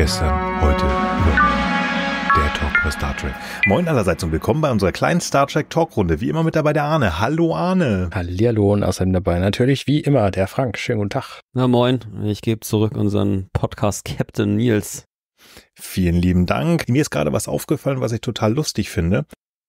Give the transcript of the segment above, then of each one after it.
Gestern, heute, übermorgen. Der Talk über Star Trek. Moin allerseits und willkommen bei unserer kleinen Star Trek Talkrunde. Wie immer mit dabei der Arne. Hallo Arne. Hallihallo und außerdem dabei natürlich wie immer der Frank. Schönen guten Tag. Na moin, ich gebe zurück unseren Podcast Captain Nils. Vielen lieben Dank. Mir ist gerade was aufgefallen, was ich total lustig finde.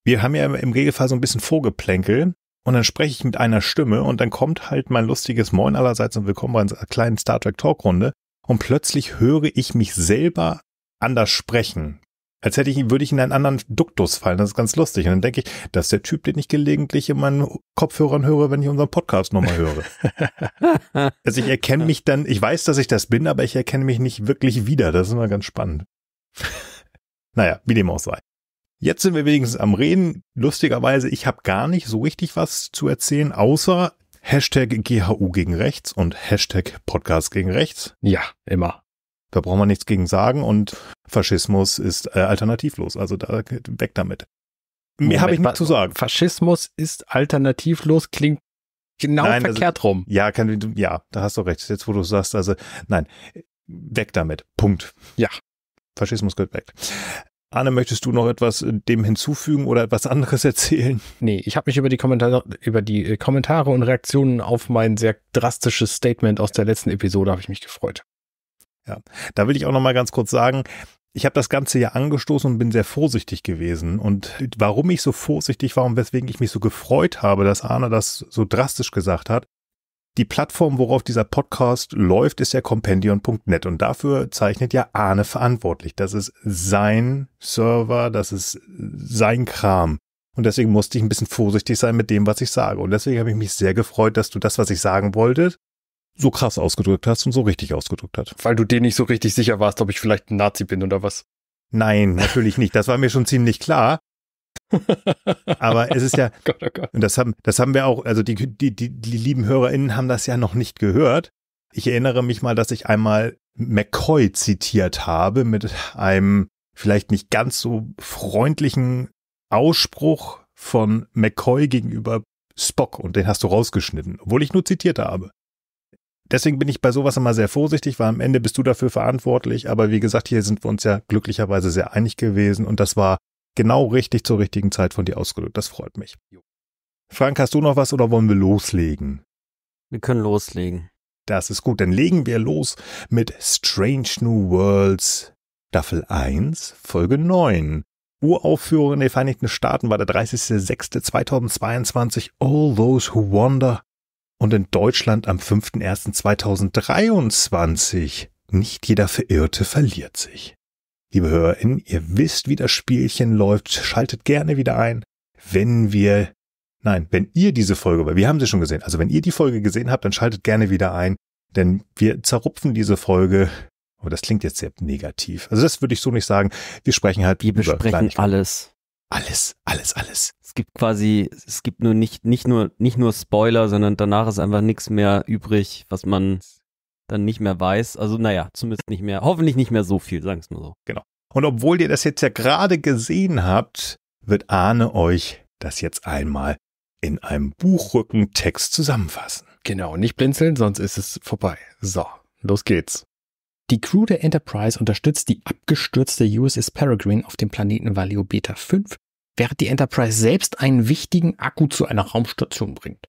Wir haben ja im Regelfall so ein bisschen Vorgeplänkel und dann spreche ich mit einer Stimme und dann kommt halt mein lustiges Moin allerseits und willkommen bei unserer kleinen Star Trek Talkrunde und plötzlich höre ich mich selber anders sprechen. Als hätte ich, würde ich in einen anderen Duktus fallen. Das ist ganz lustig. Und dann denke ich, das ist der Typ, den ich gelegentlich in meinen Kopfhörern höre, wenn ich unseren Podcast nochmal höre. also ich erkenne mich dann, ich weiß, dass ich das bin, aber ich erkenne mich nicht wirklich wieder. Das ist immer ganz spannend. naja, wie dem auch sei. Jetzt sind wir wenigstens am Reden. Lustigerweise, ich habe gar nicht so richtig was zu erzählen, außer Hashtag GHU gegen rechts und Hashtag Podcast gegen rechts. Ja, immer. Da braucht man nichts gegen sagen und Faschismus ist äh, alternativlos. Also da weg damit. Mehr habe ich nicht zu sagen. Faschismus ist alternativlos, klingt genau nein, also verkehrt also, rum. Ja, kann, ja, da hast du recht. Jetzt, wo du sagst, also nein, weg damit. Punkt. Ja. Faschismus gehört weg. Arne, möchtest du noch etwas äh, dem hinzufügen oder etwas anderes erzählen? Nee, ich habe mich über die, Kommentare, über die äh, Kommentare und Reaktionen auf mein sehr drastisches Statement aus der letzten Episode habe ich mich gefreut. Ja, da will ich auch noch mal ganz kurz sagen, ich habe das Ganze ja angestoßen und bin sehr vorsichtig gewesen. Und warum ich so vorsichtig war und weswegen ich mich so gefreut habe, dass Arne das so drastisch gesagt hat, die Plattform, worauf dieser Podcast läuft, ist ja compendion.net und dafür zeichnet ja Arne verantwortlich. Das ist sein Server, das ist sein Kram. Und deswegen musste ich ein bisschen vorsichtig sein mit dem, was ich sage. Und deswegen habe ich mich sehr gefreut, dass du das, was ich sagen wollte, so krass ausgedrückt hast und so richtig ausgedrückt hast. Weil du dir nicht so richtig sicher warst, ob ich vielleicht ein Nazi bin oder was. Nein, natürlich nicht. Das war mir schon ziemlich klar. Aber es ist ja, oh Gott, oh Gott. und das haben, das haben wir auch, also die, die, die, die lieben HörerInnen haben das ja noch nicht gehört. Ich erinnere mich mal, dass ich einmal McCoy zitiert habe mit einem vielleicht nicht ganz so freundlichen Ausspruch von McCoy gegenüber Spock und den hast du rausgeschnitten, obwohl ich nur zitiert habe. Deswegen bin ich bei sowas immer sehr vorsichtig, weil am Ende bist du dafür verantwortlich. Aber wie gesagt, hier sind wir uns ja glücklicherweise sehr einig gewesen und das war genau richtig zur richtigen Zeit von dir ausgedrückt. Das freut mich. Frank, hast du noch was oder wollen wir loslegen? Wir können loslegen. Das ist gut. Dann legen wir los mit Strange New Worlds Staffel 1, Folge 9. Uraufführung in den Vereinigten Staaten war der 30.06.2022 All Those Who wonder. und in Deutschland am 5.01.2023 Nicht jeder Verirrte verliert sich. Liebe HörerInnen, ihr wisst, wie das Spielchen läuft. Schaltet gerne wieder ein, wenn wir, nein, wenn ihr diese Folge, weil wir haben sie schon gesehen. Also wenn ihr die Folge gesehen habt, dann schaltet gerne wieder ein, denn wir zerrupfen diese Folge. Aber das klingt jetzt sehr negativ. Also das würde ich so nicht sagen. Wir sprechen halt wir über besprechen alles. Alles, alles, alles. Es gibt quasi, es gibt nur nicht, nicht nur, nicht nur Spoiler, sondern danach ist einfach nichts mehr übrig, was man dann nicht mehr weiß. Also naja, zumindest nicht mehr, hoffentlich nicht mehr so viel, sagen wir es mal so. Genau. Und obwohl ihr das jetzt ja gerade gesehen habt, wird Ahne euch das jetzt einmal in einem Buchrückentext zusammenfassen. Genau, nicht blinzeln, sonst ist es vorbei. So, los geht's. Die Crew der Enterprise unterstützt die abgestürzte USS Peregrine auf dem Planeten Valio Beta 5, während die Enterprise selbst einen wichtigen Akku zu einer Raumstation bringt.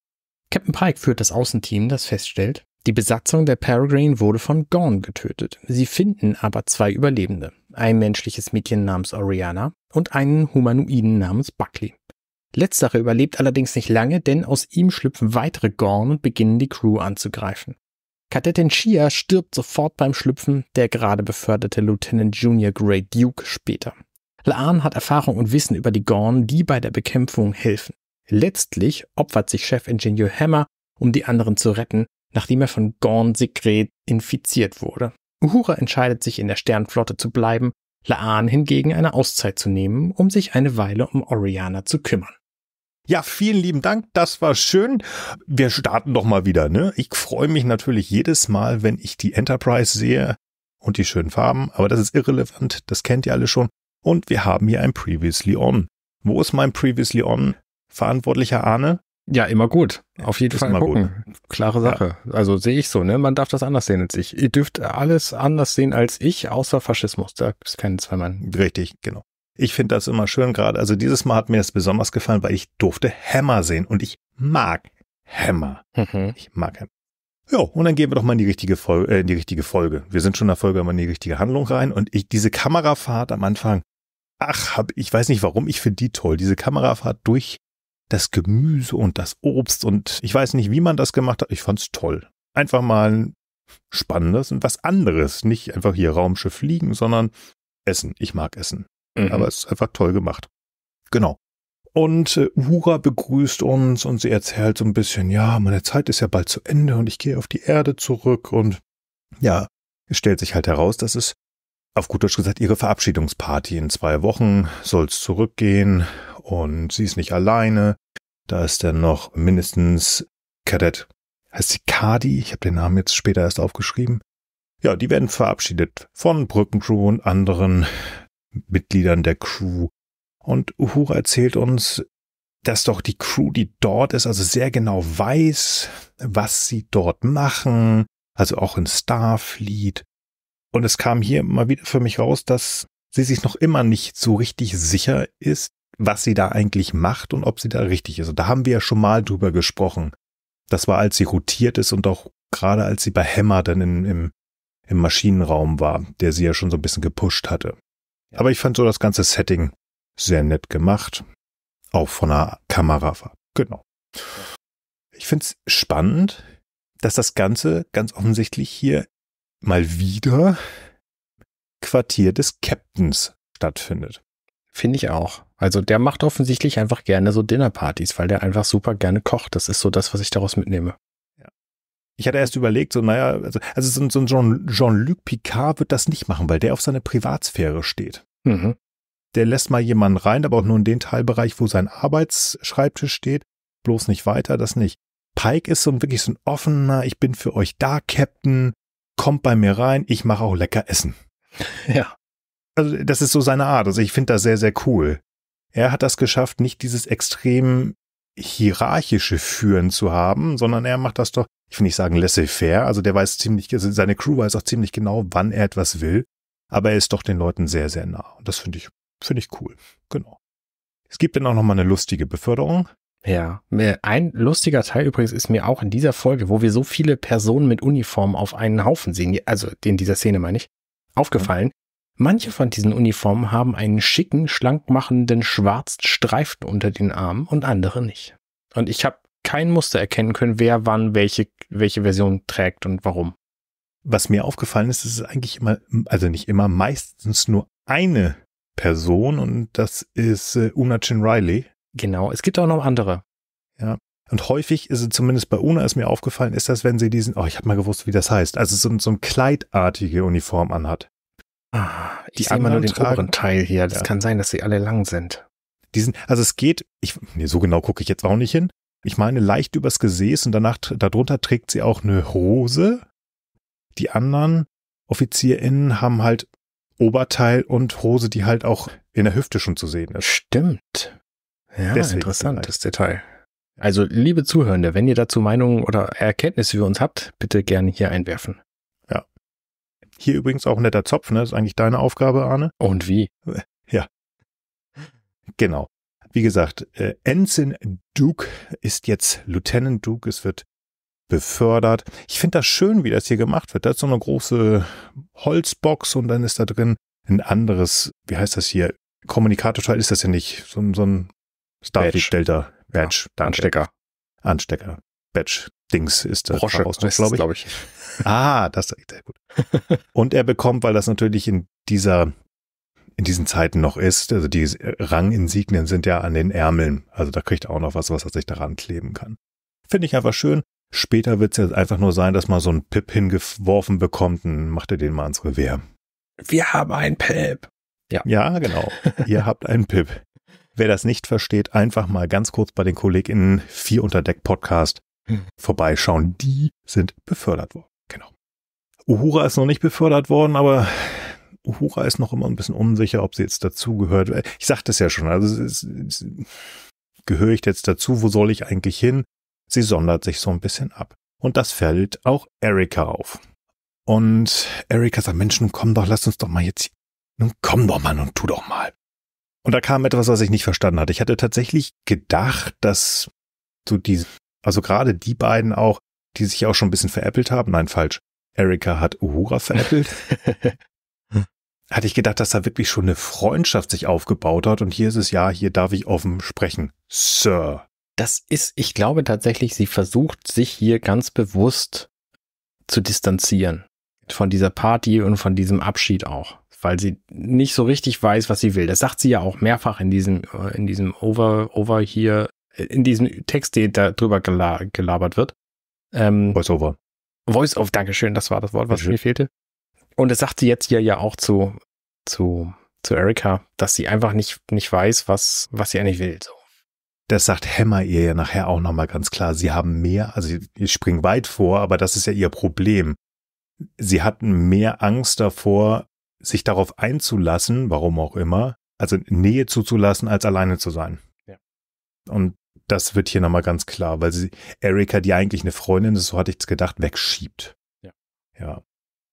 Captain Pike führt das Außenteam, das feststellt, die Besatzung der Peregrine wurde von Gorn getötet. Sie finden aber zwei Überlebende, ein menschliches Mädchen namens Oriana und einen Humanoiden namens Buckley. Letztere überlebt allerdings nicht lange, denn aus ihm schlüpfen weitere Gorn und beginnen die Crew anzugreifen. Kadettin Shia stirbt sofort beim Schlüpfen, der gerade beförderte Lieutenant Junior Grey Duke später. Laan hat Erfahrung und Wissen über die Gorn, die bei der Bekämpfung helfen. Letztlich opfert sich Chefingenieur Hammer, um die anderen zu retten, nachdem er von Gorn Sigrid infiziert wurde. Uhura entscheidet sich, in der Sternflotte zu bleiben, Laan hingegen eine Auszeit zu nehmen, um sich eine Weile um Oriana zu kümmern. Ja, vielen lieben Dank, das war schön. Wir starten doch mal wieder, ne? Ich freue mich natürlich jedes Mal, wenn ich die Enterprise sehe und die schönen Farben, aber das ist irrelevant, das kennt ihr alle schon. Und wir haben hier ein Previously On. Wo ist mein Previously On? Verantwortlicher Ahne, ja, immer gut. Auf jeden ist immer gucken. Gut. Klare Sache. Ja. Also sehe ich so, ne? Man darf das anders sehen als ich. Ihr dürft alles anders sehen als ich, außer Faschismus. Da ist kein Zweimann. Richtig, genau. Ich finde das immer schön gerade. Also dieses Mal hat mir das besonders gefallen, weil ich durfte Hammer sehen und ich mag Hammer. Mhm. Ich mag Hammer. Ja, und dann gehen wir doch mal in die richtige Folge, äh, in die richtige Folge. Wir sind schon in der Folge, aber in die richtige Handlung rein. Und ich, diese Kamerafahrt am Anfang, ach, hab, ich weiß nicht warum, ich finde die toll. Diese Kamerafahrt durch das Gemüse und das Obst und ich weiß nicht, wie man das gemacht hat. Ich fand's toll. Einfach mal ein Spannendes und was anderes. Nicht einfach hier Raumschiff fliegen, sondern Essen. Ich mag Essen. Mhm. Aber es ist einfach toll gemacht. Genau. Und äh, Hura begrüßt uns und sie erzählt so ein bisschen, ja, meine Zeit ist ja bald zu Ende und ich gehe auf die Erde zurück und ja, es stellt sich halt heraus, dass es auf gut Deutsch gesagt, ihre Verabschiedungsparty. In zwei Wochen soll's zurückgehen und sie ist nicht alleine. Da ist dann noch mindestens Kadett. Heißt sie Kadi? Ich habe den Namen jetzt später erst aufgeschrieben. Ja, die werden verabschiedet von Brückencrew und anderen Mitgliedern der Crew. Und Uhura erzählt uns, dass doch die Crew, die dort ist, also sehr genau weiß, was sie dort machen, also auch in Starfleet und es kam hier mal wieder für mich raus, dass sie sich noch immer nicht so richtig sicher ist, was sie da eigentlich macht und ob sie da richtig ist. Und da haben wir ja schon mal drüber gesprochen. Das war, als sie rotiert ist und auch gerade als sie bei Hammer dann in, im, im Maschinenraum war, der sie ja schon so ein bisschen gepusht hatte. Aber ich fand so das ganze Setting sehr nett gemacht. Auch von der Kamera. Genau. Ich finde es spannend, dass das Ganze ganz offensichtlich hier mal wieder Quartier des Captains stattfindet. Finde ich auch. Also der macht offensichtlich einfach gerne so Dinnerpartys, weil der einfach super gerne kocht. Das ist so das, was ich daraus mitnehme. Ja. Ich hatte erst überlegt, so naja, also, also so, ein Jean, Jean-Luc Picard wird das nicht machen, weil der auf seine Privatsphäre steht. Mhm. Der lässt mal jemanden rein, aber auch nur in den Teilbereich, wo sein Arbeitsschreibtisch steht. Bloß nicht weiter, das nicht. Pike ist so ein, wirklich so ein offener, ich bin für euch da, Captain kommt bei mir rein, ich mache auch lecker Essen. Ja. Also das ist so seine Art. Also ich finde das sehr, sehr cool. Er hat das geschafft, nicht dieses extrem hierarchische Führen zu haben, sondern er macht das doch, ich will nicht sagen laissez-faire, also der weiß ziemlich, also seine Crew weiß auch ziemlich genau, wann er etwas will, aber er ist doch den Leuten sehr, sehr nah. Und das finde ich, finde ich cool. Genau. Es gibt dann auch nochmal eine lustige Beförderung. Ja, ein lustiger Teil übrigens ist mir auch in dieser Folge, wo wir so viele Personen mit Uniformen auf einen Haufen sehen, also in dieser Szene meine ich, aufgefallen. Mhm. Manche von diesen Uniformen haben einen schicken, schlankmachenden schwarzen Streifen unter den Armen und andere nicht. Und ich habe kein Muster erkennen können, wer wann welche, welche Version trägt und warum. Was mir aufgefallen ist, ist eigentlich immer, also nicht immer, meistens nur eine Person und das ist äh, Una Chin Riley, Genau, es gibt auch noch andere. Ja. Und häufig ist es zumindest bei Una ist mir aufgefallen, ist das, wenn sie diesen, oh, ich habe mal gewusst, wie das heißt, also so, so ein kleidartige Uniform anhat. Ah, ich sehe immer nur den tragen. oberen Teil hier. Das ja. kann sein, dass sie alle lang sind. Diesen, also es geht, ich, nee, so genau gucke ich jetzt auch nicht hin. Ich meine, leicht übers Gesäß und danach, darunter trägt sie auch eine Hose. Die anderen OffizierInnen haben halt Oberteil und Hose, die halt auch in der Hüfte schon zu sehen ist. Stimmt. Ja, Deswegen interessant, das Detail. Also, liebe Zuhörende, wenn ihr dazu Meinungen oder Erkenntnisse für uns habt, bitte gerne hier einwerfen. Ja. Hier übrigens auch ein netter Zopf, ne? Das ist eigentlich deine Aufgabe, Arne. Und wie? Ja. Genau. Wie gesagt, äh, Ensign Duke ist jetzt Lieutenant Duke. Es wird befördert. Ich finde das schön, wie das hier gemacht wird. Da ist so eine große Holzbox und dann ist da drin ein anderes, wie heißt das hier? Kommunikatorteil ist das ja nicht. So, so ein Starfleet Delta Badge. Ja, Anstecker. Anstecker. Badge. Dings ist das Ausdruck, glaube ich. Glaub ich. ah, das ist sehr gut. Und er bekommt, weil das natürlich in dieser in diesen Zeiten noch ist, also die Ranginsignien sind ja an den Ärmeln. Also da kriegt er auch noch was, was er sich daran kleben kann. Finde ich einfach schön. Später wird es ja einfach nur sein, dass man so einen Pip hingeworfen bekommt und macht er den mal ans Revier. Wir haben einen Pip. Ja. ja, genau. Ihr habt einen Pip. Wer das nicht versteht, einfach mal ganz kurz bei den KollegInnen 4 unter Deck Podcast hm. vorbeischauen. Die sind befördert worden. Genau. Uhura ist noch nicht befördert worden, aber Uhura ist noch immer ein bisschen unsicher, ob sie jetzt dazugehört. Ich sagte es ja schon, also es, es, gehöre ich jetzt dazu, wo soll ich eigentlich hin? Sie sondert sich so ein bisschen ab. Und das fällt auch Erika auf. Und Erika sagt, Mensch, nun komm doch, lass uns doch mal jetzt, nun komm doch mal und tu doch mal. Und da kam etwas, was ich nicht verstanden hatte. Ich hatte tatsächlich gedacht, dass so die, also gerade die beiden auch, die sich auch schon ein bisschen veräppelt haben. Nein, falsch. Erika hat Uhura veräppelt. hatte ich gedacht, dass da wirklich schon eine Freundschaft sich aufgebaut hat und hier ist es ja, hier darf ich offen sprechen. Sir. Das ist, ich glaube tatsächlich, sie versucht sich hier ganz bewusst zu distanzieren. Von dieser Party und von diesem Abschied auch weil sie nicht so richtig weiß, was sie will. Das sagt sie ja auch mehrfach in diesem, äh, in diesem Over, Over hier, äh, in diesem Text, der darüber gelabert wird. Ähm, Voice-Over. Voice-Over, Dankeschön, das war das Wort, was mir fehlte. Und das sagt sie jetzt hier ja auch zu, zu, zu Erika, dass sie einfach nicht, nicht weiß, was, was sie eigentlich will. So. Das sagt Hammer ihr ja nachher auch nochmal ganz klar. Sie haben mehr, also ich springe weit vor, aber das ist ja ihr Problem. Sie hatten mehr Angst davor, sich darauf einzulassen, warum auch immer, also Nähe zuzulassen, als alleine zu sein. Ja. Und das wird hier nochmal ganz klar, weil sie Erika, die eigentlich eine Freundin ist, so hatte ich es gedacht, wegschiebt. Ja. Ja.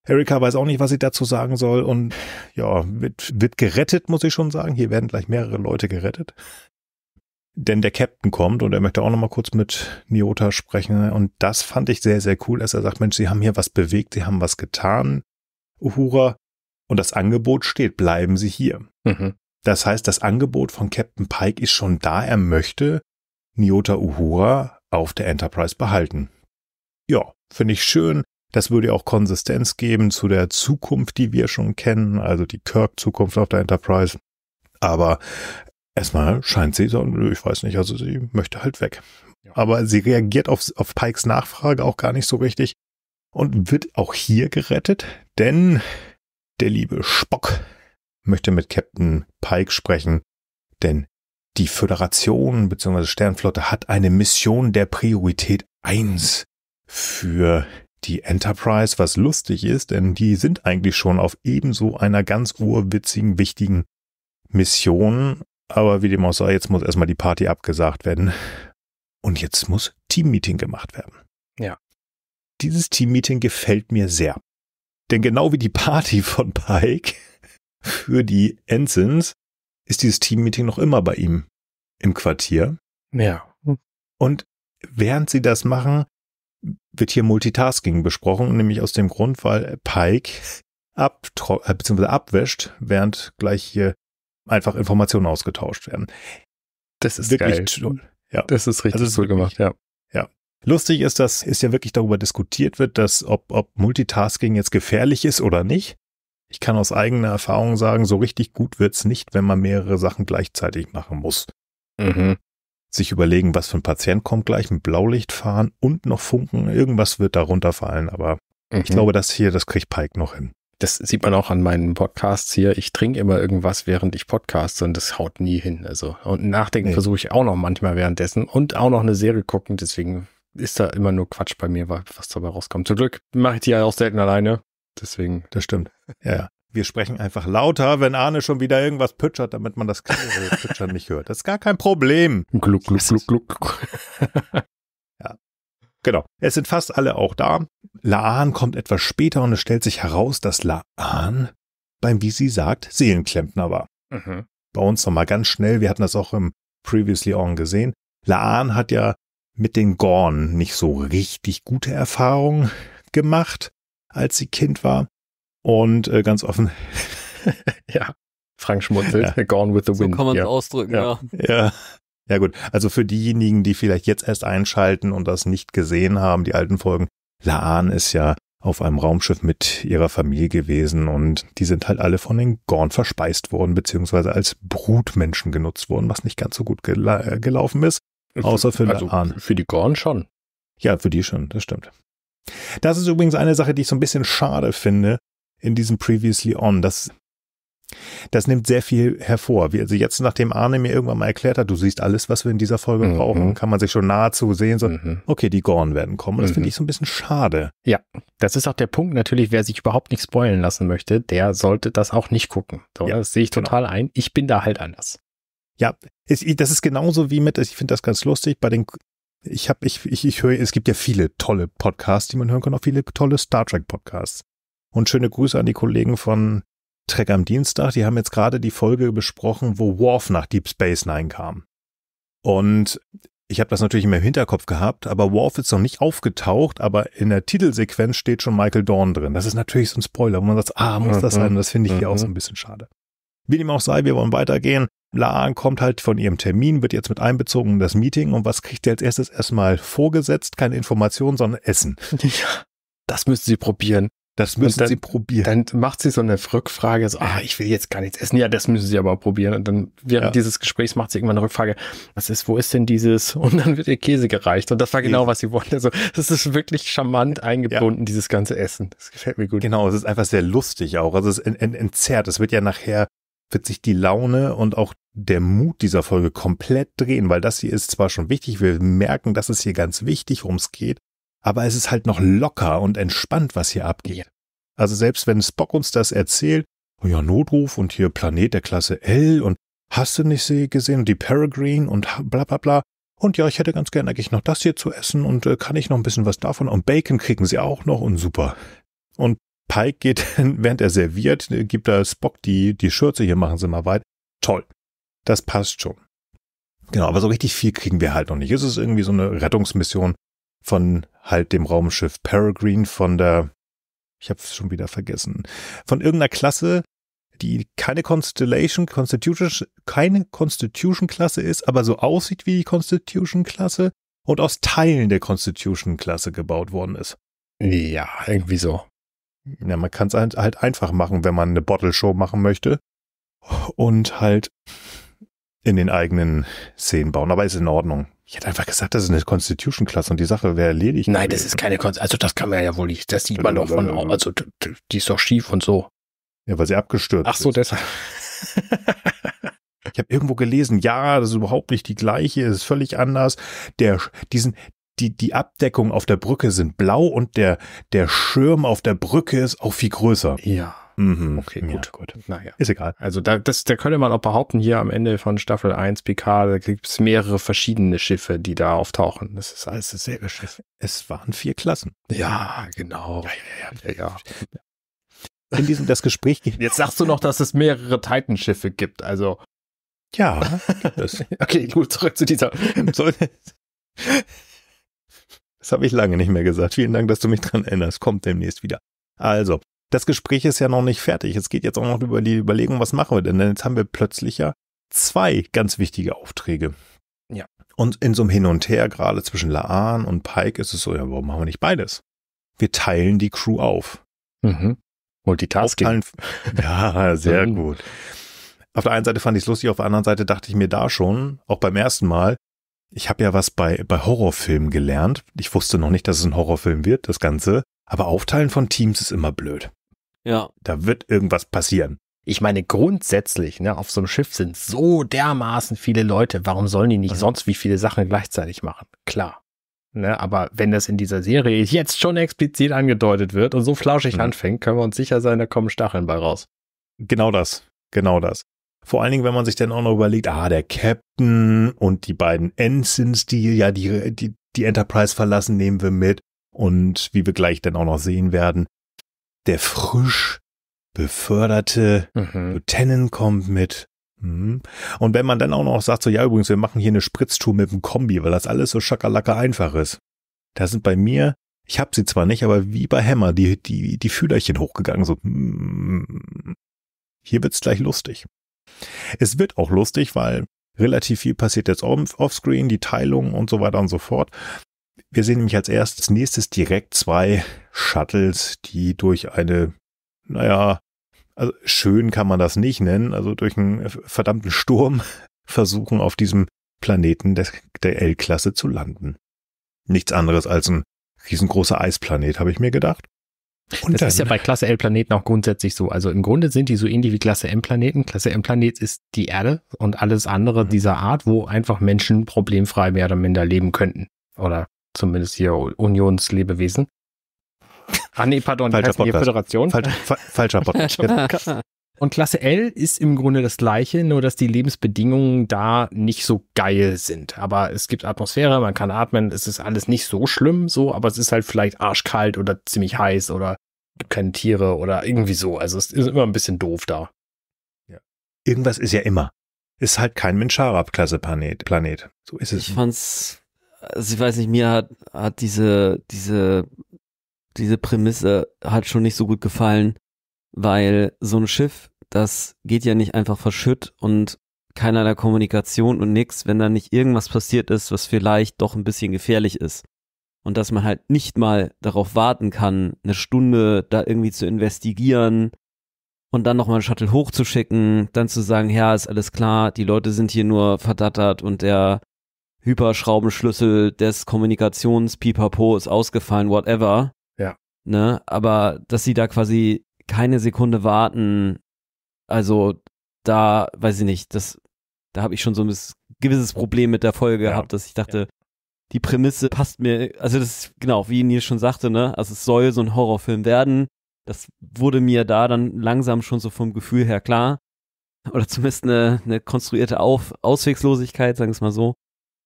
Erika weiß auch nicht, was sie dazu sagen soll und ja, wird, wird gerettet, muss ich schon sagen. Hier werden gleich mehrere Leute gerettet. Denn der Captain kommt und er möchte auch nochmal kurz mit Niota sprechen. Und das fand ich sehr, sehr cool, dass er sagt, Mensch, sie haben hier was bewegt, sie haben was getan. Uhura, und das Angebot steht, bleiben Sie hier. Mhm. Das heißt, das Angebot von Captain Pike ist schon da, er möchte Nyota Uhura auf der Enterprise behalten. Ja, finde ich schön. Das würde auch Konsistenz geben zu der Zukunft, die wir schon kennen, also die Kirk-Zukunft auf der Enterprise. Aber erstmal scheint sie, so, ich weiß nicht, also sie möchte halt weg. Aber sie reagiert auf, auf Pikes Nachfrage auch gar nicht so richtig und wird auch hier gerettet, denn der liebe Spock möchte mit Captain Pike sprechen, denn die Föderation bzw. Sternflotte hat eine Mission der Priorität 1 für die Enterprise, was lustig ist, denn die sind eigentlich schon auf ebenso einer ganz urwitzigen, wichtigen Mission. Aber wie dem auch sei, jetzt muss erstmal die Party abgesagt werden. Und jetzt muss Teammeeting gemacht werden. Ja. Dieses Teammeeting gefällt mir sehr. Denn genau wie die Party von Pike für die Ensigns ist dieses Teammeeting noch immer bei ihm im Quartier. Ja. Und während sie das machen, wird hier Multitasking besprochen, nämlich aus dem Grund, weil Pike abtro äh, beziehungsweise abwäscht, während gleich hier einfach Informationen ausgetauscht werden. Das ist wirklich geil. toll. Ja. Das ist richtig also das ist toll wirklich, gemacht, ja. Lustig ist, dass es ja wirklich darüber diskutiert wird, dass ob, ob Multitasking jetzt gefährlich ist oder nicht. Ich kann aus eigener Erfahrung sagen, so richtig gut wird's nicht, wenn man mehrere Sachen gleichzeitig machen muss. Mhm. Sich überlegen, was für ein Patient kommt gleich mit Blaulicht fahren und noch Funken, irgendwas wird darunter fallen, aber mhm. ich glaube, das hier, das kriegt Pike noch hin. Das sieht man auch an meinen Podcasts hier. Ich trinke immer irgendwas, während ich podcaste und das haut nie hin. Also und nachdenken nee. versuche ich auch noch manchmal währenddessen und auch noch eine Serie gucken. Deswegen ist da immer nur Quatsch bei mir, was dabei rauskommt. Zum Glück mache ich die ja auch selten alleine. Deswegen. Das stimmt. Ja. Wir sprechen einfach lauter, wenn Arne schon wieder irgendwas pütschert, damit man das Pütschern nicht hört. Das ist gar kein Problem. Gluck, gluck, gluck, gluck. ja. Genau. Es sind fast alle auch da. Laan kommt etwas später und es stellt sich heraus, dass Laan beim, wie sie sagt, Seelenklempner war. Mhm. Bei uns nochmal ganz schnell. Wir hatten das auch im Previously On gesehen. Laan hat ja mit den Gorn nicht so richtig gute Erfahrungen gemacht, als sie Kind war. Und äh, ganz offen, ja, Frank schmutzelt, ja. Gone with the so Wind. So kann man es ja. ausdrücken, ja. ja. ja. Ja gut, also für diejenigen, die vielleicht jetzt erst einschalten und das nicht gesehen haben, die alten Folgen, Laan ist ja auf einem Raumschiff mit ihrer Familie gewesen und die sind halt alle von den Gorn verspeist worden, beziehungsweise als Brutmenschen genutzt worden, was nicht ganz so gut gela gelaufen ist. Außer für also Ahn. Für die Gorn schon. Ja, für die schon, das stimmt. Das ist übrigens eine Sache, die ich so ein bisschen schade finde in diesem Previously On. Das, das nimmt sehr viel hervor. Wie also jetzt, nachdem Arne mir irgendwann mal erklärt hat, du siehst alles, was wir in dieser Folge mhm. brauchen, kann man sich schon nahezu sehen, so, mhm. okay, die Gorn werden kommen. Das mhm. finde ich so ein bisschen schade. Ja, das ist auch der Punkt. Natürlich, wer sich überhaupt nicht spoilen lassen möchte, der sollte das auch nicht gucken. So, ja, das sehe ich genau. total genau. ein. Ich bin da halt anders. Ja, das ist genauso wie mit, ich finde das ganz lustig, bei den, ich habe, ich, ich, ich höre, es gibt ja viele tolle Podcasts, die man hören kann, auch viele tolle Star Trek Podcasts. Und schöne Grüße an die Kollegen von Trek am Dienstag, die haben jetzt gerade die Folge besprochen, wo Worf nach Deep Space Nine kam. Und ich habe das natürlich immer im Hinterkopf gehabt, aber Worf ist noch nicht aufgetaucht, aber in der Titelsequenz steht schon Michael Dorn drin. Das ist natürlich so ein Spoiler, wo man sagt, ah, muss das mhm. sein? Und das finde ich hier auch so mhm. ein bisschen schade. Wie dem auch sei, wir wollen weitergehen. Laan kommt halt von ihrem Termin, wird jetzt mit einbezogen in das Meeting und was kriegt ihr als erstes erstmal vorgesetzt? Keine Information, sondern Essen. Ja, das müssen sie probieren. Das müssen dann, sie probieren. Dann macht sie so eine Rückfrage, so, ah, ich will jetzt gar nichts essen. Ja, das müssen sie aber probieren. Und dann während ja. dieses Gesprächs macht sie irgendwann eine Rückfrage, was ist, wo ist denn dieses? Und dann wird ihr Käse gereicht. Und das war genau, was sie wollte. Also, das ist wirklich charmant eingebunden, ja. dieses ganze Essen. Das gefällt mir gut. Genau, es ist einfach sehr lustig auch. Also, es entzerrt. Es wird ja nachher wird sich die Laune und auch der Mut dieser Folge komplett drehen, weil das hier ist zwar schon wichtig, wir merken, dass es hier ganz wichtig, ums geht, aber es ist halt noch locker und entspannt, was hier abgeht. Also selbst wenn Spock uns das erzählt, oh ja, Notruf und hier Planet der Klasse L und hast du nicht gesehen, die Peregrine und bla bla bla. Und ja, ich hätte ganz gern eigentlich noch das hier zu essen und äh, kann ich noch ein bisschen was davon und Bacon kriegen sie auch noch und super. Und Pike geht, während er serviert, gibt er Spock die, die Schürze, hier machen sie mal weit. Toll. Das passt schon. Genau, aber so richtig viel kriegen wir halt noch nicht. Es ist irgendwie so eine Rettungsmission von halt dem Raumschiff Peregrine von der, ich hab's schon wieder vergessen, von irgendeiner Klasse, die keine Constellation, Constitution, keine Constitution-Klasse ist, aber so aussieht wie die Constitution-Klasse und aus Teilen der Constitution-Klasse gebaut worden ist. Ja, irgendwie so ja, man kann es halt, halt einfach machen, wenn man eine Bottle Show machen möchte und halt in den eigenen Szenen bauen. Aber ist in Ordnung. Ich hätte einfach gesagt, das ist eine Constitution-Klasse und die Sache wäre erledigt. Nein, das ist keine Constitution. Also das kann man ja wohl nicht. Das sieht man doch von. Also die ist doch schief und so. Ja, weil sie abgestürzt ist. Ach so, deshalb. Ich habe irgendwo gelesen, ja, das ist überhaupt nicht die gleiche, es ist völlig anders. Der, diesen, die, die Abdeckung auf der Brücke sind blau und der, der Schirm auf der Brücke ist auch viel größer. Ja. Mhm. Okay, gut. Ja, gut. Naja. Ist egal. Also da, das, da könnte man auch behaupten, hier am Ende von Staffel 1 PK, da gibt es mehrere verschiedene Schiffe, die da auftauchen. Das ist alles dasselbe Schiff. Es waren vier Klassen. Ja, genau. Ja, ja, ja. ja, In diesem, das Gespräch geht. Jetzt sagst du noch, dass es mehrere Titanschiffe gibt, also. Ja. okay, gut, zurück zu dieser. Das habe ich lange nicht mehr gesagt. Vielen Dank, dass du mich dran erinnerst. Kommt demnächst wieder. Also, das Gespräch ist ja noch nicht fertig. Es geht jetzt auch noch über die Überlegung, was machen wir denn? Denn jetzt haben wir plötzlich ja zwei ganz wichtige Aufträge. Ja. Und in so einem Hin und Her, gerade zwischen Laan und Pike, ist es so, ja, warum machen wir nicht beides? Wir teilen die Crew auf. Mhm. Multitasking. Aufteilen, ja, sehr mhm. gut. Auf der einen Seite fand ich es lustig, auf der anderen Seite dachte ich mir da schon, auch beim ersten Mal, ich habe ja was bei, bei Horrorfilmen gelernt. Ich wusste noch nicht, dass es ein Horrorfilm wird, das Ganze. Aber Aufteilen von Teams ist immer blöd. Ja. Da wird irgendwas passieren. Ich meine, grundsätzlich, ne, auf so einem Schiff sind so dermaßen viele Leute. Warum sollen die nicht mhm. sonst wie viele Sachen gleichzeitig machen? Klar. Ne, aber wenn das in dieser Serie jetzt schon explizit angedeutet wird und so flauschig mhm. anfängt, können wir uns sicher sein, da kommen Stacheln bei raus. Genau das. Genau das. Vor allen Dingen, wenn man sich dann auch noch überlegt, ah, der Captain und die beiden Ensigns, die ja die, die, die Enterprise verlassen, nehmen wir mit. Und wie wir gleich dann auch noch sehen werden, der frisch beförderte mhm. Lieutenant kommt mit. Mhm. Und wenn man dann auch noch sagt, so ja übrigens, wir machen hier eine Spritztour mit dem Kombi, weil das alles so schakalacke einfach ist. Da sind bei mir, ich hab sie zwar nicht, aber wie bei Hammer, die, die, die Fühlerchen hochgegangen, so mm, hier wird's gleich lustig. Es wird auch lustig, weil relativ viel passiert jetzt offscreen, die Teilung und so weiter und so fort. Wir sehen nämlich als erstes, nächstes direkt zwei Shuttles, die durch eine, naja, also schön kann man das nicht nennen, also durch einen verdammten Sturm versuchen, auf diesem Planeten des, der L-Klasse zu landen. Nichts anderes als ein riesengroßer Eisplanet, habe ich mir gedacht. Und das ist ja bei Klasse L-Planeten auch grundsätzlich so. Also im Grunde sind die so ähnlich wie Klasse M-Planeten. Klasse M-Planet ist die Erde und alles andere mhm. dieser Art, wo einfach Menschen problemfrei mehr oder minder leben könnten. Oder zumindest hier Unionslebewesen. Ah nee, pardon, falscher die Podcast. Föderation. Falsch, falscher Podcast. Und Klasse L ist im Grunde das gleiche, nur dass die Lebensbedingungen da nicht so geil sind. Aber es gibt Atmosphäre, man kann atmen, es ist alles nicht so schlimm so, aber es ist halt vielleicht arschkalt oder ziemlich heiß oder gibt keine Tiere oder irgendwie so. Also es ist immer ein bisschen doof da. Ja. Irgendwas ist ja immer. Ist halt kein Menscharab-Klasse-Planet. Planet. So ist es. Ich fand's, also ich weiß nicht, mir hat, hat diese, diese, diese Prämisse hat schon nicht so gut gefallen weil so ein Schiff, das geht ja nicht einfach verschütt und keinerlei Kommunikation und nix, wenn da nicht irgendwas passiert ist, was vielleicht doch ein bisschen gefährlich ist. Und dass man halt nicht mal darauf warten kann, eine Stunde da irgendwie zu investigieren und dann nochmal einen Shuttle hochzuschicken, dann zu sagen, ja, ist alles klar, die Leute sind hier nur verdattert und der Hyperschraubenschlüssel des Kommunikations Pipapo ist ausgefallen, whatever. Ja. Ne? Aber dass sie da quasi keine Sekunde warten. Also da, weiß ich nicht, das, da habe ich schon so ein gewisses Problem mit der Folge ja. gehabt, dass ich dachte, ja. die Prämisse passt mir, also das ist genau, wie Nils schon sagte, ne? Also es soll so ein Horrorfilm werden. Das wurde mir da dann langsam schon so vom Gefühl her klar. Oder zumindest eine, eine konstruierte Auf Auswegslosigkeit, sagen wir es mal so.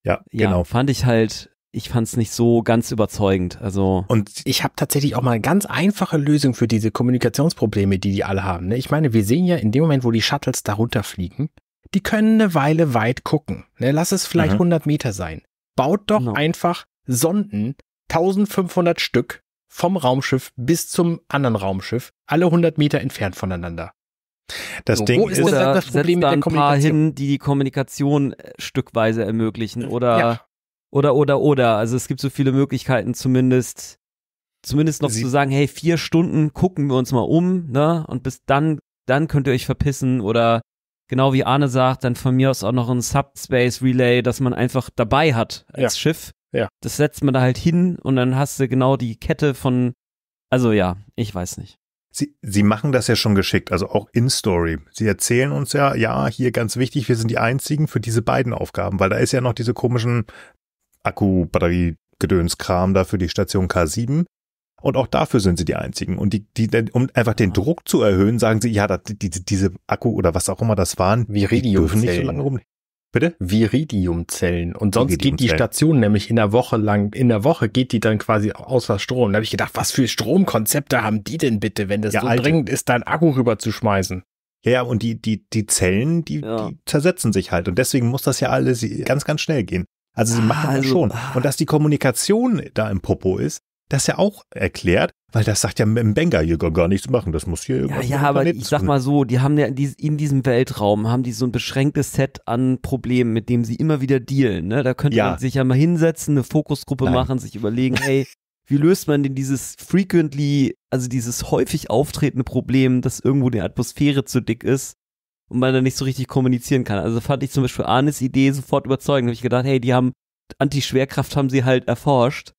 Ja, ja, genau. Fand ich halt ich fand es nicht so ganz überzeugend. Also und ich habe tatsächlich auch mal eine ganz einfache Lösung für diese Kommunikationsprobleme, die die alle haben. Ne? Ich meine, wir sehen ja in dem Moment, wo die Shuttles darunter fliegen, die können eine Weile weit gucken. Ne? Lass es vielleicht mhm. 100 Meter sein. Baut doch no. Genau. einfach Sonden, 1500 Stück vom Raumschiff bis zum anderen Raumschiff, alle 100 Meter entfernt voneinander. Das so, Ding ist, ist das Problem setzt da ein paar hin, die die Kommunikation äh, stückweise ermöglichen oder ja. Oder, oder, oder. Also es gibt so viele Möglichkeiten, zumindest, zumindest noch Sie zu sagen, hey, vier Stunden gucken wir uns mal um, ne? Und bis dann, dann könnt ihr euch verpissen oder genau wie Arne sagt, dann von mir aus auch noch ein Subspace Relay, das man einfach dabei hat als ja. Schiff. Ja. Das setzt man da halt hin und dann hast du genau die Kette von, also ja, ich weiß nicht. Sie, sie machen das ja schon geschickt, also auch in Story. Sie erzählen uns ja, ja, hier ganz wichtig, wir sind die einzigen für diese beiden Aufgaben, weil da ist ja noch diese komischen Akku-Batterie-Gedönskram da für die Station K7. Und auch dafür sind sie die einzigen. Und die, die, um einfach den ah. Druck zu erhöhen, sagen sie, ja, das, die, diese Akku oder was auch immer das waren, Viridium die dürfen nicht so lange rum. Bitte? Viridiumzellen. Und sonst Viridium geht die Station nämlich in der Woche lang, in der Woche geht die dann quasi außer Strom. Da habe ich gedacht, was für Stromkonzepte haben die denn bitte, wenn das ja, so Alter. dringend ist, da einen Akku rüberzuschmeißen? Ja, ja, und die, die, die Zellen, die, ja. die zersetzen sich halt. Und deswegen muss das ja alles ganz, ganz schnell gehen. Also sie ah, machen also, ah, das schon. Und dass die Kommunikation da im Popo ist, das ja auch erklärt, weil das sagt ja Mbenga hier gar nichts machen. Das muss hier irgendwas Ja, ja, aber ich sag mal so, die haben ja in diesem Weltraum haben die so ein beschränktes Set an Problemen, mit dem sie immer wieder dealen. Ne? Da könnte ja. man sich ja mal hinsetzen, eine Fokusgruppe Nein. machen, sich überlegen, hey, wie löst man denn dieses frequently, also dieses häufig auftretende Problem, dass irgendwo die Atmosphäre zu dick ist? und man dann nicht so richtig kommunizieren kann. Also fand ich zum Beispiel Arnes Idee sofort überzeugend. Da habe ich gedacht, hey, die haben Anti-Schwerkraft haben sie halt erforscht.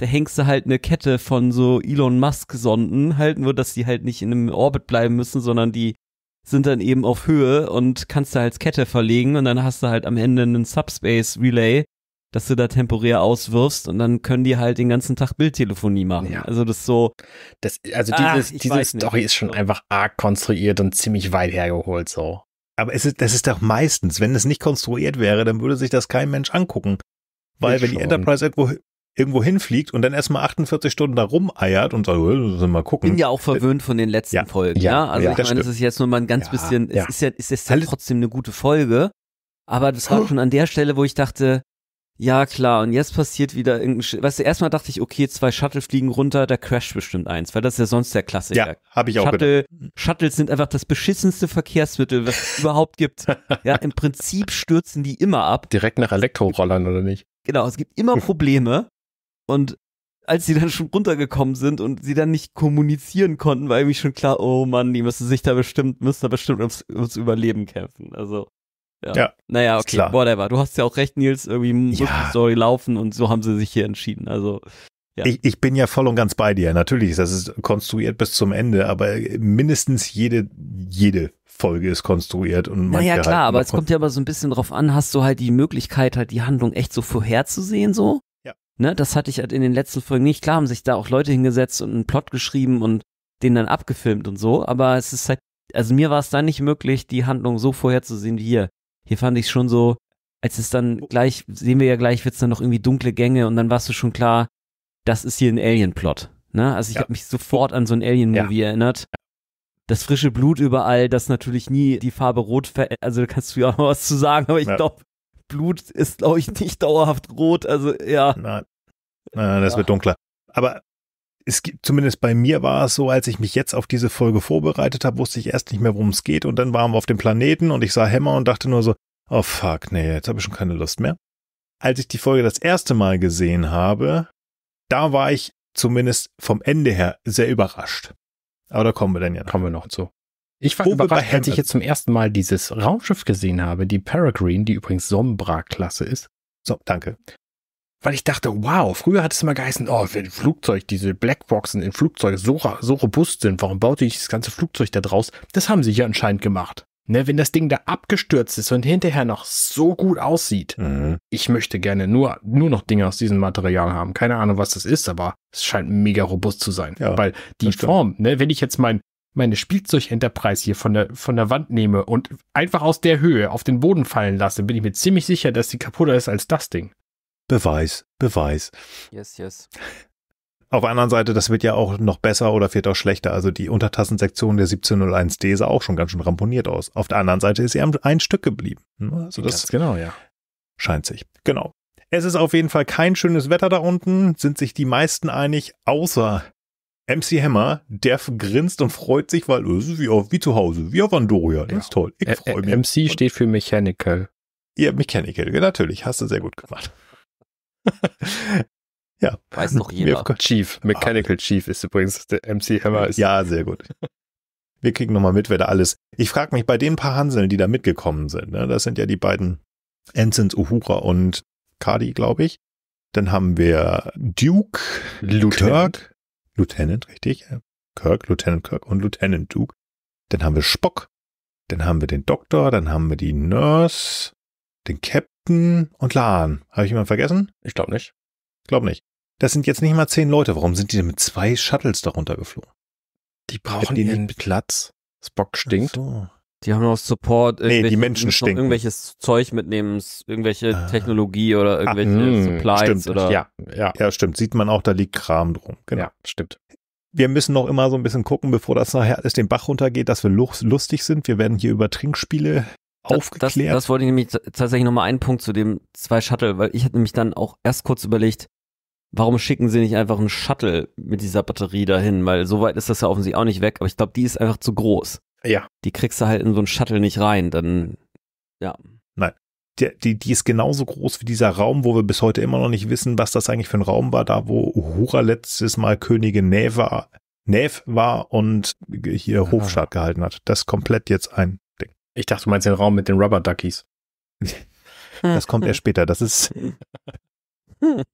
Da hängst du halt eine Kette von so Elon Musk-Sonden, halt nur, dass die halt nicht in einem Orbit bleiben müssen, sondern die sind dann eben auf Höhe und kannst du als Kette verlegen und dann hast du halt am Ende einen Subspace Relay, dass du da temporär auswirfst und dann können die halt den ganzen Tag Bildtelefonie machen. Ja. Also das so. Das, also dieses, Ach, diese Story ist schon einfach arg konstruiert und ziemlich weit hergeholt so. Aber es ist, das ist doch meistens, wenn es nicht konstruiert wäre, dann würde sich das kein Mensch angucken. Weil ich wenn schon. die Enterprise irgendwo, irgendwo hinfliegt und dann erstmal 48 Stunden da rumeiert und sagt, äh, so, mal gucken. Bin ja auch verwöhnt äh, von den letzten ja, Folgen, ja. Ne? Also ja? Also ich meine, stimmt. es ist jetzt nur mal ein ganz bisschen, es ist ja, es ist ja trotzdem eine gute Folge. Aber das war schon an der Stelle, wo ich dachte, ja, klar, und jetzt passiert wieder irgendein. Sch weißt du, erstmal dachte ich, okay, zwei Shuttle fliegen runter, da crasht bestimmt eins, weil das ist ja sonst der Klassiker. Ja, habe ich auch Shuttle, gedacht. Shuttles sind einfach das beschissenste Verkehrsmittel, was es überhaupt gibt. Ja, im Prinzip stürzen die immer ab. Direkt nach Elektrorollern, oder nicht? Genau, es gibt immer Probleme. und als sie dann schon runtergekommen sind und sie dann nicht kommunizieren konnten, war irgendwie schon klar, oh Mann, die müssen sich da bestimmt, müssen da bestimmt ums, ums Überleben kämpfen. Also. Ja. ja. Naja, okay, whatever. Du hast ja auch recht, Nils, irgendwie muss ja. die Story laufen und so haben sie sich hier entschieden. Also. Ja. Ich, ich bin ja voll und ganz bei dir. Natürlich, das ist konstruiert bis zum Ende, aber mindestens jede, jede Folge ist konstruiert und man. Naja, klar, halt aber es kommt ja aber so ein bisschen drauf an, hast du halt die Möglichkeit, halt die Handlung echt so vorherzusehen, so? Ja. Ne, das hatte ich halt in den letzten Folgen nicht. Klar haben sich da auch Leute hingesetzt und einen Plot geschrieben und den dann abgefilmt und so, aber es ist halt, also mir war es da nicht möglich, die Handlung so vorherzusehen wie hier. Hier fand ich es schon so, als es dann gleich, sehen wir ja gleich, wird es dann noch irgendwie dunkle Gänge und dann warst du schon klar, das ist hier ein Alien-Plot. Ne? Also ich ja. habe mich sofort an so ein Alien-Movie ja. erinnert. Das frische Blut überall, das natürlich nie die Farbe rot verändert. Also da kannst du ja auch noch was zu sagen, aber ich ja. glaube, Blut ist, glaube ich, nicht dauerhaft rot. Also ja. Nein, Nein das wird dunkler. Aber es gibt, zumindest bei mir war es so, als ich mich jetzt auf diese Folge vorbereitet habe, wusste ich erst nicht mehr, worum es geht. Und dann waren wir auf dem Planeten und ich sah Hammer und dachte nur so, oh fuck, nee, jetzt habe ich schon keine Lust mehr. Als ich die Folge das erste Mal gesehen habe, da war ich zumindest vom Ende her sehr überrascht. Aber da kommen wir dann ja. Noch. Kommen wir noch zu. Ich war Wo überrascht, als ich jetzt zum ersten Mal dieses Raumschiff gesehen habe, die Peregrine, die übrigens Sombra-Klasse ist. So, danke weil ich dachte, wow, früher hat es immer geheißen, oh, wenn Flugzeug, diese Blackboxen in Flugzeugen so, so robust sind, warum baute ich das ganze Flugzeug da draus? Das haben sie ja anscheinend gemacht. Ne, wenn das Ding da abgestürzt ist und hinterher noch so gut aussieht, mhm. ich möchte gerne nur, nur noch Dinge aus diesem Material haben. Keine Ahnung, was das ist, aber es scheint mega robust zu sein. Ja, weil die Form, ne, wenn ich jetzt mein, meine Spielzeug-Enterprise hier von der, von der Wand nehme und einfach aus der Höhe auf den Boden fallen lasse, bin ich mir ziemlich sicher, dass die kaputter ist als das Ding. Beweis, Beweis. Yes, yes. Auf der anderen Seite, das wird ja auch noch besser oder wird auch schlechter. Also die Untertassensektion der 1701D sah auch schon ganz schön ramponiert aus. Auf der anderen Seite ist sie ein Stück geblieben. Ne? Also das ganz genau, ja. Scheint sich. Genau. Es ist auf jeden Fall kein schönes Wetter da unten, sind sich die meisten einig, außer MC Hammer, der grinst und freut sich, weil es äh, ist wie, auf, wie zu Hause, wie auf Andoria. Das ist toll. Ich freue mich. MC steht für Mechanical. Ja, Mechanical, natürlich. Hast du sehr gut gemacht. ja. Weiß noch jeder. Chief, ah. Mechanical ah. Chief ist übrigens der MC Hammer. Ist ja, sehr gut. Wir kriegen nochmal mit, wer da alles. Ich frage mich bei den paar Hanseln, die da mitgekommen sind. Ne? Das sind ja die beiden Ensigns Uhura und Kadi, glaube ich. Dann haben wir Duke, Lieutenant. Kirk, Lieutenant, richtig. Kirk, Lieutenant Kirk und Lieutenant Duke. Dann haben wir Spock. Dann haben wir den Doktor. Dann haben wir die Nurse den Captain und Lan. Habe ich jemanden vergessen? Ich glaube nicht. Glaube nicht. Das sind jetzt nicht mal zehn Leute. Warum sind die denn mit zwei Shuttles darunter geflogen? Die brauchen die ihren Platz. Spock stinkt. So. Die haben noch Support. Nee, die Menschen stinken. Irgendwelches Zeug mitnehmen, irgendwelche ah. Technologie oder ah, irgendwelche ah, hm, mh, Supplies. Stimmt. Oder ja, ja. ja, stimmt. Sieht man auch, da liegt Kram drum. Genau. Ja, stimmt wir müssen noch immer so ein bisschen gucken, bevor das nachher alles den Bach runtergeht, dass wir lustig sind. Wir werden hier über Trinkspiele aufgeklärt. Das, das wollte ich nämlich tatsächlich nochmal einen Punkt zu dem zwei Shuttle, weil ich hatte nämlich dann auch erst kurz überlegt, warum schicken sie nicht einfach einen Shuttle mit dieser Batterie dahin? Weil so weit ist das ja offensichtlich auch nicht weg, aber ich glaube, die ist einfach zu groß. Ja. Die kriegst du halt in so einen Shuttle nicht rein, dann, ja. Nein. Die, die, die ist genauso groß wie dieser Raum, wo wir bis heute immer noch nicht wissen, was das eigentlich für ein Raum war, da wo Uhura letztes Mal Königin Neve, Neve war und hier ah. Hofstaat gehalten hat. Das komplett jetzt ein ich dachte, du meinst den Raum mit den Rubber Duckies. Hm. Das kommt erst später. Das ist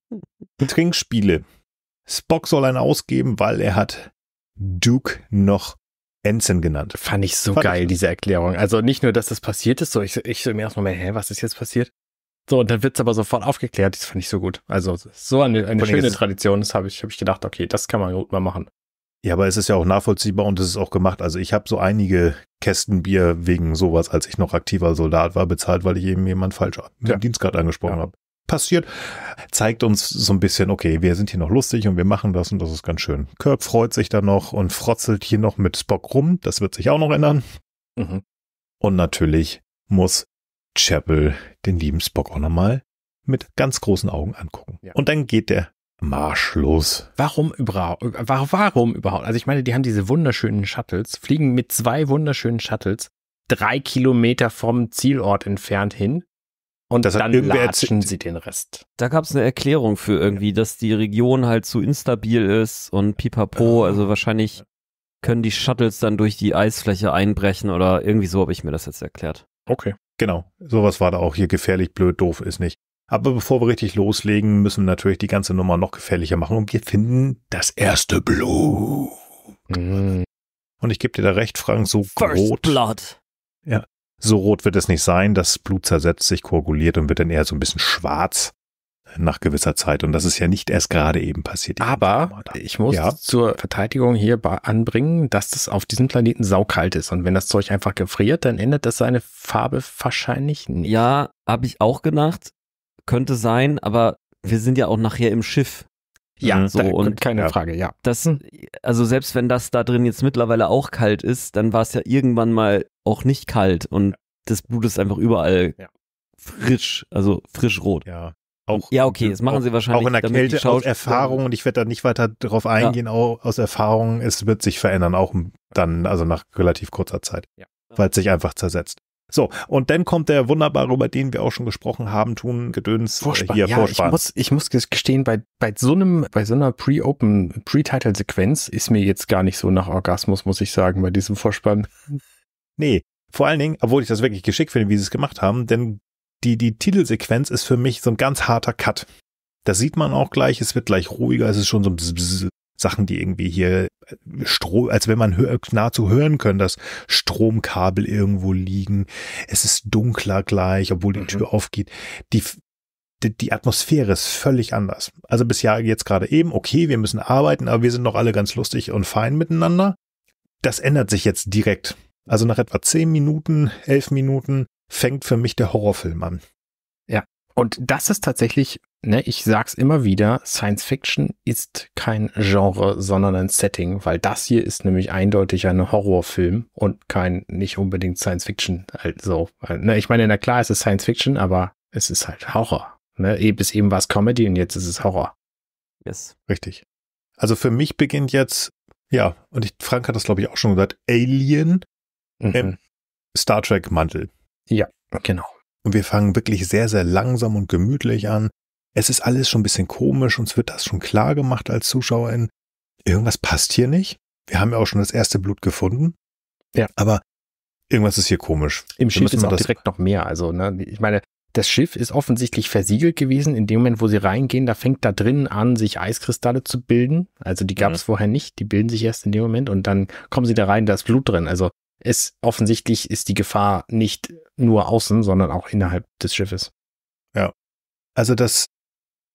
Trinkspiele. Spock soll einen ausgeben, weil er hat Duke noch Ensign genannt. Fand ich so Fand geil, ich diese Erklärung. Also nicht nur, dass das passiert ist, so ich, ich so im ersten Moment, hä, was ist jetzt passiert? So, und dann wird es aber sofort aufgeklärt. Das fand ich so gut. Also, so eine, eine schöne Tradition, das habe ich, hab ich gedacht, okay, das kann man gut mal machen. Ja, aber es ist ja auch nachvollziehbar und es ist auch gemacht. Also ich habe so einige Kästen Bier wegen sowas, als ich noch aktiver Soldat war, bezahlt, weil ich eben jemand falsch ja. dem Dienstgrad angesprochen ja. habe. Passiert, zeigt uns so ein bisschen, okay, wir sind hier noch lustig und wir machen das und das ist ganz schön. Kirk freut sich da noch und frotzelt hier noch mit Spock rum. Das wird sich auch noch ändern. Mhm. Und natürlich muss Chapel den lieben Spock auch nochmal mit ganz großen Augen angucken. Ja. Und dann geht der Marschlos. Warum überhaupt? Warum überhaupt? Also ich meine, die haben diese wunderschönen Shuttles, fliegen mit zwei wunderschönen Shuttles drei Kilometer vom Zielort entfernt hin und das dann latschen sie den Rest. Da gab es eine Erklärung für irgendwie, dass die Region halt zu instabil ist und pipapo, also wahrscheinlich können die Shuttles dann durch die Eisfläche einbrechen oder irgendwie so habe ich mir das jetzt erklärt. Okay, genau. Sowas war da auch hier gefährlich, blöd, doof ist nicht. Aber bevor wir richtig loslegen, müssen wir natürlich die ganze Nummer noch gefährlicher machen und wir finden das erste Blut. Mm. Und ich gebe dir da recht, Frank, so First rot. Blood. Ja, so rot wird es nicht sein. Das Blut zersetzt sich, koaguliert und wird dann eher so ein bisschen schwarz nach gewisser Zeit. Und das ist ja nicht erst gerade eben passiert. Aber ich muss ja. zur Verteidigung hier anbringen, dass das auf diesem Planeten saukalt ist. Und wenn das Zeug einfach gefriert, dann ändert das seine Farbe wahrscheinlich nicht. Ja, habe ich auch gedacht könnte sein, aber wir sind ja auch nachher im Schiff. Ja, ähm, so, und keine Frage, ja. Das, hm. also selbst wenn das da drin jetzt mittlerweile auch kalt ist, dann war es ja irgendwann mal auch nicht kalt und ja. das Blut ist einfach überall ja. frisch, also frisch rot. Ja. Auch, ja, okay, das machen auch, sie wahrscheinlich. Auch in der Kälte aus Erfahrung, und ich werde da nicht weiter drauf eingehen, ja. auch aus Erfahrung, es wird sich verändern, auch dann, also nach relativ kurzer Zeit, weil es sich einfach zersetzt. So, und dann kommt der wunderbare, über den wir auch schon gesprochen haben, tun Gedöns äh, Vorspann. hier ja, Vorspann. Ich muss, ich muss gestehen, bei, bei so einem, bei so einer Pre-Open, Pre-Title-Sequenz ist mir jetzt gar nicht so nach Orgasmus, muss ich sagen, bei diesem Vorspann. Nee, vor allen Dingen, obwohl ich das wirklich geschickt finde, wie sie es gemacht haben, denn die, die Titelsequenz ist für mich so ein ganz harter Cut. Das sieht man auch gleich, es wird gleich ruhiger, es ist schon so ein Bzz, Bzz, Sachen, die irgendwie hier äh, Strom, als wenn man hör, nahezu hören können, dass Stromkabel irgendwo liegen. Es ist dunkler gleich, obwohl die mhm. Tür aufgeht. Die, die, die Atmosphäre ist völlig anders. Also bis ja jetzt gerade eben, okay, wir müssen arbeiten, aber wir sind noch alle ganz lustig und fein miteinander. Das ändert sich jetzt direkt. Also nach etwa zehn Minuten, elf Minuten fängt für mich der Horrorfilm an. Und das ist tatsächlich, ne, ich sag's immer wieder, Science Fiction ist kein Genre, sondern ein Setting, weil das hier ist nämlich eindeutig ein Horrorfilm und kein nicht unbedingt Science Fiction. Also, ne, ich meine, na klar, es ist Science Fiction, aber es ist halt Horror. Ne? Eh, bis eben war es Comedy und jetzt ist es Horror. Yes. Richtig. Also für mich beginnt jetzt, ja, und ich, Frank hat das glaube ich auch schon gesagt, Alien mhm. Ähm, Star Trek Mantel. Ja, genau und wir fangen wirklich sehr, sehr langsam und gemütlich an. Es ist alles schon ein bisschen komisch, uns wird das schon klar gemacht als Zuschauerin. Irgendwas passt hier nicht. Wir haben ja auch schon das erste Blut gefunden. Ja. Aber irgendwas ist hier komisch. Im Schiff ist auch direkt noch mehr. Also, ne, ich meine, das Schiff ist offensichtlich versiegelt gewesen. In dem Moment, wo sie reingehen, da fängt da drinnen an, sich Eiskristalle zu bilden. Also die gab es mhm. vorher nicht. Die bilden sich erst in dem Moment und dann kommen sie da rein, da ist Blut drin. Also es offensichtlich ist die Gefahr nicht nur außen, sondern auch innerhalb des Schiffes. Ja. Also das,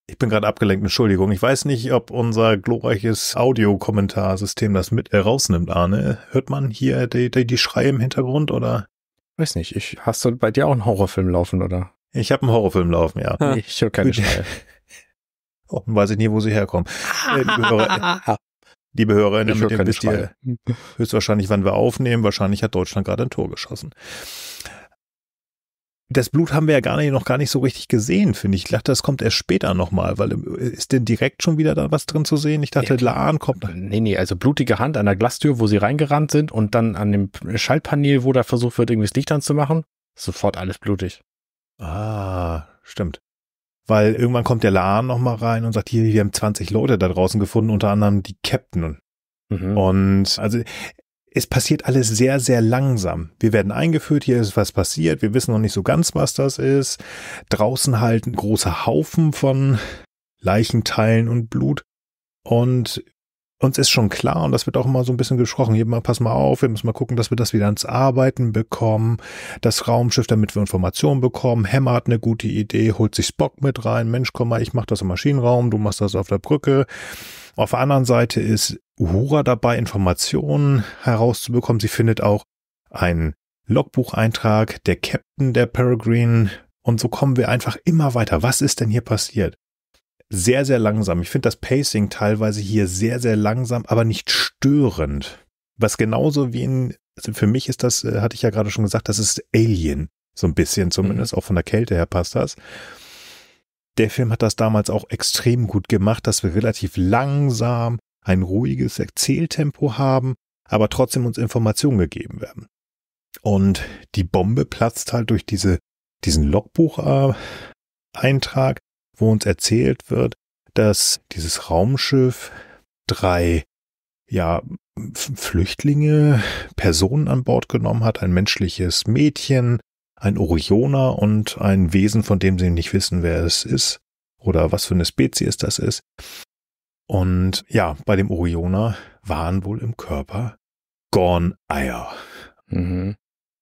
ich bin gerade abgelenkt, Entschuldigung. Ich weiß nicht, ob unser glorreiches Audiokommentarsystem das mit herausnimmt, äh, Arne. Hört man hier die, die, die Schreie im Hintergrund oder? Weiß nicht, ich, hast du bei dir auch einen Horrorfilm laufen, oder? Ich habe einen Horrorfilm laufen, ja. Ich höre keine Schreie. Oh, weiß ich nie, wo sie herkommen. äh, äh liebe Hörerinnen, ich mit dem wisst ihr höchstwahrscheinlich, wann wir aufnehmen. Wahrscheinlich hat Deutschland gerade ein Tor geschossen. Das Blut haben wir ja gar nicht, noch gar nicht so richtig gesehen, finde ich. Ich dachte, das kommt erst später nochmal, weil äh, ist denn direkt schon wieder da was drin zu sehen? Ich dachte, ja, Lahn kommt. Nee, nee, also blutige Hand an der Glastür, wo sie reingerannt sind und dann an dem Schaltpanel, wo da versucht wird, irgendwie das Licht anzumachen. Sofort alles blutig. Ah, stimmt. Weil irgendwann kommt der Lahn nochmal rein und sagt, hier, wir haben 20 Leute da draußen gefunden, unter anderem die Captain. Mhm. Und also es passiert alles sehr, sehr langsam. Wir werden eingeführt, hier ist was passiert, wir wissen noch nicht so ganz, was das ist. Draußen halten große Haufen von Leichenteilen und Blut. Und uns ist schon klar, und das wird auch immer so ein bisschen gesprochen, hier mal, pass mal auf, wir müssen mal gucken, dass wir das wieder ans Arbeiten bekommen, das Raumschiff, damit wir Informationen bekommen, Hammer hat eine gute Idee, holt sich Spock mit rein, Mensch, komm mal, ich mach das im Maschinenraum, du machst das auf der Brücke. Auf der anderen Seite ist Uhura dabei, Informationen herauszubekommen. Sie findet auch einen Logbucheintrag der Captain der Peregrine. Und so kommen wir einfach immer weiter. Was ist denn hier passiert? sehr, sehr langsam. Ich finde das Pacing teilweise hier sehr, sehr langsam, aber nicht störend. Was genauso wie in, also für mich ist das, äh, hatte ich ja gerade schon gesagt, das ist Alien. So ein bisschen zumindest, mhm. auch von der Kälte her passt das. Der Film hat das damals auch extrem gut gemacht, dass wir relativ langsam ein ruhiges Erzähltempo haben, aber trotzdem uns Informationen gegeben werden. Und die Bombe platzt halt durch diese, diesen Logbuch-Eintrag äh, wo uns erzählt wird, dass dieses Raumschiff drei ja, Flüchtlinge, Personen an Bord genommen hat, ein menschliches Mädchen, ein Orioner und ein Wesen, von dem sie nicht wissen, wer es ist oder was für eine Spezies das ist. Und ja, bei dem Orioner waren wohl im Körper Gorn-Eier. Mhm.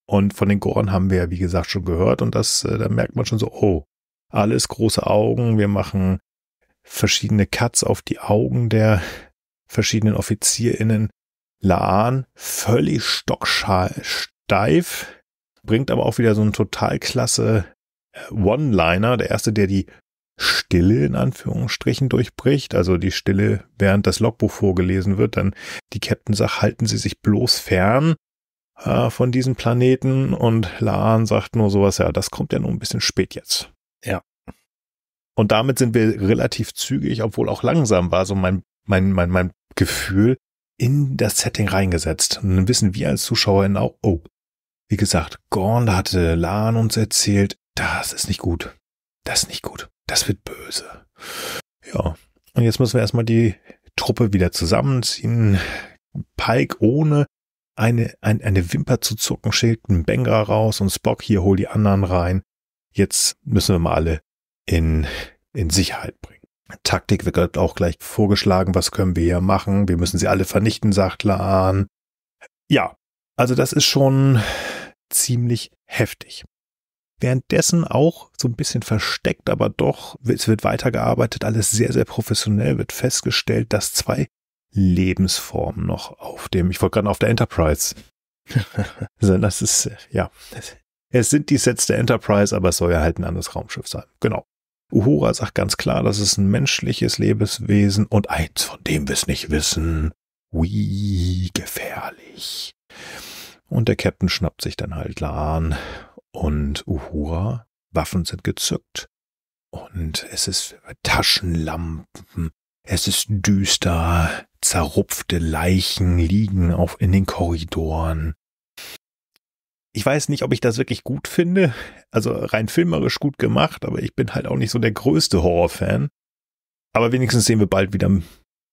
Und von den Gorn haben wir ja, wie gesagt, schon gehört und das, äh, da merkt man schon so, oh, alles große Augen. Wir machen verschiedene Cuts auf die Augen der verschiedenen OffizierInnen. Laan völlig stocksteif, bringt aber auch wieder so einen total klasse äh, One-Liner. Der erste, der die Stille in Anführungsstrichen durchbricht, also die Stille, während das Logbuch vorgelesen wird, dann die Captain sagt, halten Sie sich bloß fern äh, von diesem Planeten und Laan sagt nur sowas, ja, das kommt ja nur ein bisschen spät jetzt. Ja. Und damit sind wir relativ zügig, obwohl auch langsam war so mein, mein, mein, mein Gefühl, in das Setting reingesetzt. Und dann wissen wir als ZuschauerInnen auch, oh, wie gesagt, Gorn hatte Lan uns erzählt, das ist nicht gut. Das ist nicht gut. Das wird böse. Ja. Und jetzt müssen wir erstmal die Truppe wieder zusammenziehen. Pike ohne eine, ein, eine Wimper zu zucken schickt einen Benga raus und Spock, hier hol die anderen rein jetzt müssen wir mal alle in, in Sicherheit bringen. Taktik wird auch gleich vorgeschlagen, was können wir hier machen? Wir müssen sie alle vernichten, sagt Laan. Ja, also das ist schon ziemlich heftig. Währenddessen auch so ein bisschen versteckt, aber doch, es wird weitergearbeitet, alles sehr, sehr professionell, wird festgestellt, dass zwei Lebensformen noch auf dem, ich wollte gerade auf der Enterprise. sein, das ist, ja, es sind die Sets der Enterprise, aber es soll ja halt ein anderes Raumschiff sein. Genau. Uhura sagt ganz klar, das ist ein menschliches Lebewesen und eins, von dem wir es nicht wissen. Wie gefährlich. Und der Captain schnappt sich dann halt Lan und Uhura. Waffen sind gezückt. Und es ist Taschenlampen. Es ist düster. Zerrupfte Leichen liegen auf in den Korridoren ich weiß nicht, ob ich das wirklich gut finde. Also rein filmerisch gut gemacht, aber ich bin halt auch nicht so der größte Horrorfan. Aber wenigstens sehen wir bald wieder,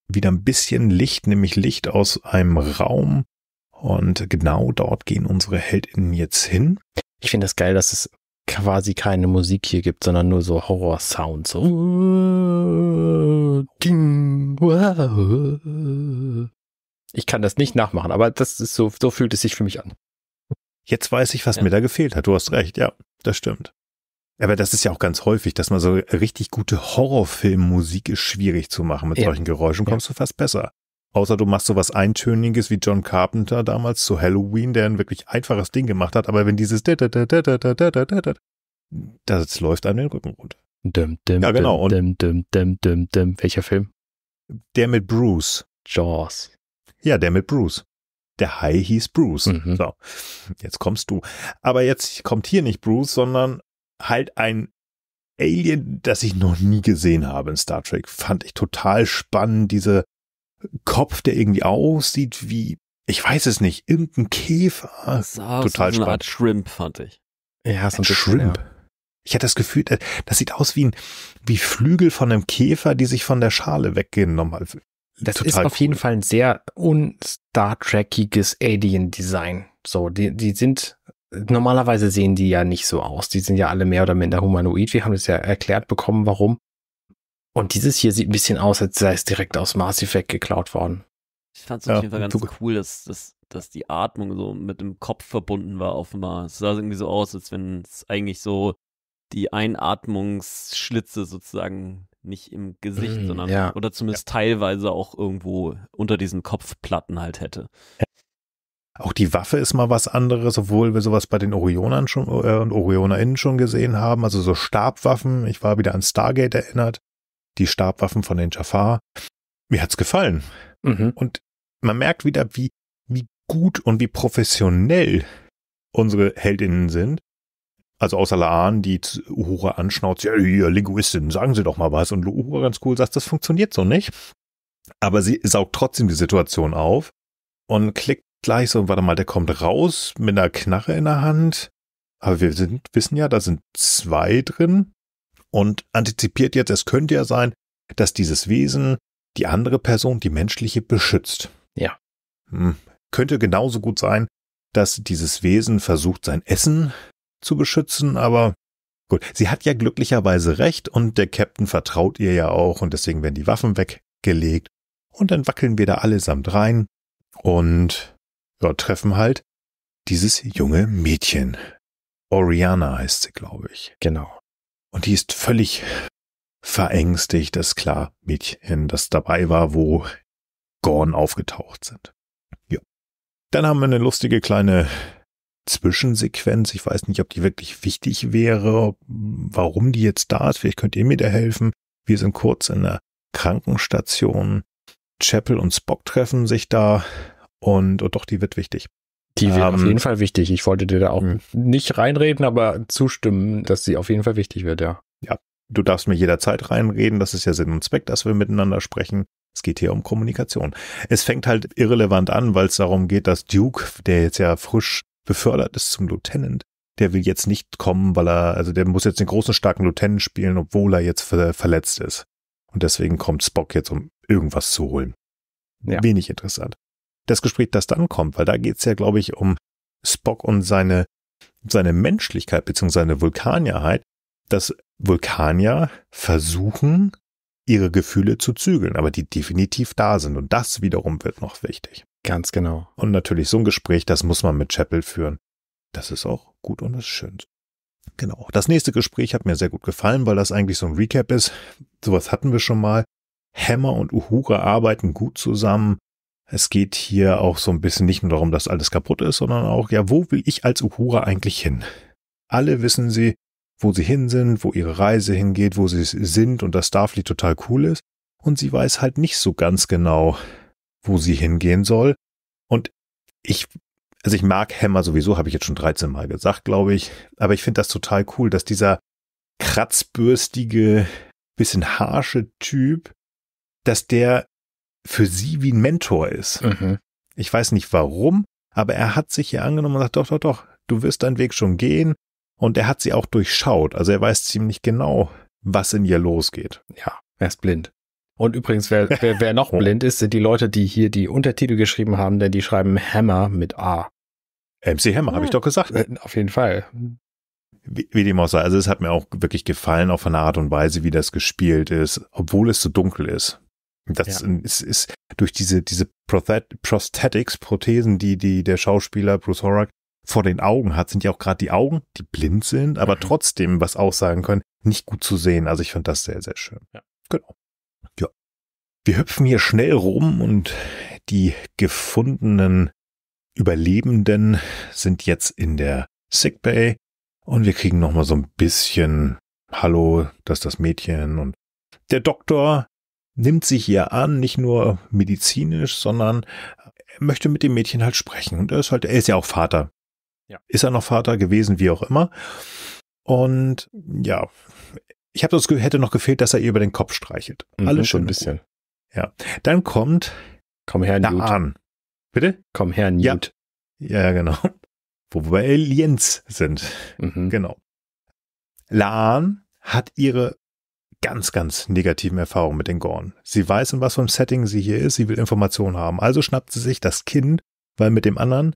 wieder ein bisschen Licht, nämlich Licht aus einem Raum. Und genau dort gehen unsere Heldinnen jetzt hin. Ich finde das geil, dass es quasi keine Musik hier gibt, sondern nur so Horror-Sounds. So. Äh, äh. Ich kann das nicht nachmachen, aber das ist so, so fühlt es sich für mich an. Jetzt weiß ich, was ja. mir da gefehlt hat. Du hast recht, ja, das stimmt. Aber das ist ja auch ganz häufig, dass man so richtig gute Horrorfilmmusik ist schwierig zu machen. Mit ja. solchen Geräuschen kommst ja. du fast besser. Außer du machst so was Eintöniges wie John Carpenter damals zu Halloween, der ein wirklich einfaches Ding gemacht hat. Aber wenn dieses das läuft an den Rücken runter. Düm, düm, ja, genau. Und düm, düm, düm, düm, düm. Welcher Film? Der mit Bruce. Jaws. Ja, der mit Bruce der Hai hieß Bruce. Mhm. So, jetzt kommst du. Aber jetzt kommt hier nicht Bruce, sondern halt ein Alien, das ich noch nie gesehen habe in Star Trek. Fand ich total spannend. Diese Kopf, der irgendwie aussieht wie, ich weiß es nicht, irgendein Käfer. Sah total spannend. Eine Art Shrimp fand ich. Ja, so ein, ein Shrimp. Ja. Ich hatte das Gefühl, das sieht aus wie, ein, wie Flügel von einem Käfer, die sich von der Schale weggenommen haben. Das Total ist auf cool. jeden Fall ein sehr un-Star Trekiges Alien-Design. So, die, die sind, normalerweise sehen die ja nicht so aus. Die sind ja alle mehr oder minder humanoid. Wir haben das ja erklärt bekommen, warum. Und dieses hier sieht ein bisschen aus, als sei es direkt aus Mars Effect geklaut worden. Ich fand es auf ja, jeden Fall ganz cool, dass, dass, dass die Atmung so mit dem Kopf verbunden war, offenbar. Es sah irgendwie so aus, als wenn es eigentlich so die Einatmungsschlitze sozusagen nicht im Gesicht, mm, sondern ja. oder zumindest ja. teilweise auch irgendwo unter diesen Kopfplatten halt hätte. Auch die Waffe ist mal was anderes, obwohl wir sowas bei den Orionern schon äh, und Orionerinnen schon gesehen haben, also so Stabwaffen. Ich war wieder an Stargate erinnert, die Stabwaffen von den Jafar. Mir hat's gefallen. Mhm. Und man merkt wieder, wie, wie gut und wie professionell unsere Heldinnen sind also außer Laan, die Uhura anschnauzt, ja, hier, Linguistin, sagen Sie doch mal was. Und Uhura ganz cool sagt, das funktioniert so nicht. Aber sie saugt trotzdem die Situation auf und klickt gleich so, warte mal, der kommt raus mit einer Knarre in der Hand. Aber wir sind, wissen ja, da sind zwei drin und antizipiert jetzt, es könnte ja sein, dass dieses Wesen die andere Person, die menschliche, beschützt. Ja. Hm. Könnte genauso gut sein, dass dieses Wesen versucht, sein Essen zu beschützen, aber gut. Sie hat ja glücklicherweise recht und der Captain vertraut ihr ja auch und deswegen werden die Waffen weggelegt und dann wackeln wir da allesamt rein und ja, treffen halt dieses junge Mädchen. Oriana heißt sie, glaube ich. Genau. Und die ist völlig verängstigt, das klar Mädchen, das dabei war, wo Gorn aufgetaucht sind. Ja. Dann haben wir eine lustige kleine Zwischensequenz. Ich weiß nicht, ob die wirklich wichtig wäre, warum die jetzt da ist. Vielleicht könnt ihr mir da helfen. Wir sind kurz in der Krankenstation. Chapel und Spock treffen sich da und, und doch, die wird wichtig. Die wird ähm, auf jeden Fall wichtig. Ich wollte dir da auch hm. nicht reinreden, aber zustimmen, dass sie auf jeden Fall wichtig wird, ja. Ja, du darfst mir jederzeit reinreden. Das ist ja Sinn und Zweck, dass wir miteinander sprechen. Es geht hier um Kommunikation. Es fängt halt irrelevant an, weil es darum geht, dass Duke, der jetzt ja frisch befördert ist zum Lieutenant, der will jetzt nicht kommen, weil er, also der muss jetzt den großen, starken Lieutenant spielen, obwohl er jetzt ver verletzt ist. Und deswegen kommt Spock jetzt, um irgendwas zu holen. Ja. Wenig interessant. Das Gespräch, das dann kommt, weil da geht es ja, glaube ich, um Spock und seine, seine Menschlichkeit bzw. seine Vulkanierheit, dass Vulkanier versuchen, ihre Gefühle zu zügeln, aber die definitiv da sind. Und das wiederum wird noch wichtig. Ganz genau. Und natürlich so ein Gespräch, das muss man mit Chapel führen. Das ist auch gut und das ist schön. Genau. Das nächste Gespräch hat mir sehr gut gefallen, weil das eigentlich so ein Recap ist. Sowas hatten wir schon mal. Hammer und Uhura arbeiten gut zusammen. Es geht hier auch so ein bisschen nicht nur darum, dass alles kaputt ist, sondern auch, ja, wo will ich als Uhura eigentlich hin? Alle wissen sie, wo sie hin sind, wo ihre Reise hingeht, wo sie sind und dass Starfleet total cool ist. Und sie weiß halt nicht so ganz genau, wo sie hingehen soll. Und ich, also ich mag Hammer sowieso, habe ich jetzt schon 13 Mal gesagt, glaube ich. Aber ich finde das total cool, dass dieser kratzbürstige, bisschen harsche Typ, dass der für sie wie ein Mentor ist. Mhm. Ich weiß nicht warum, aber er hat sich hier angenommen und sagt, doch, doch, doch, du wirst deinen Weg schon gehen und er hat sie auch durchschaut. Also er weiß ziemlich genau, was in ihr losgeht. Ja, er ist blind. Und übrigens, wer, wer, wer noch blind ist, sind die Leute, die hier die Untertitel geschrieben haben, denn die schreiben Hammer mit A. MC Hammer, ja. habe ich doch gesagt. Äh, auf jeden Fall. Wie, wie dem auch sei. Also es hat mir auch wirklich gefallen, auch von der Art und Weise, wie das gespielt ist, obwohl es so dunkel ist. Das ja. ist, ist durch diese, diese Prosthetics, Prothesen, die, die der Schauspieler Bruce Horak vor den Augen hat, sind ja auch gerade die Augen, die blind sind, aber mhm. trotzdem was aussagen können, nicht gut zu sehen. Also ich fand das sehr, sehr schön. Ja. Genau. Ja. Wir hüpfen hier schnell rum und die gefundenen Überlebenden sind jetzt in der Sickbay und wir kriegen nochmal so ein bisschen Hallo, das ist das Mädchen und der Doktor nimmt sich hier an, nicht nur medizinisch, sondern er möchte mit dem Mädchen halt sprechen. Und er ist halt, er ist ja auch Vater ja. Ist er noch Vater gewesen, wie auch immer. Und ja, ich habe das hätte noch gefehlt, dass er ihr über den Kopf streichelt. Mhm, Alles schon Ein bisschen. Ja. Dann kommt. Komm her, Newt. Bitte? Komm her, Newt. Ja, ja genau. Wo wir Aliens sind. Mhm. Genau. Laan hat ihre ganz, ganz negativen Erfahrungen mit den Gorn. Sie weiß, in was für einem Setting sie hier ist. Sie will Informationen haben. Also schnappt sie sich das Kind, weil mit dem anderen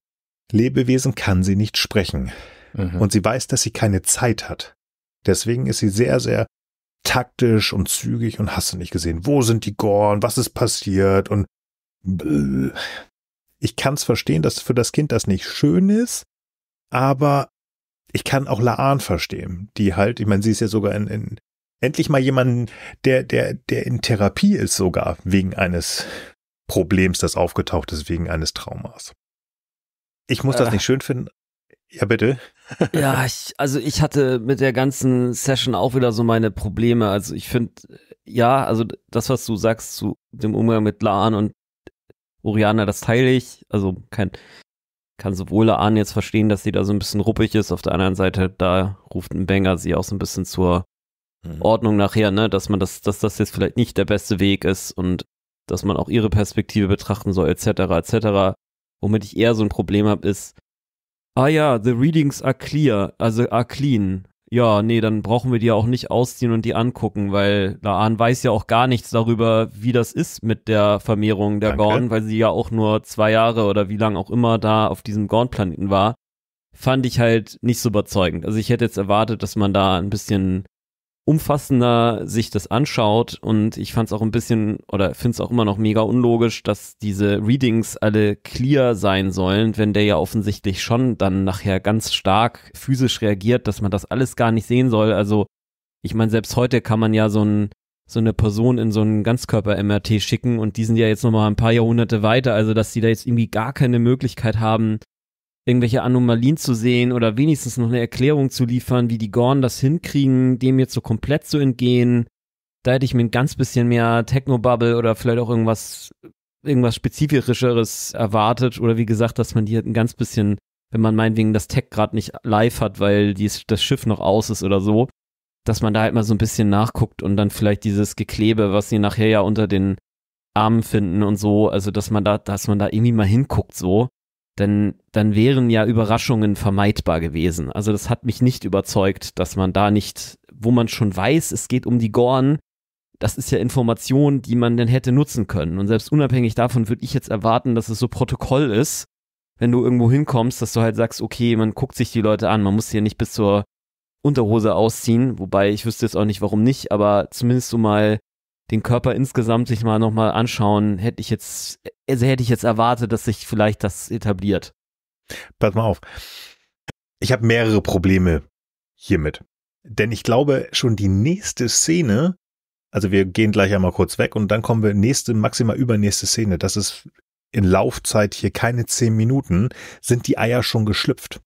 Lebewesen kann sie nicht sprechen. Mhm. Und sie weiß, dass sie keine Zeit hat. Deswegen ist sie sehr, sehr taktisch und zügig und hast du nicht gesehen. Wo sind die Gorn? Was ist passiert? Und ich kann es verstehen, dass für das Kind das nicht schön ist, aber ich kann auch Laan verstehen, die halt, ich meine, sie ist ja sogar in, in endlich mal jemanden, der, der, der in Therapie ist sogar wegen eines Problems, das aufgetaucht ist, wegen eines Traumas. Ich muss das äh. nicht schön finden. Ja, bitte. ja, ich, also ich hatte mit der ganzen Session auch wieder so meine Probleme. Also ich finde, ja, also das, was du sagst zu dem Umgang mit Laan und Oriana, das teile ich. Also kann, kann sowohl Laan jetzt verstehen, dass sie da so ein bisschen ruppig ist. Auf der anderen Seite, da ruft ein Banger sie auch so ein bisschen zur mhm. Ordnung nachher, ne, dass man das, dass das jetzt vielleicht nicht der beste Weg ist und dass man auch ihre Perspektive betrachten soll, etc., etc. Womit ich eher so ein Problem habe, ist, ah ja, the readings are clear, also are clean. Ja, nee, dann brauchen wir die ja auch nicht ausziehen und die angucken, weil Laan weiß ja auch gar nichts darüber, wie das ist mit der Vermehrung der Danke. Gorn, weil sie ja auch nur zwei Jahre oder wie lang auch immer da auf diesem Gorn-Planeten war. Fand ich halt nicht so überzeugend. Also ich hätte jetzt erwartet, dass man da ein bisschen umfassender sich das anschaut und ich fand es auch ein bisschen oder finde es auch immer noch mega unlogisch, dass diese Readings alle clear sein sollen, wenn der ja offensichtlich schon dann nachher ganz stark physisch reagiert, dass man das alles gar nicht sehen soll. Also ich meine, selbst heute kann man ja so, ein, so eine Person in so einen Ganzkörper-MRT schicken und die sind ja jetzt nochmal ein paar Jahrhunderte weiter, also dass die da jetzt irgendwie gar keine Möglichkeit haben, irgendwelche Anomalien zu sehen oder wenigstens noch eine Erklärung zu liefern, wie die Gorn das hinkriegen, dem jetzt so komplett zu entgehen. Da hätte ich mir ein ganz bisschen mehr Technobubble oder vielleicht auch irgendwas, irgendwas spezifischeres erwartet. Oder wie gesagt, dass man hier halt ein ganz bisschen, wenn man meinetwegen das Tech gerade nicht live hat, weil dies, das Schiff noch aus ist oder so, dass man da halt mal so ein bisschen nachguckt und dann vielleicht dieses Geklebe, was sie nachher ja unter den Armen finden und so, also dass man da, dass man da irgendwie mal hinguckt so dann, dann wären ja Überraschungen vermeidbar gewesen. Also das hat mich nicht überzeugt, dass man da nicht, wo man schon weiß, es geht um die Gorn, das ist ja Information, die man dann hätte nutzen können. Und selbst unabhängig davon würde ich jetzt erwarten, dass es so Protokoll ist, wenn du irgendwo hinkommst, dass du halt sagst, okay, man guckt sich die Leute an, man muss hier nicht bis zur Unterhose ausziehen, wobei ich wüsste jetzt auch nicht, warum nicht, aber zumindest so mal den Körper insgesamt sich mal nochmal anschauen, hätte ich jetzt, also hätte ich jetzt erwartet, dass sich vielleicht das etabliert. Pass mal auf. Ich habe mehrere Probleme hiermit. Denn ich glaube, schon die nächste Szene, also wir gehen gleich einmal kurz weg und dann kommen wir nächste, maximal übernächste Szene. Das ist in Laufzeit hier keine zehn Minuten, sind die Eier schon geschlüpft.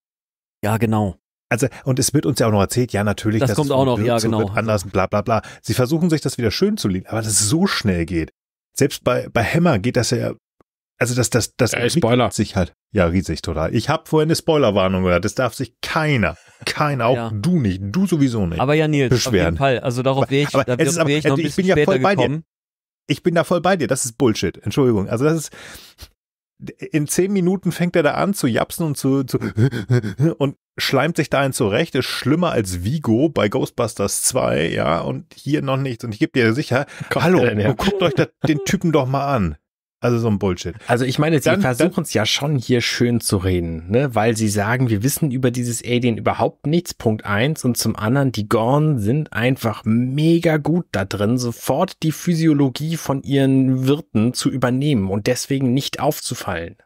Ja, genau. Also, und es wird uns ja auch noch erzählt, ja, natürlich, das, das kommt auch noch, ja, genau. so genau. anders, bla, bla, bla. Sie versuchen sich das wieder schön zu legen, aber das so schnell geht. Selbst bei, bei Hammer geht das ja, also, das, das, das, das Ey, Spoiler. sich halt, ja, riesig total. Ich habe vorhin eine Spoilerwarnung gehört, das darf sich keiner, keiner, auch ja. du nicht, du sowieso nicht. Aber ja, Nils, beschweren. auf jeden Fall. Also, darauf wäre ich, aber, da wär, aber, wär ich noch ein also ich bin ja voll bei gekommen. Dir. Ich bin da voll bei dir, das ist Bullshit, Entschuldigung. Also, das ist, in zehn Minuten fängt er da an zu japsen und zu, zu und schleimt sich dahin zurecht, ist schlimmer als Vigo bei Ghostbusters 2, ja, und hier noch nichts. Und ich gebe dir sicher, Kommt hallo, guckt euch das, den Typen doch mal an. Also so ein Bullshit. Also ich meine, sie versuchen es ja schon hier schön zu reden, ne? weil sie sagen, wir wissen über dieses Alien überhaupt nichts, Punkt eins. Und zum anderen, die Gorn sind einfach mega gut da drin, sofort die Physiologie von ihren Wirten zu übernehmen und deswegen nicht aufzufallen.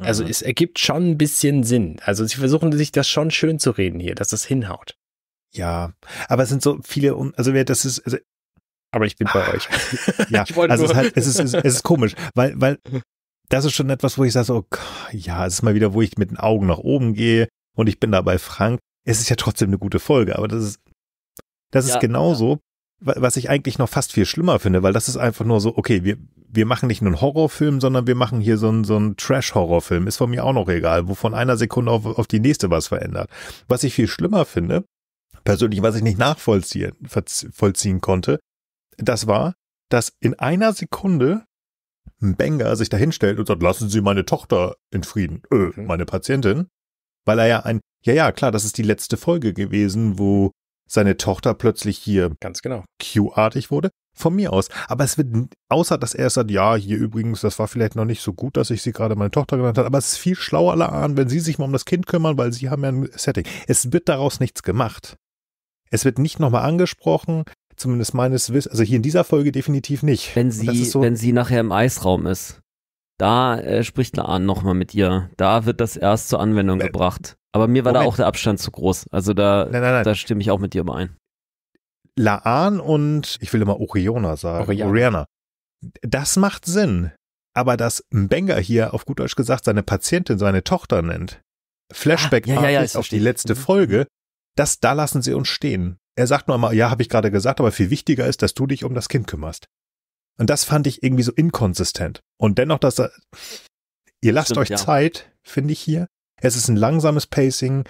Also mhm. es ergibt schon ein bisschen Sinn. Also sie versuchen sich das schon schön zu reden hier, dass das hinhaut. Ja, aber es sind so viele, Un also wer das ist, also aber ich bin bei euch. ja, also es ist, halt, es, ist, es, ist, komisch, weil, weil mhm. das ist schon etwas, wo ich sage, so, ja, es ist mal wieder, wo ich mit den Augen nach oben gehe und ich bin da bei Frank. Es ist ja trotzdem eine gute Folge, aber das ist, das ja, genauso, ja was ich eigentlich noch fast viel schlimmer finde, weil das ist einfach nur so, okay, wir, wir machen nicht nur einen Horrorfilm, sondern wir machen hier so einen, so einen Trash-Horrorfilm. Ist von mir auch noch egal, wo von einer Sekunde auf, auf die nächste was verändert. Was ich viel schlimmer finde, persönlich, was ich nicht nachvollziehen vollziehen konnte, das war, dass in einer Sekunde ein Banger sich dahinstellt und sagt, lassen Sie meine Tochter in Frieden, öh, meine Patientin, weil er ja ein, ja, ja, klar, das ist die letzte Folge gewesen, wo seine Tochter plötzlich hier ganz genau Q-artig wurde. Von mir aus. Aber es wird, außer dass er sagt, ja, hier übrigens, das war vielleicht noch nicht so gut, dass ich sie gerade meine Tochter genannt habe, aber es ist viel schlauer, Laan, wenn sie sich mal um das Kind kümmern, weil sie haben ja ein Setting. Es wird daraus nichts gemacht. Es wird nicht nochmal angesprochen, zumindest meines Wissens, also hier in dieser Folge definitiv nicht. Wenn sie, so, wenn sie nachher im Eisraum ist. Da äh, spricht Laan nochmal mit ihr. Da wird das erst zur Anwendung Moment. Äh, gebracht. Aber mir war Moment. da auch der Abstand zu groß. Also da, nein, nein, nein. da stimme ich auch mit dir überein. Laan und ich will immer Oriona sagen. Oriana. Das macht Sinn. Aber dass Benga hier auf gut Deutsch gesagt seine Patientin seine Tochter nennt, Flashback ah, ja, ja, ja, auf die letzte mhm. Folge, das da lassen sie uns stehen. Er sagt nur einmal, ja, habe ich gerade gesagt, aber viel wichtiger ist, dass du dich um das Kind kümmerst. Und das fand ich irgendwie so inkonsistent. Und dennoch, dass er, äh, ihr lasst Stimmt, euch ja. Zeit, finde ich hier. Es ist ein langsames Pacing.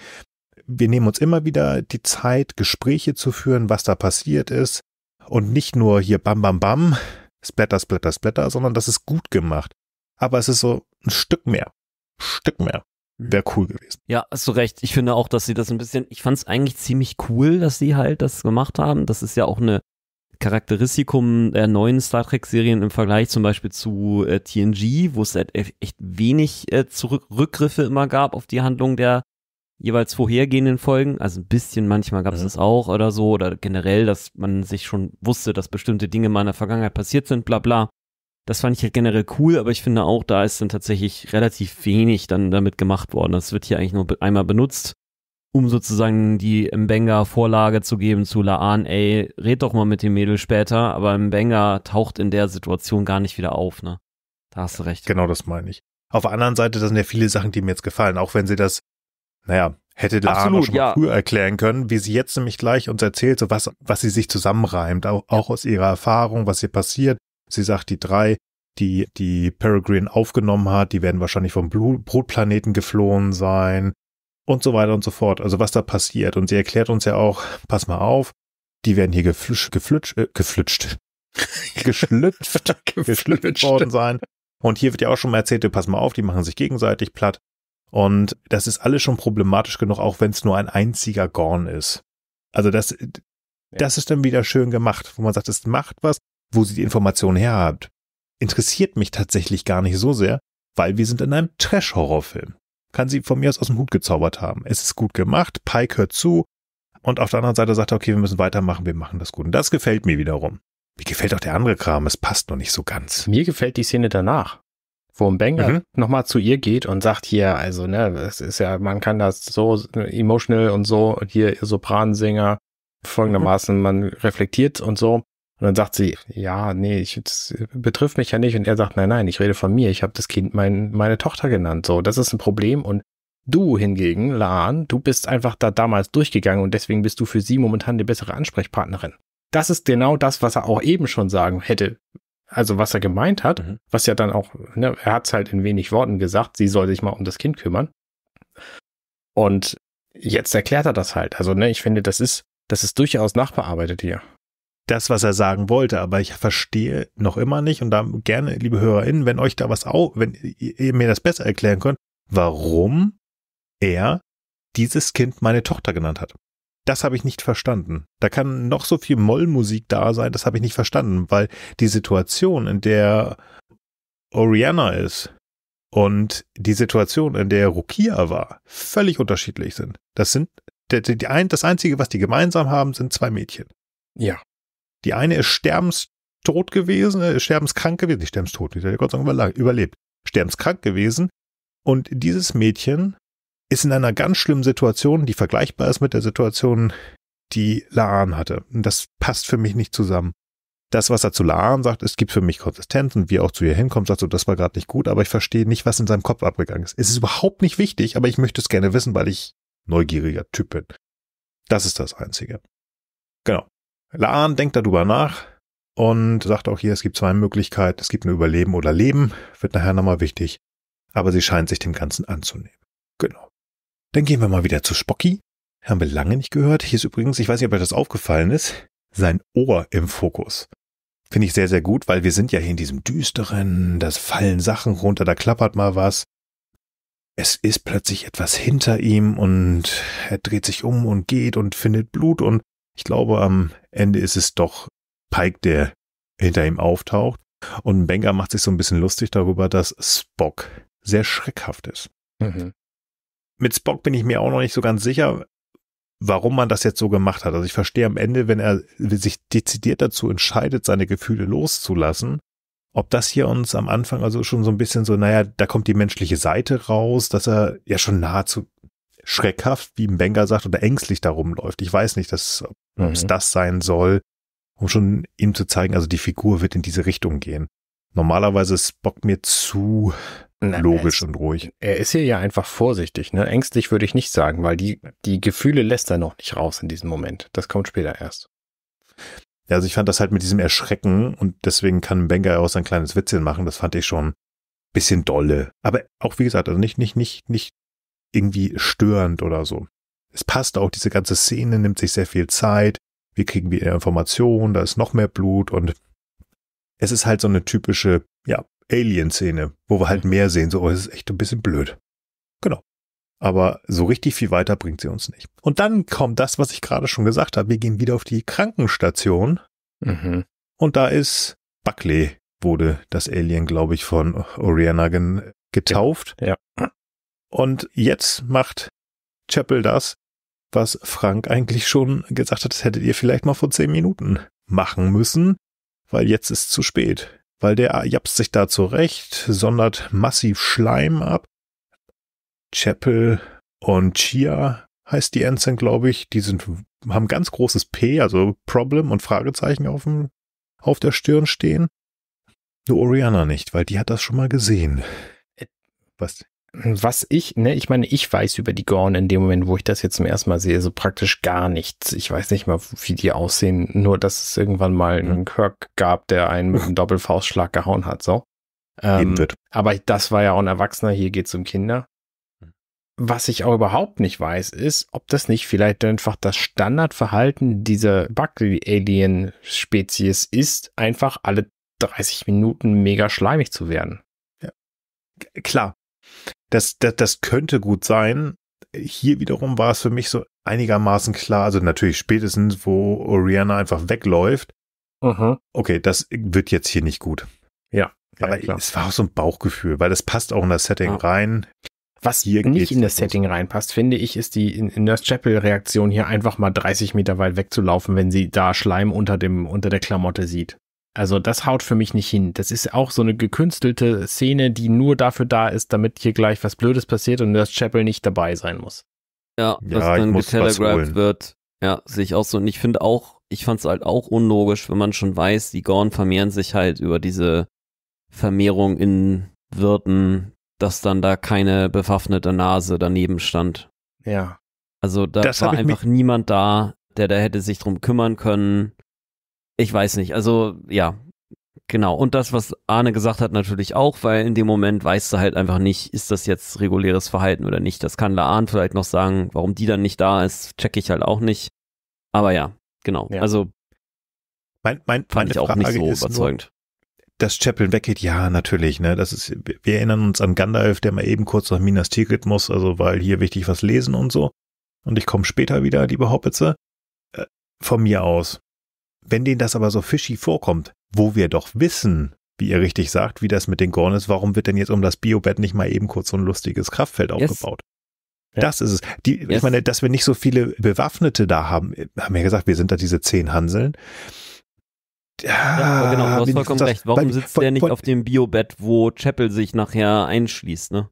Wir nehmen uns immer wieder die Zeit, Gespräche zu führen, was da passiert ist. Und nicht nur hier bam, bam, bam, splatter, splatter, splatter, sondern das ist gut gemacht. Aber es ist so ein Stück mehr. Stück mehr. Mhm. Wäre cool gewesen. Ja, hast du recht. Ich finde auch, dass sie das ein bisschen, ich fand es eigentlich ziemlich cool, dass sie halt das gemacht haben. Das ist ja auch eine Charakteristikum der neuen Star Trek-Serien im Vergleich zum Beispiel zu äh, TNG, wo es halt e-, echt wenig äh, Rückgriffe immer gab auf die Handlung der jeweils vorhergehenden Folgen. Also ein bisschen manchmal gab es mhm. das auch oder so, oder generell, dass man sich schon wusste, dass bestimmte Dinge mal in der Vergangenheit passiert sind, bla bla. Das fand ich halt generell cool, aber ich finde auch, da ist dann tatsächlich relativ wenig dann damit gemacht worden. Das wird hier eigentlich nur einmal benutzt um sozusagen die Mbenga Vorlage zu geben zu Laan, ey, red doch mal mit dem Mädel später, aber Mbenga taucht in der Situation gar nicht wieder auf, ne? Da hast du recht. Genau das meine ich. Auf der anderen Seite, das sind ja viele Sachen, die mir jetzt gefallen, auch wenn sie das, naja, hätte Laan auch schon ja. früher erklären können, wie sie jetzt nämlich gleich uns erzählt, so was, was sie sich zusammenreimt, auch, auch aus ihrer Erfahrung, was hier passiert. Sie sagt, die drei, die die Peregrine aufgenommen hat, die werden wahrscheinlich vom Blutplaneten geflohen sein und so weiter und so fort. Also was da passiert. Und sie erklärt uns ja auch, pass mal auf, die werden hier geflüsch, geflütscht, äh, geflütscht, geschlüpft, geschlüpft worden sein. Und hier wird ja auch schon mal erzählt, pass mal auf, die machen sich gegenseitig platt. Und das ist alles schon problematisch genug, auch wenn es nur ein einziger Gorn ist. Also das, äh, das ist dann wieder schön gemacht, wo man sagt, es macht was, wo sie die Informationen herhabt. Interessiert mich tatsächlich gar nicht so sehr, weil wir sind in einem Trash-Horrorfilm kann sie von mir aus aus dem Hut gezaubert haben. Es ist gut gemacht, Pike hört zu und auf der anderen Seite sagt er, okay, wir müssen weitermachen, wir machen das gut. Und das gefällt mir wiederum. Mir gefällt auch der andere Kram, es passt noch nicht so ganz. Mir gefällt die Szene danach, wo ein Banger mhm. nochmal zu ihr geht und sagt, hier, also, ne, das ist ja, man kann das so emotional und so, und hier Sopransänger, folgendermaßen, mhm. man reflektiert und so. Und dann sagt sie, ja, nee, ich, das betrifft mich ja nicht. Und er sagt, nein, nein, ich rede von mir. Ich habe das Kind mein, meine Tochter genannt. So, das ist ein Problem. Und du hingegen, Laan, du bist einfach da damals durchgegangen und deswegen bist du für sie momentan die bessere Ansprechpartnerin. Das ist genau das, was er auch eben schon sagen hätte. Also was er gemeint hat, mhm. was ja dann auch, ne, er hat es halt in wenig Worten gesagt, sie soll sich mal um das Kind kümmern. Und jetzt erklärt er das halt. Also, ne, ich finde, das ist, das ist durchaus nachbearbeitet hier das, was er sagen wollte, aber ich verstehe noch immer nicht und da gerne, liebe HörerInnen, wenn euch da was auch, wenn ihr mir das besser erklären könnt, warum er dieses Kind meine Tochter genannt hat. Das habe ich nicht verstanden. Da kann noch so viel Mollmusik da sein, das habe ich nicht verstanden, weil die Situation, in der Oriana ist und die Situation, in der Rukia war, völlig unterschiedlich sind. Das sind das einzige, was die gemeinsam haben, sind zwei Mädchen. Ja. Die eine ist sterbenstot gewesen, äh, sterbenskrank gewesen, nicht sterbenstot, die hat Gott sei Dank überlebt, sterbenskrank gewesen. Und dieses Mädchen ist in einer ganz schlimmen Situation, die vergleichbar ist mit der Situation, die Laan hatte. Und das passt für mich nicht zusammen. Das, was er zu Laan sagt, es gibt für mich Konsistenz und wie er auch zu ihr hinkommt, sagt so, das war gerade nicht gut, aber ich verstehe nicht, was in seinem Kopf abgegangen ist. Es ist überhaupt nicht wichtig, aber ich möchte es gerne wissen, weil ich neugieriger Typ bin. Das ist das Einzige. Genau. Laan denkt darüber nach und sagt auch hier, es gibt zwei Möglichkeiten. Es gibt nur Überleben oder Leben, wird nachher nochmal wichtig. Aber sie scheint sich dem Ganzen anzunehmen. Genau. Dann gehen wir mal wieder zu Spocky. Haben wir lange nicht gehört. Hier ist übrigens, ich weiß nicht, ob euch das aufgefallen ist, sein Ohr im Fokus. Finde ich sehr, sehr gut, weil wir sind ja hier in diesem düsteren, das fallen Sachen runter, da klappert mal was. Es ist plötzlich etwas hinter ihm und er dreht sich um und geht und findet Blut und ich glaube, am Ende ist es doch Pike, der hinter ihm auftaucht. Und Benga macht sich so ein bisschen lustig darüber, dass Spock sehr schreckhaft ist. Mhm. Mit Spock bin ich mir auch noch nicht so ganz sicher, warum man das jetzt so gemacht hat. Also ich verstehe am Ende, wenn er sich dezidiert dazu entscheidet, seine Gefühle loszulassen, ob das hier uns am Anfang also schon so ein bisschen so, naja, da kommt die menschliche Seite raus, dass er ja schon nahezu schreckhaft, wie Benga sagt, oder ängstlich darum läuft. Ich weiß nicht, dass, ob es mhm. das sein soll, um schon ihm zu zeigen, also die Figur wird in diese Richtung gehen. Normalerweise ist Spock mir zu Nein, logisch ist, und ruhig. Er ist hier ja einfach vorsichtig. Ne? Ängstlich würde ich nicht sagen, weil die, die Gefühle lässt er noch nicht raus in diesem Moment. Das kommt später erst. Ja, also ich fand das halt mit diesem Erschrecken und deswegen kann Benga ja auch sein kleines Witzchen machen. Das fand ich schon bisschen dolle. Aber auch wie gesagt, also nicht, nicht, nicht, nicht irgendwie störend oder so. Es passt auch, diese ganze Szene nimmt sich sehr viel Zeit. Wir kriegen wieder Informationen, da ist noch mehr Blut und es ist halt so eine typische, ja, Alien-Szene, wo wir halt mhm. mehr sehen. So, oh, es ist echt ein bisschen blöd. Genau. Aber so richtig viel weiter bringt sie uns nicht. Und dann kommt das, was ich gerade schon gesagt habe. Wir gehen wieder auf die Krankenstation. Mhm. Und da ist Buckley, wurde das Alien, glaube ich, von Oriana getauft. Ja. ja. Und jetzt macht Chapel das, was Frank eigentlich schon gesagt hat, das hättet ihr vielleicht mal vor zehn Minuten machen müssen, weil jetzt ist zu spät. Weil der japst sich da zurecht, sondert massiv Schleim ab. Chapel und Chia heißt die Ensign, glaube ich. Die sind, haben ganz großes P, also Problem und Fragezeichen auf, dem, auf der Stirn stehen. Nur Oriana nicht, weil die hat das schon mal gesehen. Äh, was? was ich, ne, ich meine, ich weiß über die Gorn in dem Moment, wo ich das jetzt zum ersten Mal sehe, so praktisch gar nichts. Ich weiß nicht mal, wie die aussehen, nur dass es irgendwann mal mhm. einen Kirk gab, der einen mit einem Doppelfaustschlag gehauen hat, so. Ähm, aber das war ja auch ein Erwachsener, hier geht's um Kinder. Mhm. Was ich auch überhaupt nicht weiß, ist, ob das nicht vielleicht einfach das Standardverhalten dieser Buckley-Alien-Spezies ist, einfach alle 30 Minuten mega schleimig zu werden. Ja. Klar, das, das, das könnte gut sein. Hier wiederum war es für mich so einigermaßen klar, also natürlich spätestens, wo Oriana einfach wegläuft. Aha. Mhm. Okay, das wird jetzt hier nicht gut. Ja. Aber ja, es war auch so ein Bauchgefühl, weil das passt auch in das Setting ja. rein. Was hier nicht in das Setting reinpasst, finde ich, ist die Nurse Chapel-Reaktion hier einfach mal 30 Meter weit wegzulaufen, wenn sie da Schleim unter, dem, unter der Klamotte sieht. Also das haut für mich nicht hin. Das ist auch so eine gekünstelte Szene, die nur dafür da ist, damit hier gleich was Blödes passiert und dass Chapel nicht dabei sein muss. Ja, dass ja, dann getelegraphed wird. Ja, sehe ich auch so. Und ich finde auch, ich fand es halt auch unlogisch, wenn man schon weiß, die Gorn vermehren sich halt über diese Vermehrung in Wirten, dass dann da keine bewaffnete Nase daneben stand. Ja. Also da das war einfach niemand da, der da hätte sich drum kümmern können ich weiß nicht, also ja, Genau, und das, was Arne gesagt hat, natürlich auch, weil in dem Moment weißt du halt einfach nicht, ist das jetzt reguläres Verhalten oder nicht. Das kann Laan vielleicht noch sagen, warum die dann nicht da ist, checke ich halt auch nicht. Aber ja, genau. Ja. Also mein, mein, fand ich auch Frage nicht so überzeugend. Nur, dass Chapel weggeht, ja, natürlich. Ne? Das ist, wir erinnern uns an Gandalf, der mal eben kurz nach Minas Tirith muss, also weil hier wichtig was lesen und so. Und ich komme später wieder, liebe Hobbitze. Äh, von mir aus wenn denen das aber so fishy vorkommt, wo wir doch wissen, wie ihr richtig sagt, wie das mit den Gorn ist, warum wird denn jetzt um das Biobett nicht mal eben kurz so ein lustiges Kraftfeld yes. aufgebaut? Ja. Das ist es. Die, yes. Ich meine, dass wir nicht so viele Bewaffnete da haben, äh, haben wir ja gesagt, wir sind da diese zehn Hanseln. Ja, ja genau, du hast vollkommen recht. Warum weil, sitzt weil, der nicht weil, auf dem Biobett, wo Chapel sich nachher einschließt, ne?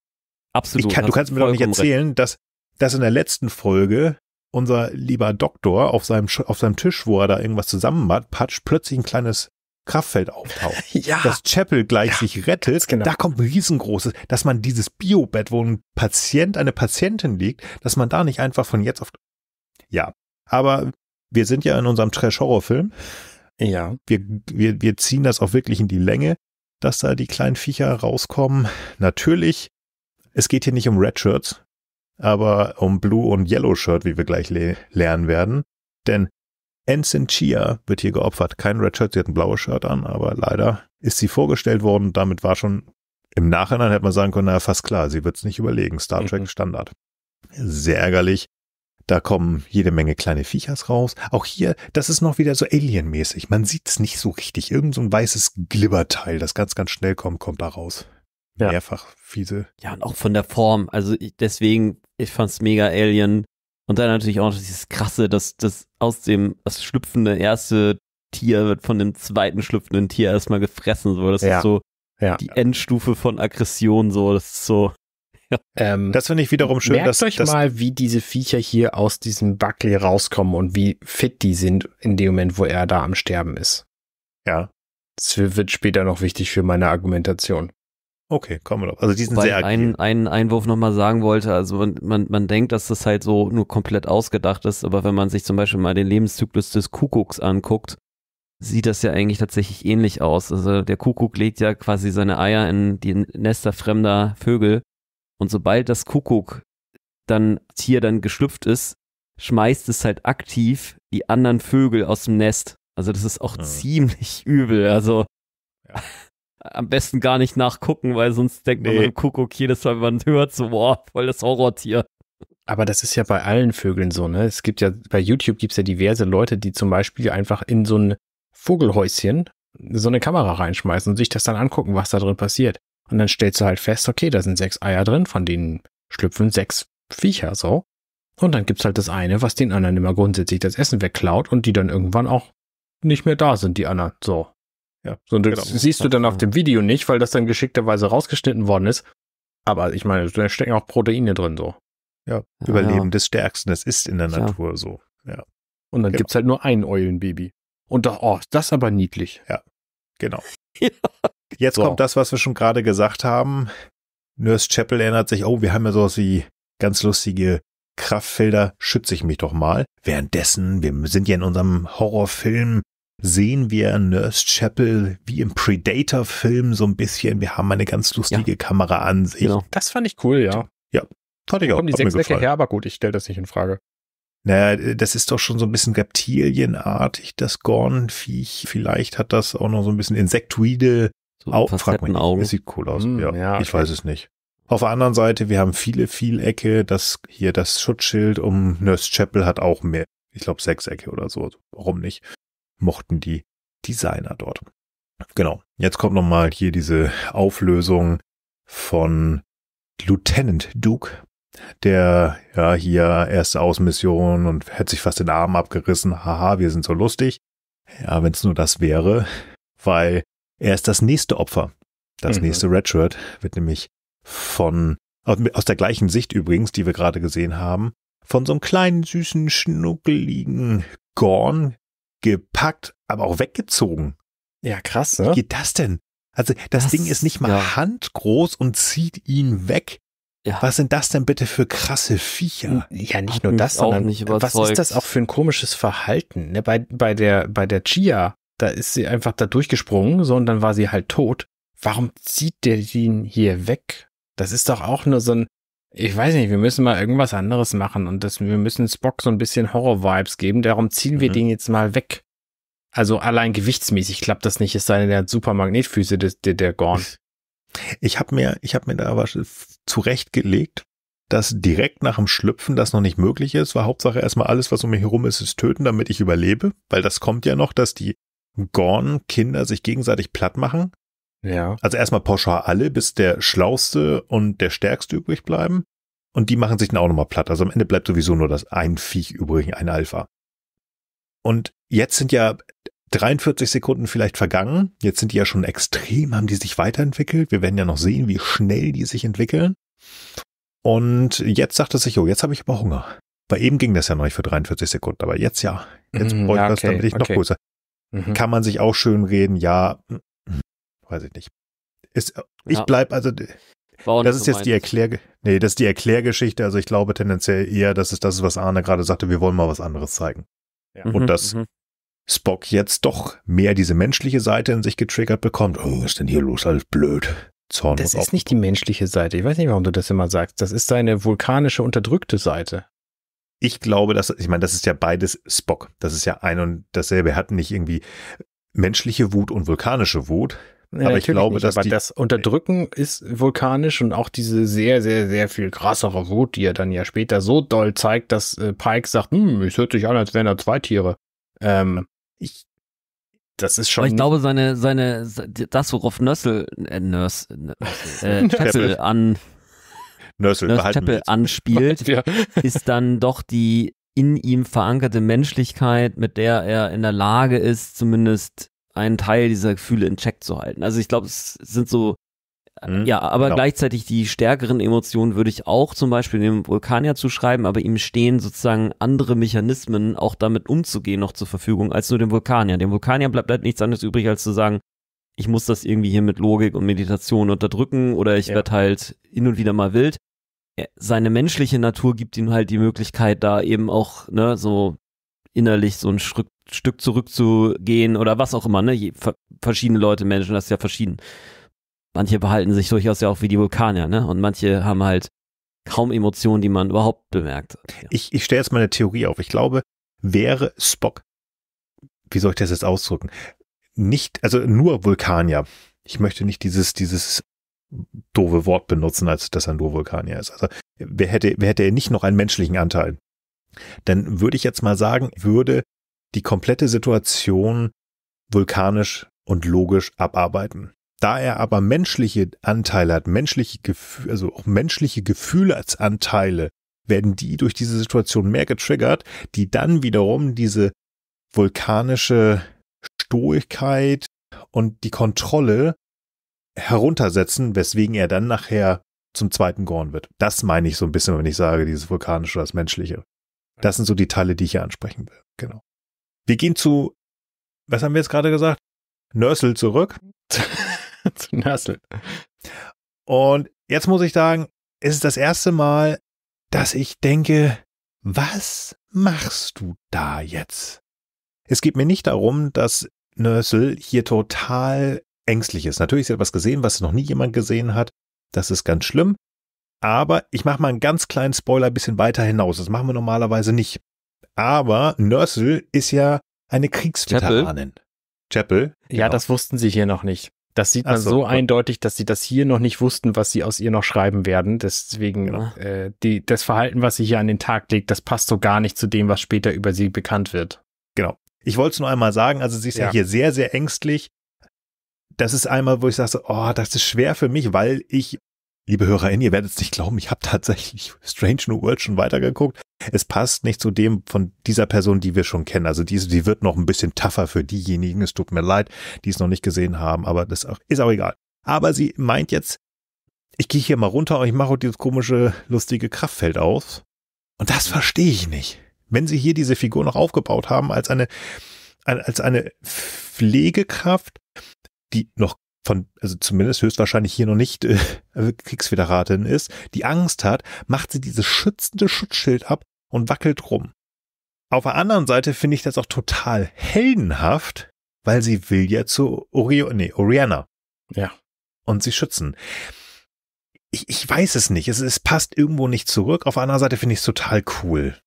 Absolut. Kann, du kannst mir doch nicht erzählen, recht. dass, dass in der letzten Folge unser lieber Doktor auf seinem, auf seinem Tisch, wo er da irgendwas zusammenpatscht, plötzlich ein kleines Kraftfeld auftaucht. Ja. Das Chapel gleich ja, sich rettet. Genau. Da kommt ein riesengroßes, dass man dieses Biobett, wo ein Patient, eine Patientin liegt, dass man da nicht einfach von jetzt auf. Ja. Aber wir sind ja in unserem Trash-Horror-Film. Ja. Wir, wir, wir ziehen das auch wirklich in die Länge, dass da die kleinen Viecher rauskommen. Natürlich, es geht hier nicht um Red Shirts, aber um Blue und Yellow Shirt, wie wir gleich le lernen werden. Denn Ensign Chia wird hier geopfert. Kein Red Shirt, sie hat ein blaues Shirt an, aber leider ist sie vorgestellt worden. Damit war schon im Nachhinein, hätte man sagen können, naja, fast klar, sie wird es nicht überlegen. Star Trek mhm. Standard. Sehr ärgerlich. Da kommen jede Menge kleine Viechers raus. Auch hier, das ist noch wieder so alienmäßig. Man sieht es nicht so richtig. Irgend so ein weißes Glibberteil, das ganz, ganz schnell kommt, kommt da raus ja. mehrfach fiese. Ja, und auch von der Form. Also ich, deswegen, ich fand's mega Alien. Und dann natürlich auch dieses krasse, dass das aus dem das schlüpfende erste Tier wird von dem zweiten schlüpfenden Tier erstmal gefressen. So, das ja. ist so ja. die Endstufe von Aggression. So, das ist so. Ja. Ähm, das finde ich wiederum schön. Merkt dass, euch dass mal, wie diese Viecher hier aus diesem Buckley rauskommen und wie fit die sind in dem Moment, wo er da am Sterben ist. Ja. Das wird später noch wichtig für meine Argumentation. Okay, kommen wir doch. Also die diesen sehr einen, einen Einwurf nochmal sagen wollte, also man, man, man denkt, dass das halt so nur komplett ausgedacht ist, aber wenn man sich zum Beispiel mal den Lebenszyklus des Kuckucks anguckt, sieht das ja eigentlich tatsächlich ähnlich aus. Also der Kuckuck legt ja quasi seine Eier in die Nester fremder Vögel und sobald das Kuckuck dann Tier dann geschlüpft ist, schmeißt es halt aktiv die anderen Vögel aus dem Nest. Also das ist auch ja. Ah. ziemlich übel. Also ja am besten gar nicht nachgucken, weil sonst denkt nee. man im Kuckuck jedes Mal, wenn man hört, so, boah, voll das Horrortier. Aber das ist ja bei allen Vögeln so, ne? Es gibt ja, bei YouTube gibt es ja diverse Leute, die zum Beispiel einfach in so ein Vogelhäuschen so eine Kamera reinschmeißen und sich das dann angucken, was da drin passiert. Und dann stellst du halt fest, okay, da sind sechs Eier drin, von denen schlüpfen sechs Viecher so. Und dann gibt es halt das eine, was den anderen immer grundsätzlich das Essen wegklaut und die dann irgendwann auch nicht mehr da sind, die anderen. So. Ja, so, das genau. siehst du dann auf dem Video nicht, weil das dann geschickterweise rausgeschnitten worden ist. Aber ich meine, da stecken auch Proteine drin so. Ja, Überleben ja. des Stärksten, das ist in der ja. Natur so. Ja. Und dann genau. gibt es halt nur ein Eulenbaby. Und da, oh, das ist aber niedlich. Ja, genau. ja. Jetzt so. kommt das, was wir schon gerade gesagt haben. Nurse Chapel erinnert sich, oh, wir haben ja sowas wie ganz lustige Kraftfelder, schütze ich mich doch mal. Währenddessen, wir sind ja in unserem Horrorfilm sehen wir Nurse Chapel wie im Predator-Film so ein bisschen. Wir haben eine ganz lustige ja. Kameraansicht. Genau. Das fand ich cool, ja. Ja, fand ich auch. Kommen die sechs Säcke her, aber gut, ich stelle das nicht in Frage. Naja, das ist doch schon so ein bisschen reptilienartig, das Gornviech. Vielleicht hat das auch noch so ein bisschen insektoide so Au Augen. Das sieht cool aus. Hm, ja, ja okay. ich weiß es nicht. Auf der anderen Seite, wir haben viele Vielecke. Das hier, das Schutzschild um Nurse Chapel hat auch mehr. Ich glaube, Ecke oder so. Warum nicht? mochten die Designer dort. Genau, jetzt kommt nochmal hier diese Auflösung von Lieutenant Duke, der ja hier erste Ausmission und hätte sich fast den Arm abgerissen. Haha, wir sind so lustig. Ja, wenn es nur das wäre, weil er ist das nächste Opfer. Das mhm. nächste Redshirt wird nämlich von, aus der gleichen Sicht übrigens, die wir gerade gesehen haben, von so einem kleinen, süßen, schnuckeligen Gorn gepackt, aber auch weggezogen. Ja, krass. Ne? Wie geht das denn? Also das, das Ding ist nicht mal ja. handgroß und zieht ihn weg. Ja. Was sind das denn bitte für krasse Viecher? Ja, nicht Hat nur das, sondern was ist das auch für ein komisches Verhalten? Ne, bei, bei, der, bei der Chia, da ist sie einfach da durchgesprungen, so und dann war sie halt tot. Warum zieht der ihn hier weg? Das ist doch auch nur so ein, ich weiß nicht, wir müssen mal irgendwas anderes machen und das, wir müssen Spock so ein bisschen Horror-Vibes geben. Darum ziehen wir mhm. den jetzt mal weg. Also allein gewichtsmäßig klappt das nicht, es sei denn, der hat super Magnetfüße, der, der, der Gorn. Ich habe mir, ich mir da aber zurechtgelegt, dass direkt nach dem Schlüpfen das noch nicht möglich ist, war Hauptsache erstmal alles, was um mich herum ist, ist töten, damit ich überlebe, weil das kommt ja noch, dass die Gorn-Kinder sich gegenseitig platt machen ja. Also erstmal pauschal alle, bis der Schlauste und der Stärkste übrig bleiben. Und die machen sich dann auch nochmal platt. Also am Ende bleibt sowieso nur das ein Viech übrig, ein Alpha. Und jetzt sind ja 43 Sekunden vielleicht vergangen. Jetzt sind die ja schon extrem, haben die sich weiterentwickelt. Wir werden ja noch sehen, wie schnell die sich entwickeln. Und jetzt sagt er sich, oh, jetzt habe ich aber Hunger. Bei eben ging das ja noch nicht für 43 Sekunden, aber jetzt ja. Jetzt mm, bräuchte ja, okay, das, damit ich okay. noch größer. Mhm. Kann man sich auch schön reden, ja, weiß ich nicht. Ist, äh, ich ja. bleib, also das ist jetzt meins. die Erklär nee, das ist die Erklärgeschichte. Also ich glaube tendenziell eher, dass es das ist, was Arne gerade sagte, wir wollen mal was anderes zeigen. Ja. Mhm, und dass mhm. Spock jetzt doch mehr diese menschliche Seite in sich getriggert bekommt. Oh, was ist denn hier los? Alles blöd. Zorn das ist nicht die menschliche Seite. Ich weiß nicht, warum du das immer sagst. Das ist seine vulkanische, unterdrückte Seite. Ich glaube, dass, ich meine, das ist ja beides Spock. Das ist ja ein und dasselbe. Er hat nicht irgendwie menschliche Wut und vulkanische Wut, ja, aber ich glaube, nicht, dass aber das Unterdrücken ist vulkanisch und auch diese sehr, sehr, sehr viel krassere Wut, die er dann ja später so doll zeigt, dass äh, Pike sagt, hm, es hört sich an, als wären da zwei Tiere. Ähm, ich, das ist schon. Aber ich glaube, seine, seine, das, worauf Nössel, äh, Nörs, äh, Teppel an, Nössel, Nörs Teppel anspielt, ja. ist dann doch die in ihm verankerte Menschlichkeit, mit der er in der Lage ist, zumindest einen Teil dieser Gefühle in Check zu halten. Also ich glaube, es sind so, mhm, ja, aber genau. gleichzeitig die stärkeren Emotionen würde ich auch zum Beispiel dem Vulkanier zuschreiben, aber ihm stehen sozusagen andere Mechanismen, auch damit umzugehen, noch zur Verfügung, als nur dem Vulkanier. Dem Vulkanier bleibt, bleibt halt nichts anderes übrig, als zu sagen, ich muss das irgendwie hier mit Logik und Meditation unterdrücken oder ich ja. werde halt hin und wieder mal wild. Seine menschliche Natur gibt ihm halt die Möglichkeit, da eben auch ne, so innerlich so ein Stück Stück zurückzugehen oder was auch immer. Ne? Je, ver verschiedene Leute managen das ja verschieden. Manche behalten sich durchaus ja auch wie die Vulkanier, ne? Und manche haben halt kaum Emotionen, die man überhaupt bemerkt. Ja. Ich, ich stelle jetzt mal eine Theorie auf. Ich glaube, wäre Spock, wie soll ich das jetzt ausdrücken? Nicht, also nur Vulkanier. Ich möchte nicht dieses, dieses doofe Wort benutzen, als dass er nur Vulkanier ist. Also, wer hätte, wer hätte er nicht noch einen menschlichen Anteil? Dann würde ich jetzt mal sagen, würde die komplette Situation vulkanisch und logisch abarbeiten. Da er aber menschliche Anteile hat, menschliche Gefühle, also auch menschliche Gefühle als Anteile, werden die durch diese Situation mehr getriggert, die dann wiederum diese vulkanische Stoigkeit und die Kontrolle heruntersetzen, weswegen er dann nachher zum zweiten Gorn wird. Das meine ich so ein bisschen, wenn ich sage, dieses vulkanische das menschliche. Das sind so die Teile, die ich hier ansprechen will. Genau. Wir gehen zu, was haben wir jetzt gerade gesagt? Nörsel zurück. zu Nörsel. Und jetzt muss ich sagen, es ist das erste Mal, dass ich denke, was machst du da jetzt? Es geht mir nicht darum, dass Nörsel hier total ängstlich ist. Natürlich ist etwas gesehen, was noch nie jemand gesehen hat. Das ist ganz schlimm. Aber ich mache mal einen ganz kleinen Spoiler ein bisschen weiter hinaus. Das machen wir normalerweise nicht aber Nörsel ist ja eine Kriegsveteranin. Chapel? Genau. Ja, das wussten sie hier noch nicht. Das sieht man so, so, eindeutig, dass sie das hier noch nicht wussten, was sie aus ihr noch schreiben werden. Deswegen, ja. äh, die, das Verhalten, was sie hier an den Tag legt, das passt so gar nicht zu dem, was später über sie bekannt wird. Genau. Ich wollte es nur einmal sagen, also sie ist ja. ja hier sehr, sehr ängstlich. Das ist einmal, wo ich sage, so, oh, das ist schwer für mich, weil ich liebe HörerInnen, ihr werdet es nicht glauben, ich habe tatsächlich Strange New World schon weitergeguckt. Es passt nicht zu dem von dieser Person, die wir schon kennen. Also diese, die wird noch ein bisschen tougher für diejenigen. Es tut mir leid, die es noch nicht gesehen haben, aber das ist auch egal. Aber sie meint jetzt, ich gehe hier mal runter und ich mache dieses komische, lustige Kraftfeld aus. Und das verstehe ich nicht. Wenn sie hier diese Figur noch aufgebaut haben als eine, als eine Pflegekraft, die noch von, also zumindest höchstwahrscheinlich hier noch nicht äh, Kriegsveteratin ist, die Angst hat, macht sie dieses schützende Schutzschild ab und wackelt rum. Auf der anderen Seite finde ich das auch total heldenhaft, weil sie will ja zu Ori nee, Oriana. Ja. Und sie schützen. Ich, ich weiß es nicht. Es, es passt irgendwo nicht zurück. Auf der anderen Seite finde ich es total cool.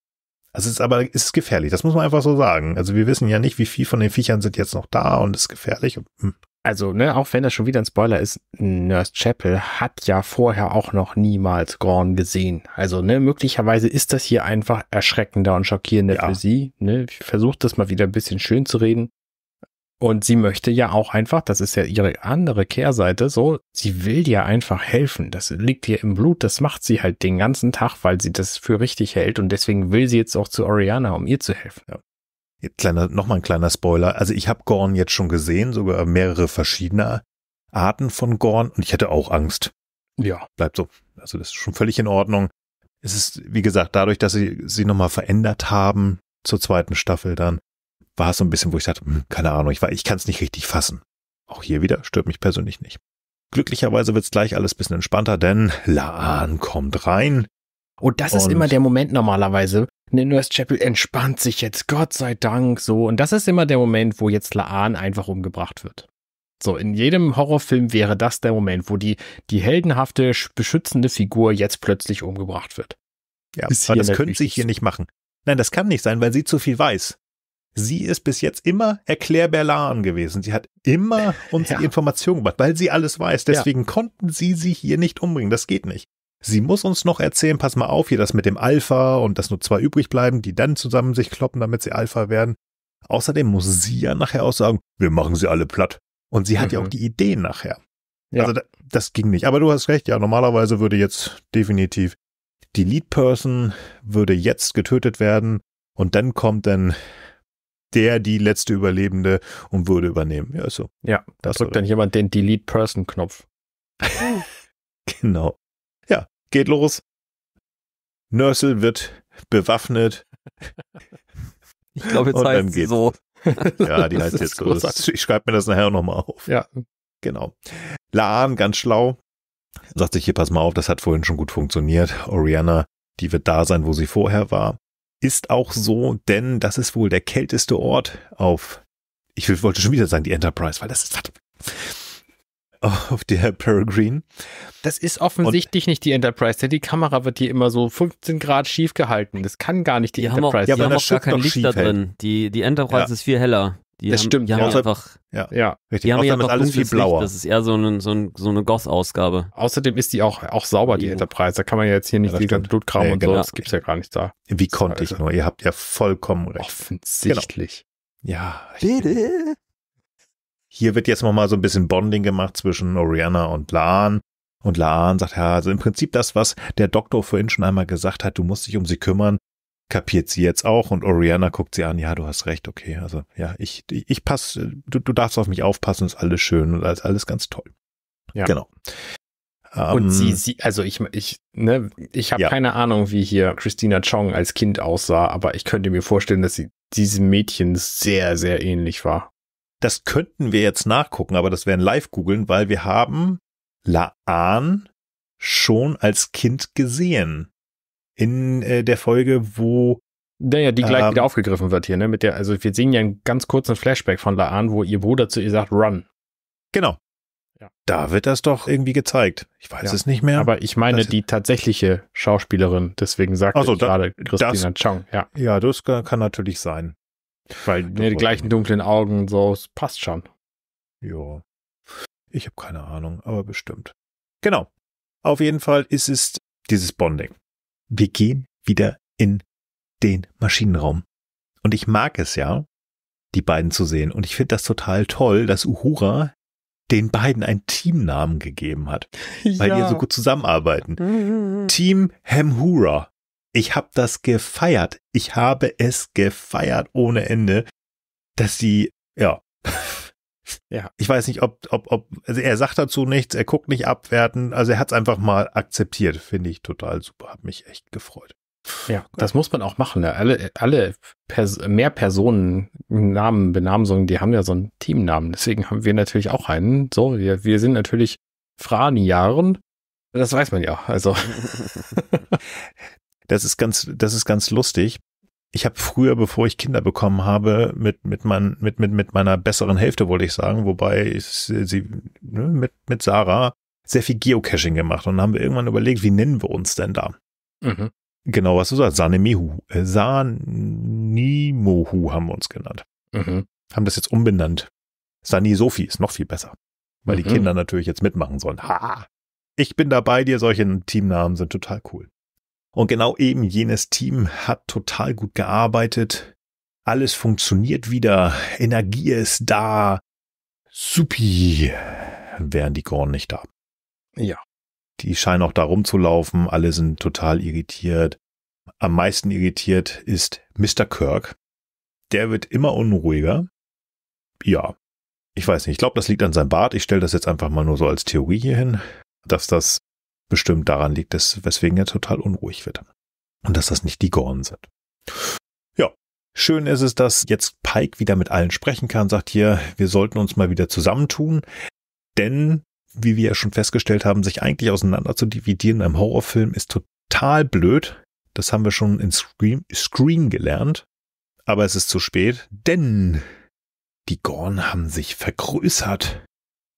Also es ist aber es ist gefährlich, das muss man einfach so sagen. Also wir wissen ja nicht, wie viel von den Viechern sind jetzt noch da und es ist gefährlich. Und, hm also, ne, auch wenn das schon wieder ein Spoiler ist, Nurse Chapel hat ja vorher auch noch niemals Gorn gesehen. Also, ne, möglicherweise ist das hier einfach erschreckender und schockierender ja. für sie. Ne? Ich versuche das mal wieder ein bisschen schön zu reden. Und sie möchte ja auch einfach, das ist ja ihre andere Kehrseite, so, sie will ja einfach helfen. Das liegt ihr im Blut, das macht sie halt den ganzen Tag, weil sie das für richtig hält und deswegen will sie jetzt auch zu Oriana, um ihr zu helfen. Ja kleiner, nochmal ein kleiner Spoiler. Also ich habe Gorn jetzt schon gesehen, sogar mehrere verschiedene Arten von Gorn und ich hätte auch Angst. Ja. Bleibt so. Also das ist schon völlig in Ordnung. Es ist, wie gesagt, dadurch, dass sie sie nochmal verändert haben zur zweiten Staffel dann, war es so ein bisschen, wo ich dachte, hm, keine Ahnung, ich, war, ich kann es nicht richtig fassen. Auch hier wieder stört mich persönlich nicht. Glücklicherweise wird's gleich alles bisschen entspannter, denn Laan kommt rein. Und das und ist immer der Moment normalerweise, Nurse Chapel entspannt sich jetzt, Gott sei Dank, so. Und das ist immer der Moment, wo jetzt Laan einfach umgebracht wird. So, in jedem Horrorfilm wäre das der Moment, wo die, die heldenhafte, beschützende Figur jetzt plötzlich umgebracht wird. Ja, aber das könnte sie hier nicht machen. Nein, das kann nicht sein, weil sie zu viel weiß. Sie ist bis jetzt immer erklärbar Laan gewesen. Sie hat immer uns ja. die Information gebracht, weil sie alles weiß. Deswegen ja. konnten sie sie hier nicht umbringen. Das geht nicht. Sie muss uns noch erzählen, pass mal auf, hier das mit dem Alpha und dass nur zwei übrig bleiben, die dann zusammen sich kloppen, damit sie Alpha werden. Außerdem muss sie ja nachher auch sagen, wir machen sie alle platt. Und sie hat mhm. ja auch mhm. die Idee nachher. Ja. Also das, das ging nicht. Aber du hast recht, ja, normalerweise würde jetzt definitiv die Lead Person würde jetzt getötet werden und dann kommt dann der, die letzte Überlebende und würde übernehmen. Ja, ist so. Ja, da drückt dann jemand den Delete Person Knopf. genau geht los. Nörsel wird bewaffnet. Ich glaube, jetzt heißt sie so. Ja, die heißt jetzt so. Ich schreibe mir das nachher nochmal auf. Ja. Genau. Laan, ganz schlau, sagt sich hier, pass mal auf, das hat vorhin schon gut funktioniert. Oriana, die wird da sein, wo sie vorher war. Ist auch so, denn das ist wohl der kälteste Ort auf, ich wollte schon wieder sagen, die Enterprise, weil das ist, verdammt, auf der Peregrine. Das ist offensichtlich und nicht die Enterprise, denn die Kamera wird hier immer so 15 Grad schief gehalten. Das kann gar nicht die, die Enterprise sein. Ja, aber da ist gar kein Licht da drin. Die, die Enterprise ja. ist viel heller. Die das haben, stimmt. Die haben ja. einfach, ja, ja. Die haben Außerdem einfach alles viel blauer. Licht. Das ist eher so, ein, so, ein, so eine goss ausgabe Außerdem ist die auch, auch sauber, die Enterprise. Da kann man ja jetzt hier nicht ja, die ganze Blutkram nee, und genau. so. Das gibt's ja gar nicht da. Wie konnte also ich nur? Ihr habt ja vollkommen recht. Offensichtlich. Genau. Ja. Bitte? hier wird jetzt nochmal so ein bisschen Bonding gemacht zwischen Oriana und Lan. Und Lan sagt, ja, also im Prinzip das, was der Doktor vorhin schon einmal gesagt hat, du musst dich um sie kümmern, kapiert sie jetzt auch. Und Oriana guckt sie an, ja, du hast recht, okay, also ja, ich, ich, ich pass, du, du darfst auf mich aufpassen, ist alles schön und alles, alles ganz toll. Ja. Genau. Und um, sie, ähm, sie, also ich, ich, ne, ich habe ja. keine Ahnung, wie hier Christina Chong als Kind aussah, aber ich könnte mir vorstellen, dass sie diesem Mädchen sehr, sehr ähnlich war. Das könnten wir jetzt nachgucken, aber das werden live googeln, weil wir haben Laan schon als Kind gesehen. In äh, der Folge, wo. Naja, die gleich ähm, wieder aufgegriffen wird hier, ne? Mit der, also wir sehen ja einen ganz kurzen Flashback von Laan, wo ihr Bruder zu ihr sagt, run. Genau. Ja. Da wird das doch irgendwie gezeigt. Ich weiß ja. es nicht mehr. Aber ich meine die tatsächliche Schauspielerin, deswegen sagt so, gerade Christina das, Chang. Ja. ja, das kann natürlich sein. Weil nee, die gleichen dunklen Augen so, es passt schon. Ja. Ich habe keine Ahnung, aber bestimmt. Genau. Auf jeden Fall ist es dieses Bonding. Wir gehen wieder in den Maschinenraum. Und ich mag es ja, die beiden zu sehen. Und ich finde das total toll, dass Uhura den beiden einen Teamnamen gegeben hat, weil ja. die so gut zusammenarbeiten. Team Hemhura ich habe das gefeiert. Ich habe es gefeiert ohne Ende, dass sie, ja. ja. Ich weiß nicht, ob, ob, ob, also er sagt dazu nichts, er guckt nicht abwerten, also er hat es einfach mal akzeptiert, finde ich total super, hat mich echt gefreut. Ja, das muss man auch machen. Ne? Alle, alle Pers mehr Personen, Namen, Benamsungen, die haben ja so einen Teamnamen. Deswegen haben wir natürlich auch einen. So, wir, wir sind natürlich Franiaren. Das weiß man ja. Also. Das ist ganz, das ist ganz lustig. Ich habe früher, bevor ich Kinder bekommen habe, mit mit mein, mit mit mit meiner besseren Hälfte wollte ich sagen, wobei ich, sie ne, mit mit Sarah sehr viel Geocaching gemacht und haben wir irgendwann überlegt, wie nennen wir uns denn da? Mhm. Genau, was du sagst, Sanemihu, äh, Sanimohu haben wir uns genannt. Mhm. Haben das jetzt umbenannt. Sani Sophie ist noch viel besser, weil mhm. die Kinder natürlich jetzt mitmachen sollen. Ha! Ich bin dabei, dir solche Teamnamen sind total cool. Und genau eben jenes Team hat total gut gearbeitet. Alles funktioniert wieder. Energie ist da. Supi. Wären die Gorn nicht da. Ja. Die scheinen auch da rumzulaufen. Alle sind total irritiert. Am meisten irritiert ist Mr. Kirk. Der wird immer unruhiger. Ja. Ich weiß nicht. Ich glaube, das liegt an seinem Bart. Ich stelle das jetzt einfach mal nur so als Theorie hier hin, dass das bestimmt daran liegt, dass, weswegen er total unruhig wird. Und dass das nicht die Gorn sind. Ja, Schön ist es, dass jetzt Pike wieder mit allen sprechen kann, sagt hier, wir sollten uns mal wieder zusammentun, denn, wie wir ja schon festgestellt haben, sich eigentlich auseinander zu dividieren in einem Horrorfilm ist total blöd. Das haben wir schon in Scream, Scream gelernt, aber es ist zu spät, denn die Gorn haben sich vergrößert.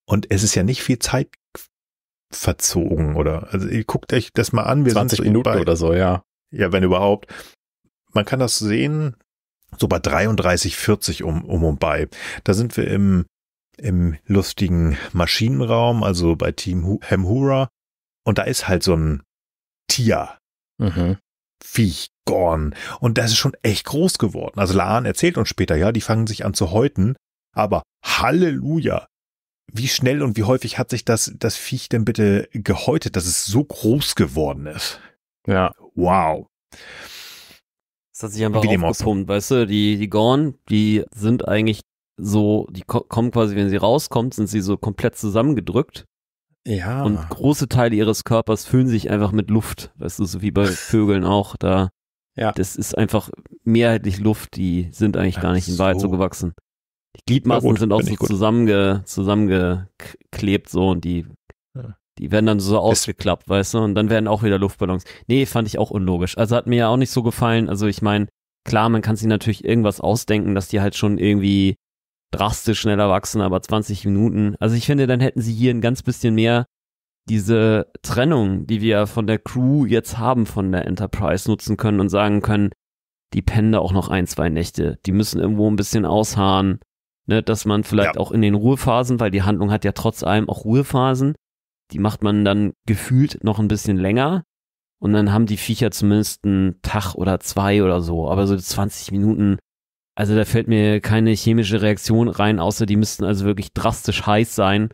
Und es ist ja nicht viel Zeit verzogen oder also ihr guckt euch das mal an. Wir 20 sind so Minuten bei, oder so, ja. Ja, wenn überhaupt. Man kann das sehen, so bei 33, 40 um, um und bei. Da sind wir im, im lustigen Maschinenraum, also bei Team Hemhura. Und da ist halt so ein Tier. Mhm. Viech, Gorn. Und das ist schon echt groß geworden. Also Laan erzählt uns später, ja, die fangen sich an zu häuten. Aber Halleluja, wie schnell und wie häufig hat sich das, das Viech denn bitte gehäutet, dass es so groß geworden ist? Ja. Wow. Das hat sich einfach wie aufgepumpt, weißt du, die, die Gorn, die sind eigentlich so, die kommen quasi, wenn sie rauskommt, sind sie so komplett zusammengedrückt. Ja. Und große Teile ihres Körpers füllen sich einfach mit Luft, weißt du, so wie bei Vögeln auch, da. Ja. Das ist einfach mehrheitlich Luft, die sind eigentlich gar nicht so. in Wahrheit so gewachsen. Die Gliedmaßen gut, sind auch so zusammenge, zusammengeklebt so und die, ja. die werden dann so ausgeklappt, weißt du, und dann werden auch wieder Luftballons. Nee, fand ich auch unlogisch. Also hat mir ja auch nicht so gefallen. Also ich meine, klar, man kann sich natürlich irgendwas ausdenken, dass die halt schon irgendwie drastisch schneller wachsen, aber 20 Minuten. Also ich finde, dann hätten sie hier ein ganz bisschen mehr diese Trennung, die wir von der Crew jetzt haben, von der Enterprise nutzen können und sagen können, die pennen da auch noch ein, zwei Nächte. Die müssen irgendwo ein bisschen ausharren. Ne, dass man vielleicht ja. auch in den Ruhephasen, weil die Handlung hat ja trotz allem auch Ruhephasen, die macht man dann gefühlt noch ein bisschen länger und dann haben die Viecher zumindest einen Tag oder zwei oder so, aber so 20 Minuten, also da fällt mir keine chemische Reaktion rein, außer die müssten also wirklich drastisch heiß sein.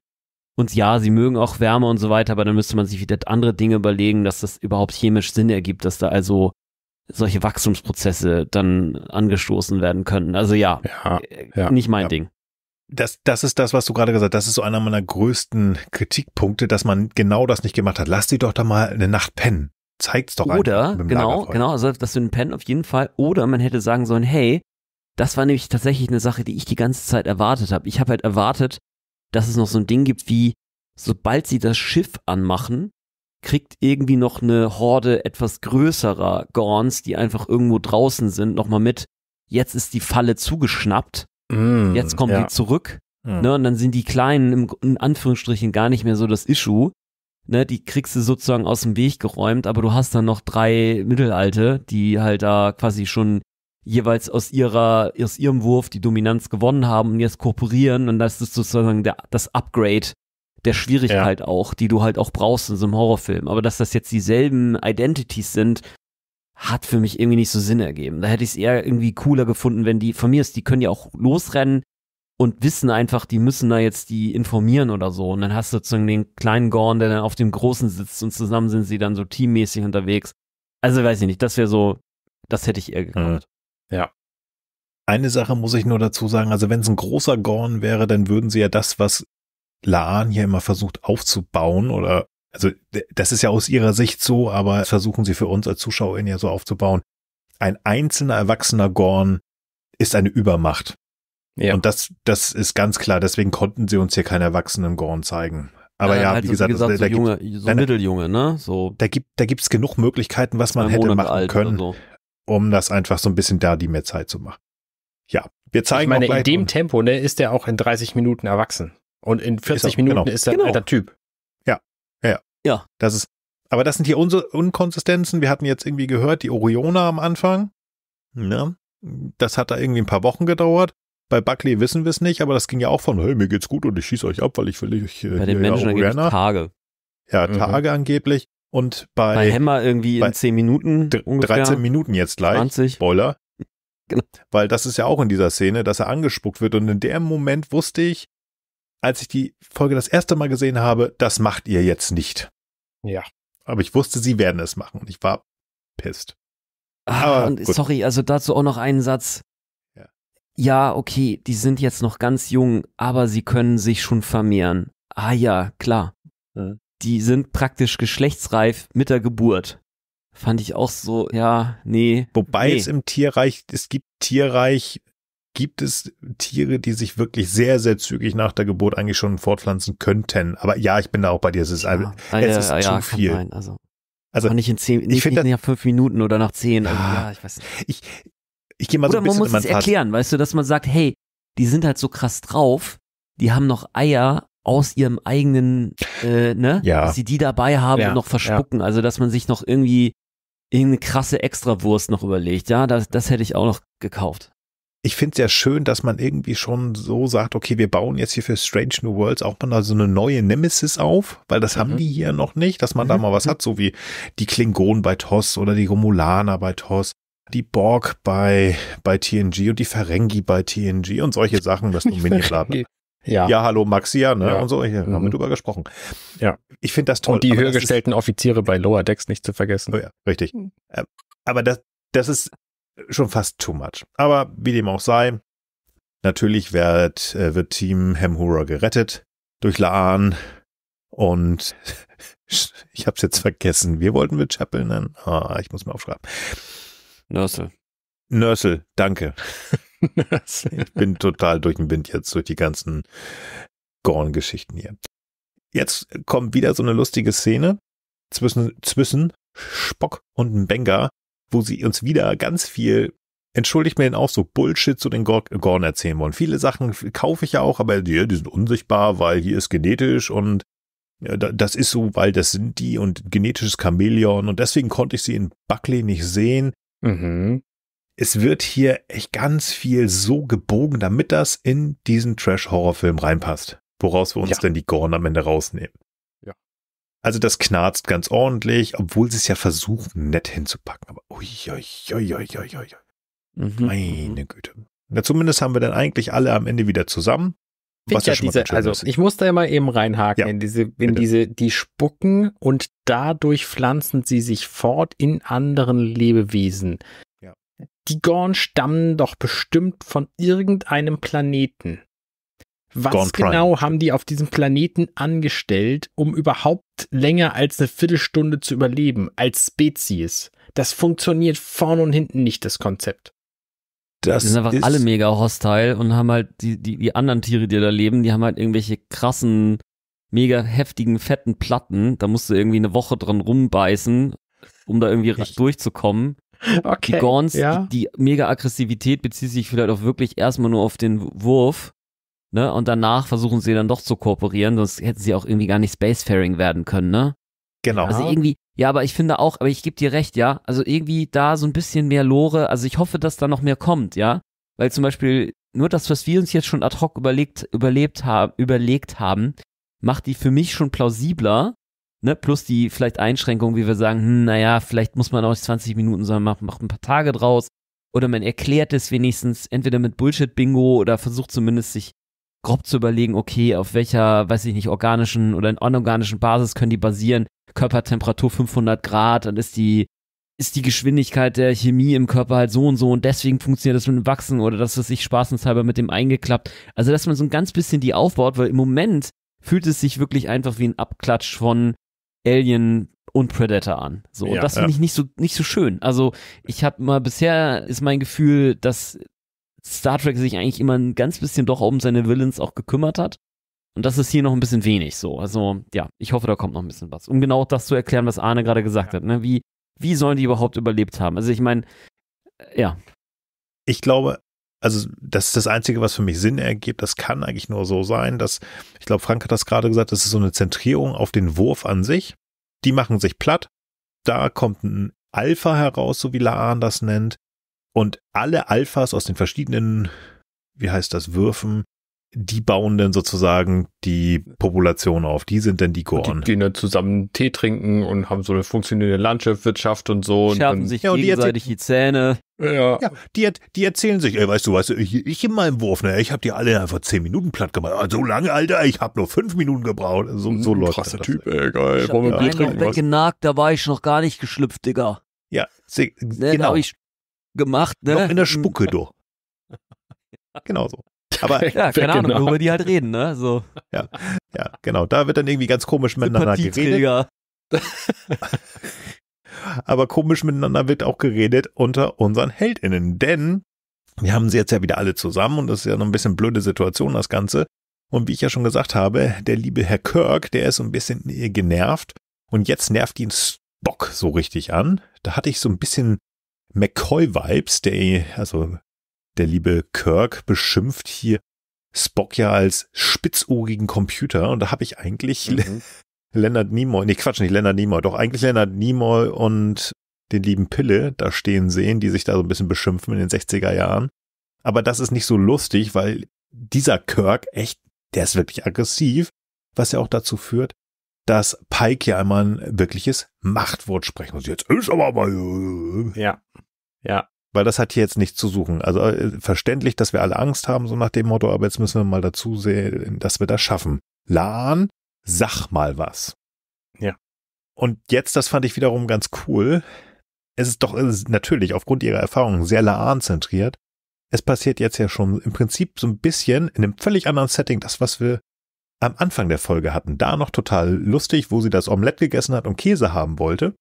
Und ja, sie mögen auch Wärme und so weiter, aber dann müsste man sich wieder andere Dinge überlegen, dass das überhaupt chemisch Sinn ergibt, dass da also solche Wachstumsprozesse dann angestoßen werden können. Also ja, ja, ja äh, nicht mein ja. Ding. Das, das ist das, was du gerade gesagt hast. Das ist so einer meiner größten Kritikpunkte, dass man genau das nicht gemacht hat. Lass die doch da mal eine Nacht pennen. Zeig's doch einfach. Oder, einem, genau, genau, also das einen Pen auf jeden Fall. Oder man hätte sagen sollen, hey, das war nämlich tatsächlich eine Sache, die ich die ganze Zeit erwartet habe. Ich habe halt erwartet, dass es noch so ein Ding gibt wie, sobald sie das Schiff anmachen, kriegt irgendwie noch eine Horde etwas größerer Gorns, die einfach irgendwo draußen sind, nochmal mit. Jetzt ist die Falle zugeschnappt. Mm, jetzt kommt ja. die zurück. Ja. Mm. Ne, und dann sind die Kleinen im, in Anführungsstrichen gar nicht mehr so das Issue. Ne, die kriegst du sozusagen aus dem Weg geräumt, aber du hast dann noch drei Mittelalte, die halt da quasi schon jeweils aus ihrer, aus ihrem Wurf die Dominanz gewonnen haben und jetzt kooperieren und das ist sozusagen der, das Upgrade der Schwierigkeit ja. auch, die du halt auch brauchst in so einem Horrorfilm. Aber dass das jetzt dieselben Identities sind, hat für mich irgendwie nicht so Sinn ergeben. Da hätte ich es eher irgendwie cooler gefunden, wenn die, von mir ist, die können ja auch losrennen und wissen einfach, die müssen da jetzt die informieren oder so. Und dann hast du sozusagen den kleinen Gorn, der dann auf dem Großen sitzt und zusammen sind sie dann so teammäßig unterwegs. Also weiß ich nicht, das wäre so, das hätte ich eher mhm. gekannt. Ja. Eine Sache muss ich nur dazu sagen, also wenn es ein großer Gorn wäre, dann würden sie ja das, was Laan hier immer versucht aufzubauen oder also das ist ja aus ihrer Sicht so, aber versuchen sie für uns als Zuschauerin ja so aufzubauen. Ein einzelner erwachsener Gorn ist eine Übermacht. Ja. Und das, das ist ganz klar. Deswegen konnten sie uns hier keinen erwachsenen Gorn zeigen. Aber ja, ja halt wie gesagt, gesagt also, da, so, da junge, gibt, so Mitteljunge, ne? So da gibt, da gibt's genug Möglichkeiten, was man hätte Monat machen können, so. um das einfach so ein bisschen da die mehr Zeit zu machen. Ja, wir zeigen. Ich meine, in dem Tempo, ne, ist der auch in 30 Minuten erwachsen. Und in 40 ist er, Minuten genau. ist er ein genau. alter Typ. Ja, ja. Ja. Das ist, aber das sind hier unsere Unkonsistenzen. Wir hatten jetzt irgendwie gehört, die Oriona am Anfang. Ne? Das hat da irgendwie ein paar Wochen gedauert. Bei Buckley wissen wir es nicht, aber das ging ja auch von, hey, mir geht's gut und ich schieße euch ab, weil ich will euch. Äh, bei den ja, Menschen ja, Tage. Ja, mhm. Tage mhm. angeblich. Und bei, bei Hammer irgendwie bei in 10 Minuten. Ungefähr. 13 Minuten jetzt gleich. 20. Spoiler. Genau. Weil das ist ja auch in dieser Szene, dass er angespuckt wird. Und in dem Moment wusste ich, als ich die Folge das erste Mal gesehen habe, das macht ihr jetzt nicht. Ja. Aber ich wusste, sie werden es machen ich war pisst. Ah, und sorry, also dazu auch noch einen Satz. Ja. okay, die sind jetzt noch ganz jung, aber sie können sich schon vermehren. Ah ja, klar. Hm. Die sind praktisch geschlechtsreif mit der Geburt. Fand ich auch so, ja, nee. Wobei nee. es im Tierreich, es gibt Tierreich gibt es Tiere, die sich wirklich sehr, sehr zügig nach der Geburt eigentlich schon fortpflanzen könnten. Aber ja, ich bin da auch bei dir. Es ist, ja, ein, es ist ja, zu ja, viel. Rein, also. Also, auch nicht in zehn, nicht, ich finde nach fünf Minuten oder nach zehn. Also, ja, ich weiß Ich, ich gehe mal oder so ein bisschen man muss es erklären, weißt du, dass man sagt, hey, die sind halt so krass drauf, die haben noch Eier aus ihrem eigenen, äh, ne, ja. dass sie die dabei haben ja. und noch verspucken. Ja. Also, dass man sich noch irgendwie irgendeine krasse Extrawurst noch überlegt. Ja, das, das hätte ich auch noch gekauft ich finde es ja schön, dass man irgendwie schon so sagt, okay, wir bauen jetzt hier für Strange New Worlds auch mal so eine neue Nemesis auf, weil das mhm. haben die hier noch nicht, dass man mhm. da mal was mhm. hat, so wie die Klingonen bei TOS oder die Romulaner bei TOS, die Borg bei, bei TNG und die Ferengi bei TNG und solche Sachen, das Mini-Blaben. Ja. ja, hallo Maxia, ne? Ja. Und so, hier mhm. haben wir mhm. drüber gesprochen. Ja. Ich finde das toll. Und die höhergestellten Offiziere bei Lower Decks nicht zu vergessen. Oh ja, richtig. Mhm. Ähm, aber das, das ist schon fast too much. Aber wie dem auch sei, natürlich wird, äh, wird Team Hemhura gerettet durch Laan und ich hab's jetzt vergessen. Wir wollten wir Chapel nennen. Ah, ich muss mal aufschreiben. Nörsel. Nörsel, danke. ich bin total durch den Wind jetzt durch die ganzen Gorn-Geschichten hier. Jetzt kommt wieder so eine lustige Szene zwischen, zwischen Spock und Benga, wo sie uns wieder ganz viel entschuldigt mir den auch so Bullshit zu den Gorn erzählen wollen. Viele Sachen kaufe ich ja auch, aber die, die sind unsichtbar, weil hier ist genetisch und das ist so, weil das sind die und genetisches Chamäleon und deswegen konnte ich sie in Buckley nicht sehen. Mhm. Es wird hier echt ganz viel so gebogen, damit das in diesen Trash-Horrorfilm reinpasst, woraus wir uns ja. denn die Gorn am Ende rausnehmen. Also das knarzt ganz ordentlich, obwohl sie es ja versuchen, nett hinzupacken. Aber ui, ui, ui, ui, ui, ui. Mhm. Meine mhm. Güte. Na, zumindest haben wir dann eigentlich alle am Ende wieder zusammen. Was ja, ja schon diese, also ist. ich musste ja mal eben reinhaken ja, in diese, in diese, die spucken und dadurch pflanzen sie sich fort in anderen Lebewesen. Ja. Die Gorn stammen doch bestimmt von irgendeinem Planeten. Was genau haben die auf diesem Planeten angestellt, um überhaupt länger als eine Viertelstunde zu überleben, als Spezies? Das funktioniert vorne und hinten nicht, das Konzept. Das die sind einfach alle mega hostile und haben halt die, die, die anderen Tiere, die da leben, die haben halt irgendwelche krassen, mega heftigen, fetten Platten. Da musst du irgendwie eine Woche dran rumbeißen, um da irgendwie recht durchzukommen. Okay, die Gorns, ja. die, die mega Aggressivität bezieht sich vielleicht auch wirklich erstmal nur auf den Wurf Ne? Und danach versuchen sie dann doch zu kooperieren, sonst hätten sie auch irgendwie gar nicht Spacefaring werden können, ne? Genau. Also irgendwie, ja, aber ich finde auch, aber ich gebe dir recht, ja. Also irgendwie da so ein bisschen mehr Lore. Also ich hoffe, dass da noch mehr kommt, ja. Weil zum Beispiel nur das, was wir uns jetzt schon ad hoc überlegt, überlebt haben, überlegt haben, macht die für mich schon plausibler. Ne? Plus die vielleicht Einschränkung, wie wir sagen, hm, naja, vielleicht muss man auch nicht 20 Minuten, sondern macht, macht ein paar Tage draus. Oder man erklärt es wenigstens entweder mit Bullshit-Bingo oder versucht zumindest sich grob zu überlegen, okay, auf welcher, weiß ich nicht, organischen oder anorganischen Basis können die basieren. Körpertemperatur 500 Grad, dann ist die, ist die Geschwindigkeit der Chemie im Körper halt so und so und deswegen funktioniert das mit dem Wachsen oder dass das sich spaßenshalber mit dem eingeklappt. Also, dass man so ein ganz bisschen die aufbaut, weil im Moment fühlt es sich wirklich einfach wie ein Abklatsch von Alien und Predator an. So, ja, und das finde ich nicht so, nicht so schön. Also, ich habe mal bisher ist mein Gefühl, dass Star Trek sich eigentlich immer ein ganz bisschen doch um seine Villains auch gekümmert hat. Und das ist hier noch ein bisschen wenig so. Also ja, ich hoffe, da kommt noch ein bisschen was. Um genau das zu erklären, was Arne gerade gesagt ja. hat. Ne? Wie, wie sollen die überhaupt überlebt haben? Also ich meine, äh, ja. Ich glaube, also das ist das Einzige, was für mich Sinn ergibt. Das kann eigentlich nur so sein, dass, ich glaube, Frank hat das gerade gesagt, das ist so eine Zentrierung auf den Wurf an sich. Die machen sich platt. Da kommt ein Alpha heraus, so wie Laan das nennt. Und alle Alphas aus den verschiedenen, wie heißt das, Würfen, die bauen dann sozusagen die Population auf. Die sind dann die Gorn. Die gehen dann zusammen Tee trinken und haben so eine funktionierende Landschaftswirtschaft und so. Schärfen und dann, sich ja, und gegenseitig die, die Zähne. Ja, ja die, die, erzählen sich, ey, weißt du, weißt du, ich, ich in meinem Wurf, ne, ich hab die alle einfach zehn Minuten platt gemacht. Ah, so lange, Alter, ich hab nur fünf Minuten gebraucht. So, so läuft Krasser das, Typ, ey, geil. Ich hab Bier trinken? Weggenagt, da war ich noch gar nicht geschlüpft, Digga. Ja, ne, genau. Da habe ich gemacht. Ne? Noch in der hm. Spucke, du. genau so. Aber ja, keine Ahnung, genau. worüber die halt reden, ne? So. Ja, ja, genau. Da wird dann irgendwie ganz komisch miteinander geredet. Aber komisch miteinander wird auch geredet unter unseren HeldInnen, denn wir haben sie jetzt ja wieder alle zusammen und das ist ja noch ein bisschen blöde Situation, das Ganze. Und wie ich ja schon gesagt habe, der liebe Herr Kirk, der ist so ein bisschen äh, genervt und jetzt nervt ihn Spock so richtig an. Da hatte ich so ein bisschen McCoy-Vibes. Der, also der liebe Kirk beschimpft hier Spock ja als spitzohrigen Computer. Und da habe ich eigentlich mhm. Leonard Nimoy, nee, Quatsch, nicht Leonard Nimoy, doch eigentlich Leonard Nimoy und den lieben Pille da stehen sehen, die sich da so ein bisschen beschimpfen in den 60er Jahren. Aber das ist nicht so lustig, weil dieser Kirk echt, der ist wirklich aggressiv, was ja auch dazu führt, dass Pike ja einmal ein wirkliches Machtwort sprechen muss. Jetzt ist aber mal. Ja. Ja. Weil das hat hier jetzt nichts zu suchen. Also äh, verständlich, dass wir alle Angst haben, so nach dem Motto, aber jetzt müssen wir mal dazu sehen, dass wir das schaffen. Lan, sag mal was. Ja. Und jetzt, das fand ich wiederum ganz cool. Es ist doch es ist natürlich aufgrund ihrer Erfahrungen sehr Laan-zentriert. Es passiert jetzt ja schon im Prinzip so ein bisschen in einem völlig anderen Setting das, was wir am Anfang der Folge hatten, da noch total lustig, wo sie das Omelett gegessen hat und Käse haben wollte,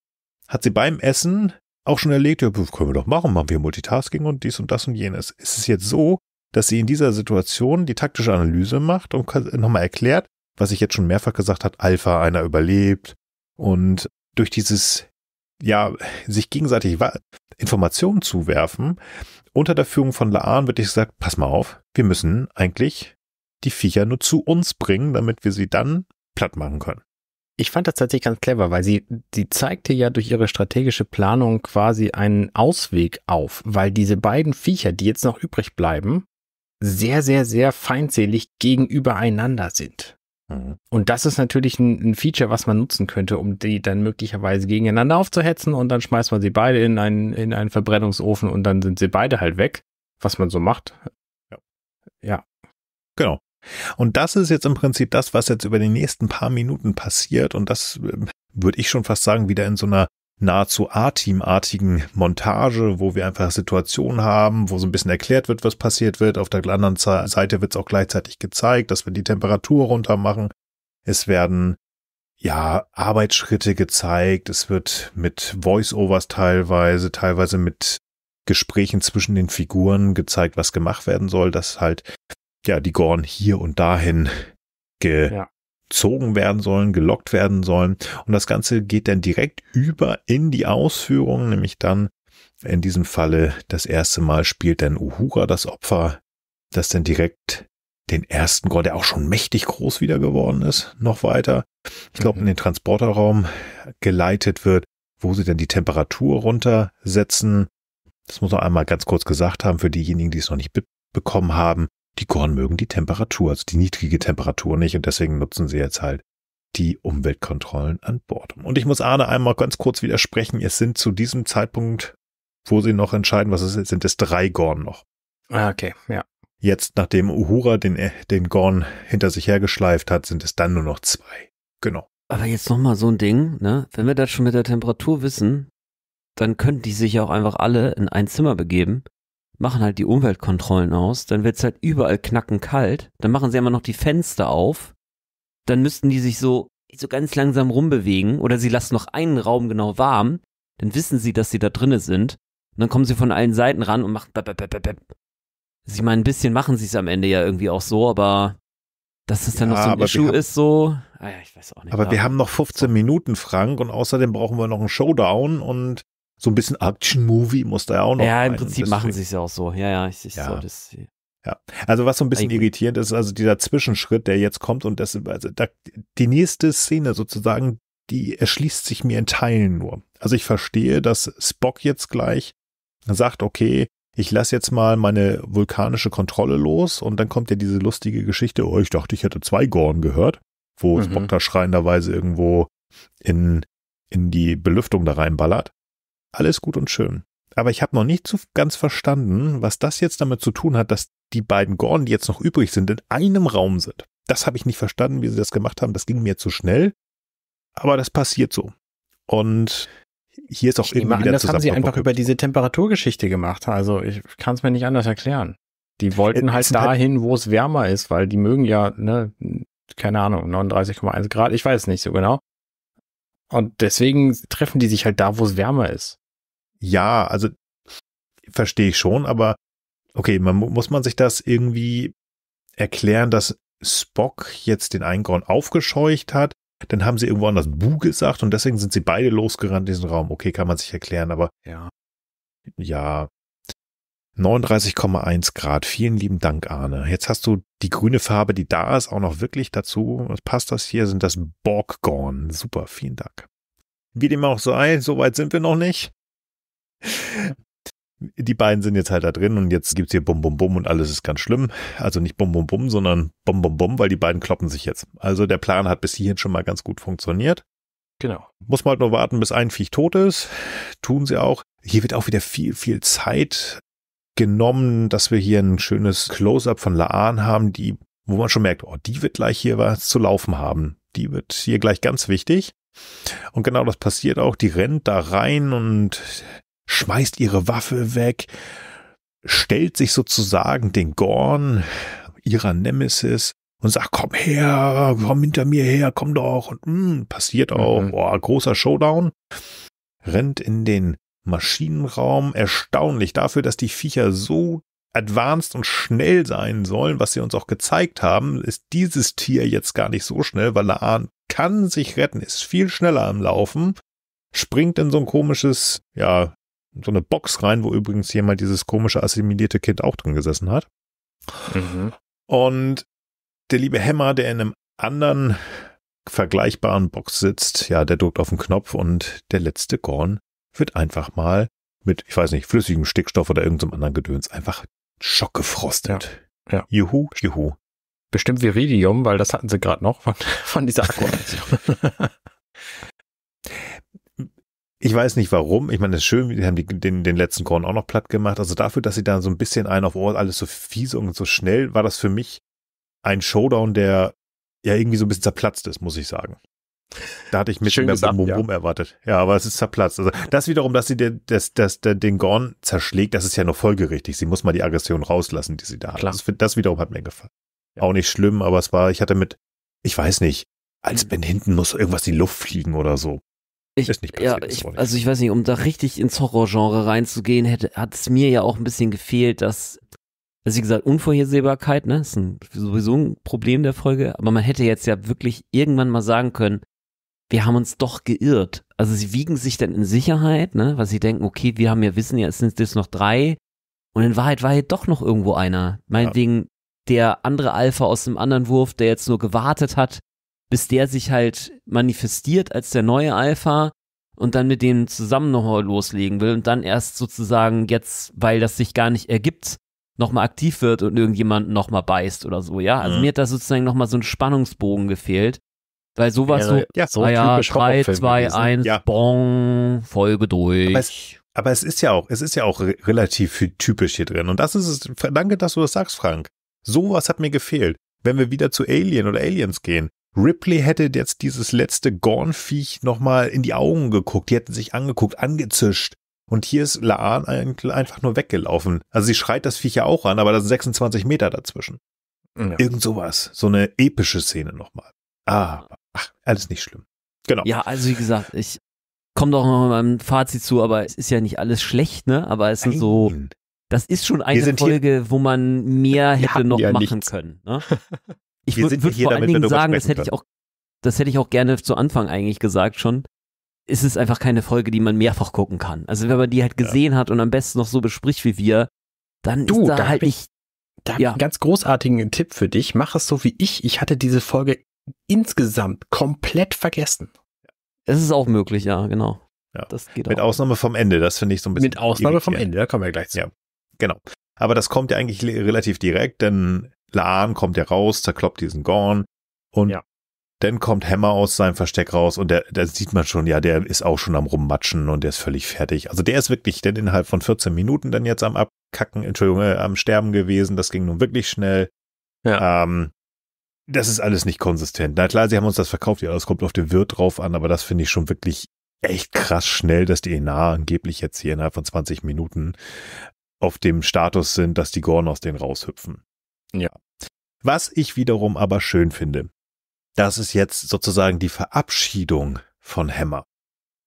hat sie beim Essen auch schon erlegt, ja, können wir doch machen, machen wir Multitasking und dies und das und jenes. Ist Es jetzt so, dass sie in dieser Situation die taktische Analyse macht und nochmal erklärt, was ich jetzt schon mehrfach gesagt hat, Alpha einer überlebt und durch dieses, ja, sich gegenseitig Informationen zuwerfen, unter der Führung von Laan wird ich gesagt, pass mal auf, wir müssen eigentlich die Viecher nur zu uns bringen, damit wir sie dann platt machen können. Ich fand das tatsächlich ganz clever, weil sie, sie zeigte ja durch ihre strategische Planung quasi einen Ausweg auf, weil diese beiden Viecher, die jetzt noch übrig bleiben, sehr, sehr, sehr feindselig gegenübereinander sind. Mhm. Und das ist natürlich ein, ein, Feature, was man nutzen könnte, um die dann möglicherweise gegeneinander aufzuhetzen und dann schmeißt man sie beide in einen, in einen Verbrennungsofen und dann sind sie beide halt weg, was man so macht. Ja. ja. Genau. Und das ist jetzt im Prinzip das, was jetzt über die nächsten paar Minuten passiert. Und das ähm, würde ich schon fast sagen, wieder in so einer nahezu A-Team-artigen Montage, wo wir einfach Situationen haben, wo so ein bisschen erklärt wird, was passiert wird. Auf der anderen Seite wird es auch gleichzeitig gezeigt, dass wir die Temperatur runter machen. Es werden ja Arbeitsschritte gezeigt. Es wird mit Voice-Overs teilweise, teilweise mit Gesprächen zwischen den Figuren gezeigt, was gemacht werden soll, dass halt ja, die Gorn hier und dahin gezogen ja. werden sollen, gelockt werden sollen. Und das Ganze geht dann direkt über in die Ausführung, nämlich dann in diesem Falle das erste Mal spielt dann Uhura das Opfer, das dann direkt den ersten Gorn, der auch schon mächtig groß wieder geworden ist, noch weiter, ich glaube, mhm. in den Transporterraum geleitet wird, wo sie dann die Temperatur runtersetzen. Das muss man einmal ganz kurz gesagt haben für diejenigen, die es noch nicht mitbekommen haben die Korn mögen die Temperatur, also die niedrige Temperatur nicht und deswegen nutzen sie jetzt halt die Umweltkontrollen an Bord. Und ich muss Arne einmal ganz kurz widersprechen, es sind zu diesem Zeitpunkt, wo sie noch entscheiden, was es ist, sind es drei Gorn noch. Ah, okay, ja. Jetzt, nachdem Uhura den, äh, den Gorn hinter sich hergeschleift hat, sind es dann nur noch zwei. Genau. Aber jetzt nochmal so ein Ding, ne? Wenn wir das schon mit der Temperatur wissen, dann könnten die sich auch einfach alle in ein Zimmer begeben machen halt die Umweltkontrollen aus, dann wird es halt überall knacken kalt, dann machen sie immer noch die Fenster auf, dann müssten die sich so, so ganz langsam rumbewegen oder sie lassen noch einen Raum genau warm, dann wissen sie, dass sie da drinnen sind und dann kommen sie von allen Seiten ran und machen Ich meine, ein bisschen machen sie es am Ende ja irgendwie auch so, aber dass es dann ja, noch so ein Issue haben, ist, so, ah ja, ich weiß auch nicht. Aber, aber wir haben noch 15 Minuten, Frank, und außerdem brauchen wir noch einen Showdown und so ein bisschen Action-Movie muss da ja auch noch Ja, im Prinzip deswegen, machen sie es ja auch so. Ja, ja, ich, ich ja. So, das, ja. Also was so ein bisschen irritierend ist, also dieser Zwischenschritt, der jetzt kommt und das, also da, die nächste Szene sozusagen, die erschließt sich mir in Teilen nur. Also ich verstehe, mhm. dass Spock jetzt gleich sagt, okay, ich lasse jetzt mal meine vulkanische Kontrolle los und dann kommt ja diese lustige Geschichte, oh, ich dachte, ich hätte zwei Gorn gehört, wo mhm. Spock da schreienderweise irgendwo in, in die Belüftung da reinballert. Alles gut und schön. Aber ich habe noch nicht so ganz verstanden, was das jetzt damit zu tun hat, dass die beiden Gorn, die jetzt noch übrig sind, in einem Raum sind. Das habe ich nicht verstanden, wie sie das gemacht haben. Das ging mir zu schnell. Aber das passiert so. Und hier ist auch ich immer an, wieder Das haben sie einfach über diese Temperaturgeschichte gemacht. Also ich kann es mir nicht anders erklären. Die wollten äh, halt dahin, wo es wärmer ist, weil die mögen ja, ne, keine Ahnung, 39,1 Grad, ich weiß nicht so genau. Und deswegen treffen die sich halt da, wo es wärmer ist. Ja, also verstehe ich schon, aber okay, man, muss man sich das irgendwie erklären, dass Spock jetzt den Einkorn aufgescheucht hat? Dann haben sie irgendwo anders Bu gesagt und deswegen sind sie beide losgerannt in diesen Raum. Okay, kann man sich erklären, aber ja, ja 39,1 Grad. Vielen lieben Dank, Arne. Jetzt hast du die grüne Farbe, die da ist, auch noch wirklich dazu. Was passt das hier? Sind das Borggorn. Super, vielen Dank. Wie dem auch sei, so weit sind wir noch nicht. Die beiden sind jetzt halt da drin und jetzt gibt's hier Bum Bum Bum und alles ist ganz schlimm. Also nicht Bum Bum Bum, sondern Bum Bum Bum, weil die beiden kloppen sich jetzt. Also der Plan hat bis hierhin schon mal ganz gut funktioniert. Genau. Muss man halt nur warten, bis ein Viech tot ist. Tun sie auch. Hier wird auch wieder viel, viel Zeit genommen, dass wir hier ein schönes Close-up von Laan haben, die, wo man schon merkt, oh, die wird gleich hier was zu laufen haben. Die wird hier gleich ganz wichtig. Und genau das passiert auch. Die rennt da rein und schmeißt ihre Waffe weg, stellt sich sozusagen den Gorn ihrer Nemesis und sagt, komm her, komm hinter mir her, komm doch. Und mh, hm, passiert auch, mhm. Boah, großer Showdown. Rennt in den Maschinenraum. Erstaunlich dafür, dass die Viecher so advanced und schnell sein sollen, was sie uns auch gezeigt haben, ist dieses Tier jetzt gar nicht so schnell, weil Laan kann sich retten, ist viel schneller am Laufen, springt in so ein komisches, ja, so eine Box rein, wo übrigens jemand dieses komische assimilierte Kind auch drin gesessen hat. Mhm. Und der liebe Hämmer, der in einem anderen vergleichbaren Box sitzt, ja, der drückt auf den Knopf und der letzte Korn wird einfach mal mit, ich weiß nicht, flüssigem Stickstoff oder irgendeinem anderen Gedöns einfach schockgefrostet. Ja. ja. Juhu, juhu. Bestimmt Viridium, weil das hatten sie gerade noch von, von dieser Akkuaktion. Ich weiß nicht warum. Ich meine, es ist schön, wir haben die, den, den letzten Korn auch noch platt gemacht. Also dafür, dass sie da so ein bisschen ein auf Ohr, alles so fies und so schnell, war das für mich ein Showdown, der ja irgendwie so ein bisschen zerplatzt ist, muss ich sagen. Da hatte ich mit mehr gesagt, Bum, Bum, Bum ja. erwartet. Ja, aber es ist zerplatzt. Also das wiederum, dass sie den, das, das, den Gorn zerschlägt, das ist ja nur folgerichtig. Sie muss mal die Aggression rauslassen, die sie da hat. Das, das, wiederum hat mir gefallen. Ja. Auch nicht schlimm, aber es war, ich hatte mit, ich weiß nicht, als wenn hm. hinten muss irgendwas in die Luft fliegen oder so. Ich, ist nicht passiert. Ja, ich, Also ich weiß nicht, um da richtig ins Horrorgenre reinzugehen, hätte, hat es mir ja auch ein bisschen gefehlt, dass also wie gesagt, Unvorhersehbarkeit, ne, ist ein, sowieso ein Problem der Folge, aber man hätte jetzt ja wirklich irgendwann mal sagen können, wir haben uns doch geirrt. Also sie wiegen sich dann in Sicherheit, ne, weil sie denken, okay, wir haben ja Wissen, ja, es sind jetzt noch drei. Und in Wahrheit war hier doch noch irgendwo einer. Meinetwegen ja. der andere Alpha aus dem anderen Wurf, der jetzt nur gewartet hat, bis der sich halt manifestiert als der neue Alpha und dann mit dem zusammen nochmal loslegen will und dann erst sozusagen jetzt, weil das sich gar nicht ergibt, nochmal aktiv wird und irgendjemanden nochmal beißt oder so, ja. Also mhm. mir hat da sozusagen nochmal so ein Spannungsbogen gefehlt. Weil sowas so, ja, so ah ja, 3, 2, 1, ja. bon, Folge durch. Aber es, aber es, ist ja auch, es ist ja auch relativ typisch hier drin. Und das ist es, danke, dass du das sagst, Frank. Sowas hat mir gefehlt. Wenn wir wieder zu Alien oder Aliens gehen, Ripley hätte jetzt dieses letzte Gornviech nochmal in die Augen geguckt. Die hätten sich angeguckt, angezischt. Und hier ist Laan einfach nur weggelaufen. Also sie schreit das Viech ja auch an, aber da sind 26 Meter dazwischen. Ja. Irgend sowas. So eine epische Szene nochmal. Ah, Ach, alles nicht schlimm. Genau. Ja, also wie gesagt, ich komme doch noch mit meinem Fazit zu, aber es ist ja nicht alles schlecht, ne? Aber es ist so. Das ist schon eine Folge, wo man mehr hätte noch ja machen nichts. können. Ne? Ich würde würd vor allen Dingen sagen, das hätte ich auch, das hätte ich auch gerne zu Anfang eigentlich gesagt schon. Ist es einfach keine Folge, die man mehrfach gucken kann. Also wenn man die halt gesehen ja. hat und am besten noch so bespricht wie wir, dann du, ist da, da halt ich, nicht. Da ja. einen ganz großartigen Tipp für dich. Mach es so wie ich. Ich hatte diese Folge insgesamt komplett vergessen. Es ist auch möglich, ja, genau. Ja. Das geht Mit auch. Ausnahme vom Ende, das finde ich so ein bisschen. Mit Ausnahme vom Ende, da kommen wir gleich zu. Ja, genau. Aber das kommt ja eigentlich relativ direkt, denn Laan kommt ja raus, zerkloppt diesen Gorn und ja. dann kommt Hammer aus seinem Versteck raus und da sieht man schon, ja, der ist auch schon am Rummatschen und der ist völlig fertig. Also der ist wirklich denn innerhalb von 14 Minuten dann jetzt am Abkacken, Entschuldigung, äh, am Sterben gewesen. Das ging nun wirklich schnell. Ja. Ähm, das ist alles nicht konsistent. Na klar, sie haben uns das verkauft, ja, das kommt auf den Wirt drauf an, aber das finde ich schon wirklich echt krass schnell, dass die ENA angeblich jetzt hier innerhalb von 20 Minuten auf dem Status sind, dass die Gorn aus denen raushüpfen. Ja. Was ich wiederum aber schön finde, das ist jetzt sozusagen die Verabschiedung von Hammer.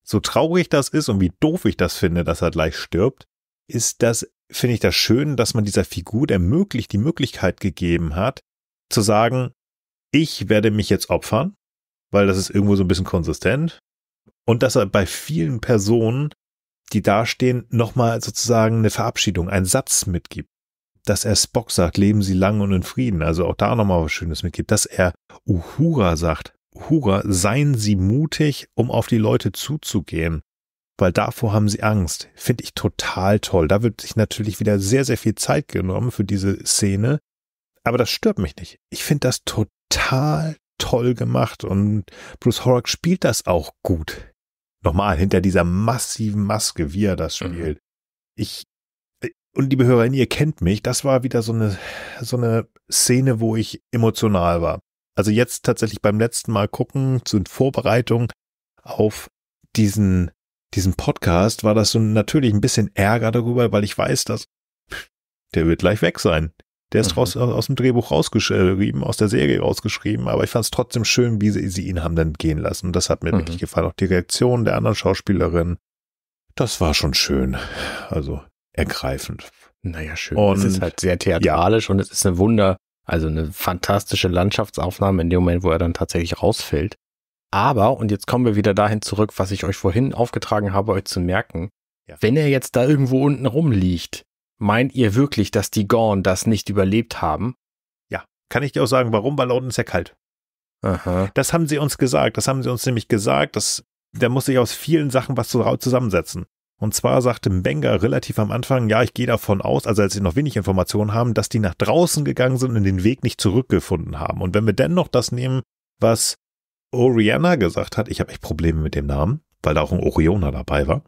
So traurig das ist und wie doof ich das finde, dass er gleich stirbt, ist das, finde ich das schön, dass man dieser Figur der möglich die Möglichkeit gegeben hat, zu sagen, ich werde mich jetzt opfern, weil das ist irgendwo so ein bisschen konsistent. Und dass er bei vielen Personen, die dastehen, nochmal sozusagen eine Verabschiedung, einen Satz mitgibt. Dass er Spock sagt, leben Sie lang und in Frieden, also auch da nochmal was Schönes mitgibt. Dass er Uhura sagt, Uhura, seien Sie mutig, um auf die Leute zuzugehen weil davor haben sie Angst. Finde ich total toll. Da wird sich natürlich wieder sehr, sehr viel Zeit genommen für diese Szene. Aber das stört mich nicht. Ich finde das total total toll gemacht und Bruce Horrock spielt das auch gut. Nochmal, hinter dieser massiven Maske, wie er das mhm. spielt. Mhm. Ich, und liebe Hörerin, ihr kennt mich, das war wieder so eine, so eine Szene, wo ich emotional war. Also jetzt tatsächlich beim letzten Mal gucken, zur Vorbereitung auf diesen, diesen Podcast, war das so natürlich ein bisschen Ärger darüber, weil ich weiß, dass der wird gleich weg sein. Der ist mhm. raus, aus dem Drehbuch rausgeschrieben, aus der Serie rausgeschrieben, aber ich fand es trotzdem schön, wie sie, sie, ihn haben dann gehen lassen. Und das hat mir mhm. wirklich gefallen. Auch die Reaktion der anderen Schauspielerin. Das war schon schön. Also ergreifend. Naja, schön. Und es ist halt sehr theatralisch ja. und es ist ein Wunder, also eine fantastische Landschaftsaufnahme in dem Moment, wo er dann tatsächlich rausfällt. Aber, und jetzt kommen wir wieder dahin zurück, was ich euch vorhin aufgetragen habe, euch zu merken, ja. wenn er jetzt da irgendwo unten rumliegt, Meint ihr wirklich, dass die Gorn das nicht überlebt haben? Ja, kann ich dir auch sagen, warum, weil unten ist ja kalt. Aha. Das haben sie uns gesagt. Das haben sie uns nämlich gesagt, dass da muss ich aus vielen Sachen was zusammensetzen. Und zwar sagte Benga relativ am Anfang, ja, ich gehe davon aus, also als sie noch wenig Informationen haben, dass die nach draußen gegangen sind und den Weg nicht zurückgefunden haben. Und wenn wir dennoch das nehmen, was Oriana gesagt hat, ich habe echt Probleme mit dem Namen, weil da auch ein Oriona dabei war.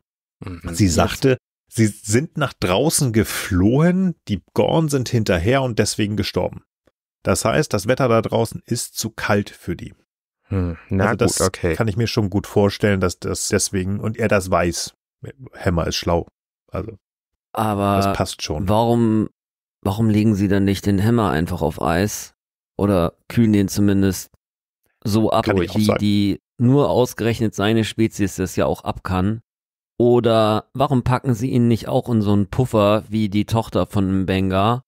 Mhm. Sie sagte, Sie sind nach draußen geflohen, die Gorn sind hinterher und deswegen gestorben. Das heißt, das Wetter da draußen ist zu kalt für die. Hm, na also das gut, okay. kann ich mir schon gut vorstellen, dass das deswegen, und er das weiß. Hammer ist schlau. Also, Aber das passt schon. Warum, warum legen sie dann nicht den Hammer einfach auf Eis? Oder kühlen den zumindest so ab, wie die nur ausgerechnet seine Spezies das ja auch ab kann? Oder warum packen sie ihn nicht auch in so einen Puffer wie die Tochter von Benga?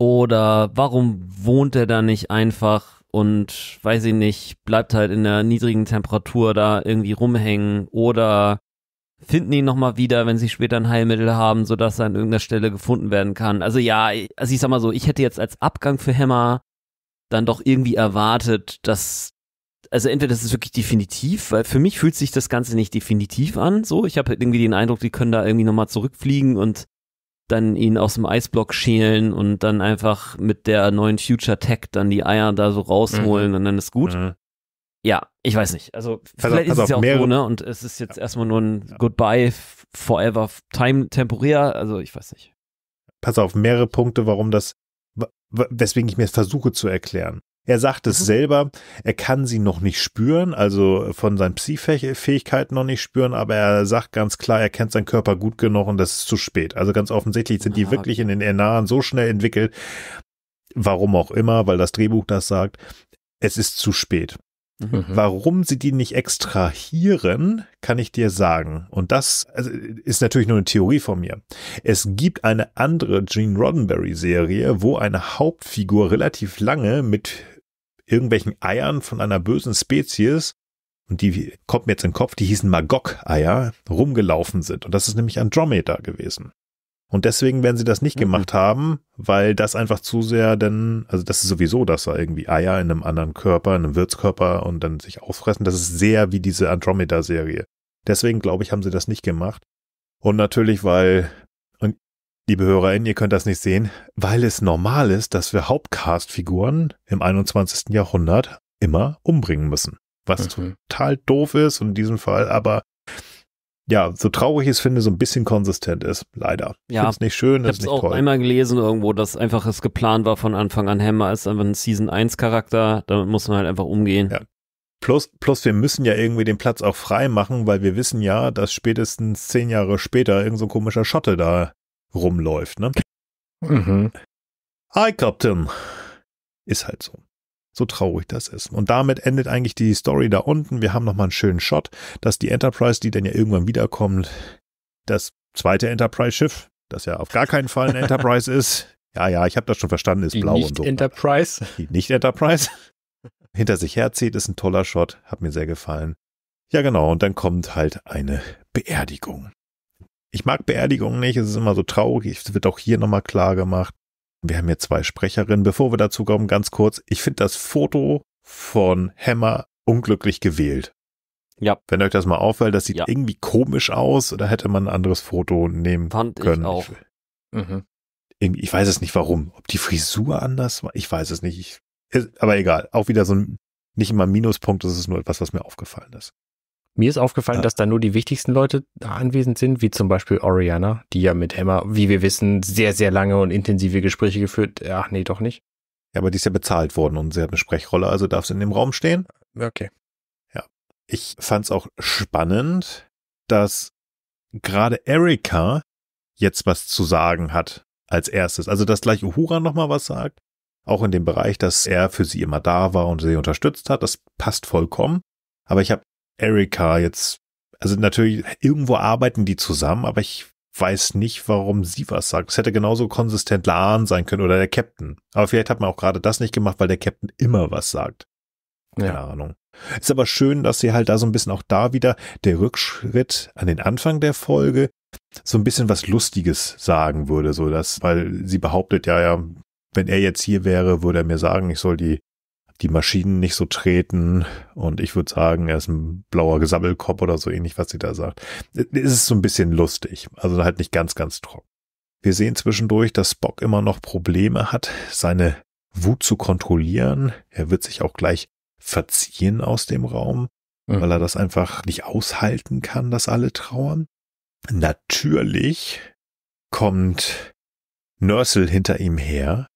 Oder warum wohnt er da nicht einfach und weiß ich nicht, bleibt halt in der niedrigen Temperatur da irgendwie rumhängen? Oder finden ihn nochmal wieder, wenn sie später ein Heilmittel haben, sodass er an irgendeiner Stelle gefunden werden kann? Also ja, also ich sag mal so, ich hätte jetzt als Abgang für Hammer dann doch irgendwie erwartet, dass also entweder das ist wirklich definitiv, weil für mich fühlt sich das Ganze nicht definitiv an. So, ich habe halt irgendwie den Eindruck, die können da irgendwie nochmal zurückfliegen und dann ihn aus dem Eisblock schälen und dann einfach mit der neuen Future Tech dann die Eier da so rausholen mhm. und dann ist gut. Mhm. Ja, ich weiß nicht. Also vielleicht auf, ist es ja auch mehrere, ne? und es ist jetzt ja. erstmal nur ein ja. Goodbye Forever Time temporär. Also ich weiß nicht. Pass auf, mehrere Punkte, warum das, weswegen ich mir das versuche zu erklären. Er sagt es mhm. selber, er kann sie noch nicht spüren, also von seinen Psi-Fähigkeiten noch nicht spüren, aber er sagt ganz klar, er kennt seinen Körper gut genug und das ist zu spät. Also ganz offensichtlich sind die ah, wirklich in den Ernaren so schnell entwickelt, warum auch immer, weil das Drehbuch das sagt, es ist zu spät. Mhm. mhm. Warum sie die nicht extrahieren, kann ich dir sagen. Und das also, ist natürlich nur eine Theorie von mir. Es gibt eine andere Gene Roddenberry-Serie, wo eine Hauptfigur relativ lange mit irgendwelchen Eiern von einer bösen Spezies, und die kommt mir jetzt in den Kopf, die hießen Magog-Eier, rumgelaufen sind. Und das ist nämlich Andromeda gewesen. Und deswegen werden sie das nicht mhm. gemacht haben, weil das einfach zu sehr denn, also das ist sowieso, dass da irgendwie Eier in einem anderen Körper, in einem Wirtskörper und dann sich auffressen. Das ist sehr wie diese Andromeda-Serie. Deswegen, glaube ich, haben sie das nicht gemacht. Und natürlich, weil liebe HörerInnen, ihr könnt das nicht sehen, weil es normal ist, dass wir Hauptcast-Figuren im 21. Jahrhundert immer umbringen müssen. Was mhm. total doof ist in diesem Fall, aber ja, so traurig ich es finde, so ein bisschen konsistent ist, leider. Ja, ist nicht schön, ich ist nicht toll. auch toll. einmal gelesen irgendwo, dass einfach es geplant war von Anfang an. Hammer ist einfach ein Season 1 Charakter, damit muss man halt einfach umgehen. Ja. Plus, plus wir müssen ja irgendwie den Platz auch frei machen, weil wir wissen ja, dass spätestens zehn Jahre später irgend so ein komischer Schotte da rumläuft. Ne? Mhm. Hi, Captain. Ist halt so. So traurig das ist. Und damit endet eigentlich die Story da unten. Wir haben nochmal einen schönen Shot, dass die Enterprise, die dann ja irgendwann wiederkommt, das zweite Enterprise-Schiff, das ja auf gar keinen Fall ein Enterprise ist. Ja, ja, ich habe das schon verstanden, ist die blau nicht und so. Enterprise. Die Nicht-Enterprise. Hinter sich herzieht, ist ein toller Shot, hat mir sehr gefallen. Ja, genau, und dann kommt halt eine Beerdigung. Ich mag Beerdigungen nicht, es ist immer so traurig. Es wird auch hier nochmal klar gemacht. Wir haben hier zwei Sprecherinnen. Bevor wir dazu kommen, ganz kurz. Ich finde das Foto von Hammer unglücklich gewählt. Ja. Wenn euch das mal auffällt, das sieht ja. irgendwie komisch aus. Da hätte man ein anderes Foto nehmen Fand können. Ich auch. mhm. ich weiß es nicht warum. Ob die Frisur anders war? Ich weiß es nicht. Ich, aber egal. Auch wieder so ein, nicht immer Minuspunkt. Das ist nur etwas, was mir aufgefallen ist. Mir ist aufgefallen, ja. dass da nur die wichtigsten Leute anwesend sind, wie zum Beispiel Oriana, die ja mit Hammer, wie wir wissen, sehr, sehr lange und intensive Gespräche geführt. Ach nee, doch nicht. Ja, aber die ist ja bezahlt worden und sie hat eine Sprechrolle, also darf sie in dem Raum stehen. Okay. Ja. Ich fand es auch spannend, dass gerade Erika jetzt was zu sagen hat als erstes. Also, dass gleich Uhura nochmal was sagt, auch in dem Bereich, dass er für sie immer da war und sie unterstützt hat, das passt vollkommen. Aber ich habe Erika jetzt, also natürlich, irgendwo arbeiten die zusammen, aber ich weiß nicht, warum sie was sagt. Es hätte genauso konsistent Lahn sein können oder der Captain. Aber vielleicht hat man auch gerade das nicht gemacht, weil der Captain immer was sagt. Keine ja. Ahnung. Ist aber schön, dass sie halt da so ein bisschen auch da wieder der Rückschritt an den Anfang der Folge so ein bisschen was Lustiges sagen würde, so dass, weil sie behauptet, ja, ja, wenn er jetzt hier wäre, würde er mir sagen, ich soll die die Maschinen nicht so treten. Und ich würde sagen, er ist ein blauer Gesammelkopf oder so ähnlich, was sie da sagt. Es ist so ein bisschen lustig. Also halt nicht ganz, ganz trocken. Wir sehen zwischendurch, dass Spock immer noch Probleme hat, seine Wut zu kontrollieren. Er wird sich auch gleich verziehen aus dem Raum, mhm. weil er das einfach nicht aushalten kann, dass alle trauern. Natürlich kommt Nörsel hinter ihm her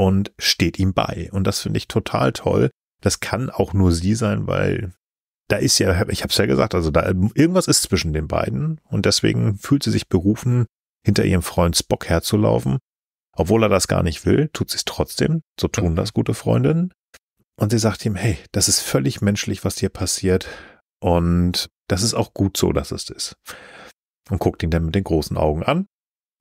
und steht ihm bei. Und das finde ich total toll. Das kann auch nur sie sein, weil da ist ja, ich habe es ja gesagt, also da irgendwas ist zwischen den beiden und deswegen fühlt sie sich berufen, hinter ihrem Freund Spock herzulaufen. Obwohl er das gar nicht will, tut sie es trotzdem. So hm. tun das gute Freundinnen. Und sie sagt ihm, hey, das ist völlig menschlich, was dir passiert. Und das ist auch gut so, dass es ist. Und guckt ihn dann mit den großen Augen an.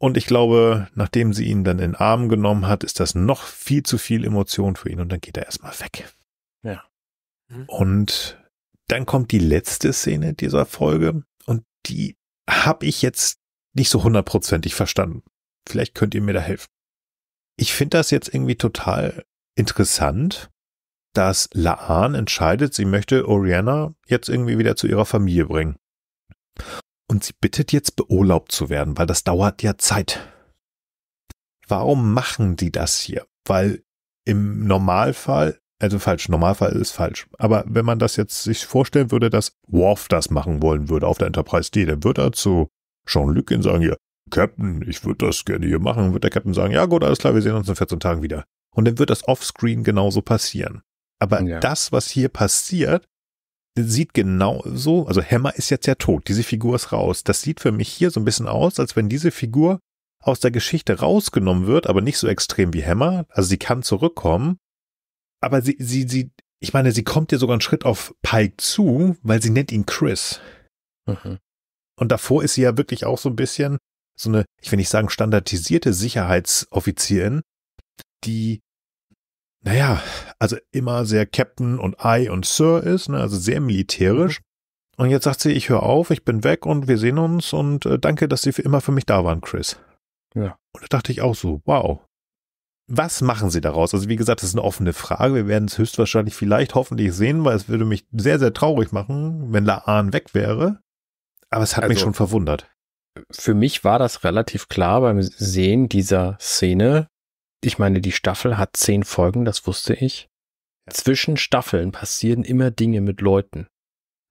Und ich glaube, nachdem sie ihn dann in den Arm genommen hat, ist das noch viel zu viel Emotion für ihn und dann geht er erstmal weg. Ja. Mhm. Und dann kommt die letzte Szene dieser Folge und die habe ich jetzt nicht so hundertprozentig verstanden. Vielleicht könnt ihr mir da helfen. Ich finde das jetzt irgendwie total interessant, dass Laan entscheidet, sie möchte Oriana jetzt irgendwie wieder zu ihrer Familie bringen und sie bittet jetzt beurlaubt zu werden, weil das dauert ja Zeit. Warum machen die das hier? Weil im Normalfall, also falsch, Normalfall ist falsch, aber wenn man das jetzt sich vorstellen würde, dass Worf das machen wollen würde auf der Enterprise D, dann würde er zu Jean-Luc gehen sagen, ja, Captain, ich würde das gerne hier machen, wird der Captain sagen, ja gut, alles klar, wir sehen uns in 14 Tagen wieder. Und dann wird das offscreen genauso passieren. Aber ja. das, was hier passiert, sieht genau so, also Hammer ist jetzt ja tot, diese Figur ist raus. Das sieht für mich hier so ein bisschen aus, als wenn diese Figur aus der Geschichte rausgenommen wird, aber nicht so extrem wie Hammer. Also sie kann zurückkommen, aber sie, sie, sie, ich meine, sie kommt ja sogar einen Schritt auf Pike zu, weil sie nennt ihn Chris. Mhm. Und davor ist sie ja wirklich auch so ein bisschen so eine, ich will nicht sagen standardisierte Sicherheitsoffizierin, die naja, also immer sehr Captain und I und Sir ist, ne, also sehr militärisch. Mhm. Und jetzt sagt sie, ich höre auf, ich bin weg und wir sehen uns und äh, danke, dass Sie für immer für mich da waren, Chris. Ja. Und da dachte ich auch so, wow. Was machen Sie daraus? Also wie gesagt, das ist eine offene Frage. Wir werden es höchstwahrscheinlich vielleicht hoffentlich sehen, weil es würde mich sehr, sehr traurig machen, wenn Laan weg wäre. Aber es hat also, mich schon verwundert. Für mich war das relativ klar beim Sehen dieser Szene, ich meine, die Staffel hat zehn Folgen, das wusste ich. Zwischen Staffeln passieren immer Dinge mit Leuten.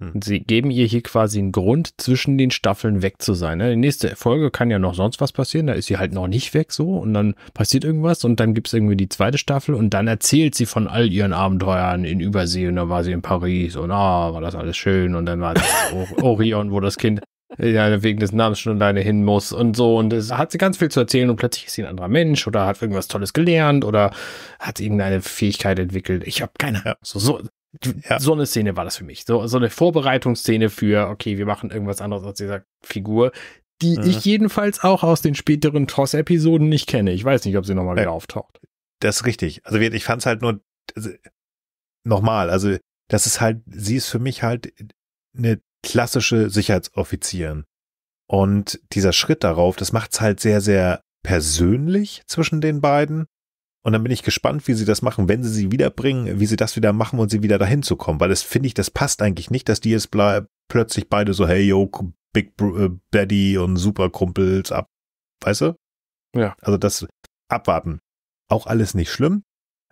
Hm. Sie geben ihr hier quasi einen Grund, zwischen den Staffeln weg zu sein. Ne? Die nächste Folge kann ja noch sonst was passieren, da ist sie halt noch nicht weg so und dann passiert irgendwas und dann gibt es irgendwie die zweite Staffel und dann erzählt sie von all ihren Abenteuern in Übersee und dann war sie in Paris und ah, war das alles schön und dann war das Orion, wo das Kind ja, wegen des Namens schon alleine hin muss und so. Und es hat sie ganz viel zu erzählen und plötzlich ist sie ein anderer Mensch oder hat irgendwas Tolles gelernt oder hat irgendeine Fähigkeit entwickelt. Ich habe keine Ahnung. So, so, ja. so eine Szene war das für mich. So, so eine Vorbereitungsszene für, okay, wir machen irgendwas anderes als dieser Figur, die mhm. ich jedenfalls auch aus den späteren toss episoden nicht kenne. Ich weiß nicht, ob sie nochmal ja. wieder auftaucht. Das ist richtig. Also ich fand es halt nur also, nochmal. Also das ist halt, sie ist für mich halt eine äh, klassische Sicherheitsoffizieren. Und dieser Schritt darauf, das macht es halt sehr, sehr persönlich zwischen den beiden. Und dann bin ich gespannt, wie sie das machen, wenn sie sie wiederbringen, wie sie das wieder machen und sie wieder dahin zu kommen. Weil das finde ich, das passt eigentlich nicht, dass die jetzt plötzlich beide so, hey, yo, Big äh, Daddy und Superkumpels ab. Weißt du? Ja. Also das abwarten. Auch alles nicht schlimm.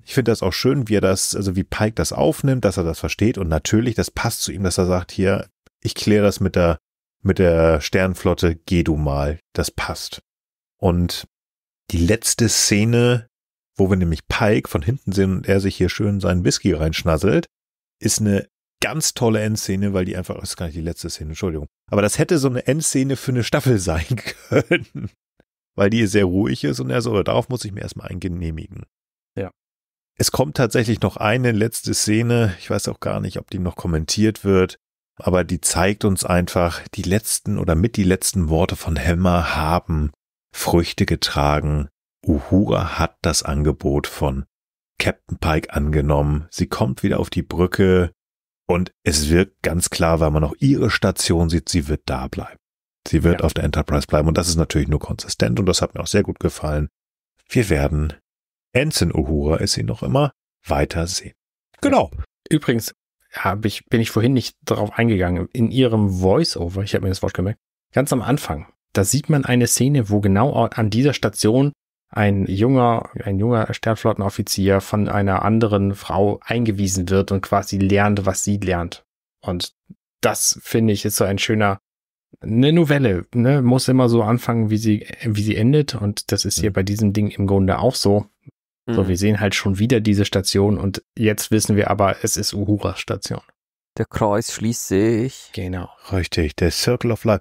Ich finde das auch schön, wie er das, also wie Pike das aufnimmt, dass er das versteht und natürlich, das passt zu ihm, dass er sagt, hier, ich kläre es mit der, mit der Sternflotte, geh du mal, das passt. Und die letzte Szene, wo wir nämlich Pike von hinten sehen und er sich hier schön seinen Whisky reinschnasselt, ist eine ganz tolle Endszene, weil die einfach, das ist gar nicht die letzte Szene, Entschuldigung. Aber das hätte so eine Endszene für eine Staffel sein können, weil die sehr ruhig ist und er so, darauf muss ich mir erstmal eingenehmigen. Ja. Es kommt tatsächlich noch eine letzte Szene, ich weiß auch gar nicht, ob die noch kommentiert wird, aber die zeigt uns einfach, die letzten oder mit die letzten Worte von Hemmer haben Früchte getragen. Uhura hat das Angebot von Captain Pike angenommen. Sie kommt wieder auf die Brücke und es wirkt ganz klar, weil man auch ihre Station sieht, sie wird da bleiben. Sie wird ja. auf der Enterprise bleiben und das ist natürlich nur konsistent und das hat mir auch sehr gut gefallen. Wir werden Ensign Uhura ist sie noch immer weiter sehen. Genau. Übrigens, hab ich, bin ich vorhin nicht darauf eingegangen. In ihrem Voice-Over, ich habe mir das Wort gemerkt, ganz am Anfang, da sieht man eine Szene, wo genau an dieser Station ein junger, ein junger Sternflottenoffizier von einer anderen Frau eingewiesen wird und quasi lernt, was sie lernt. Und das finde ich ist so ein schöner, eine Novelle, ne, muss immer so anfangen, wie sie, wie sie endet. Und das ist hier mhm. bei diesem Ding im Grunde auch so. So, mhm. wir sehen halt schon wieder diese Station und jetzt wissen wir aber, es ist Uhuras Station. Der Kreis schließt sich. Genau. Richtig, der Circle of Life.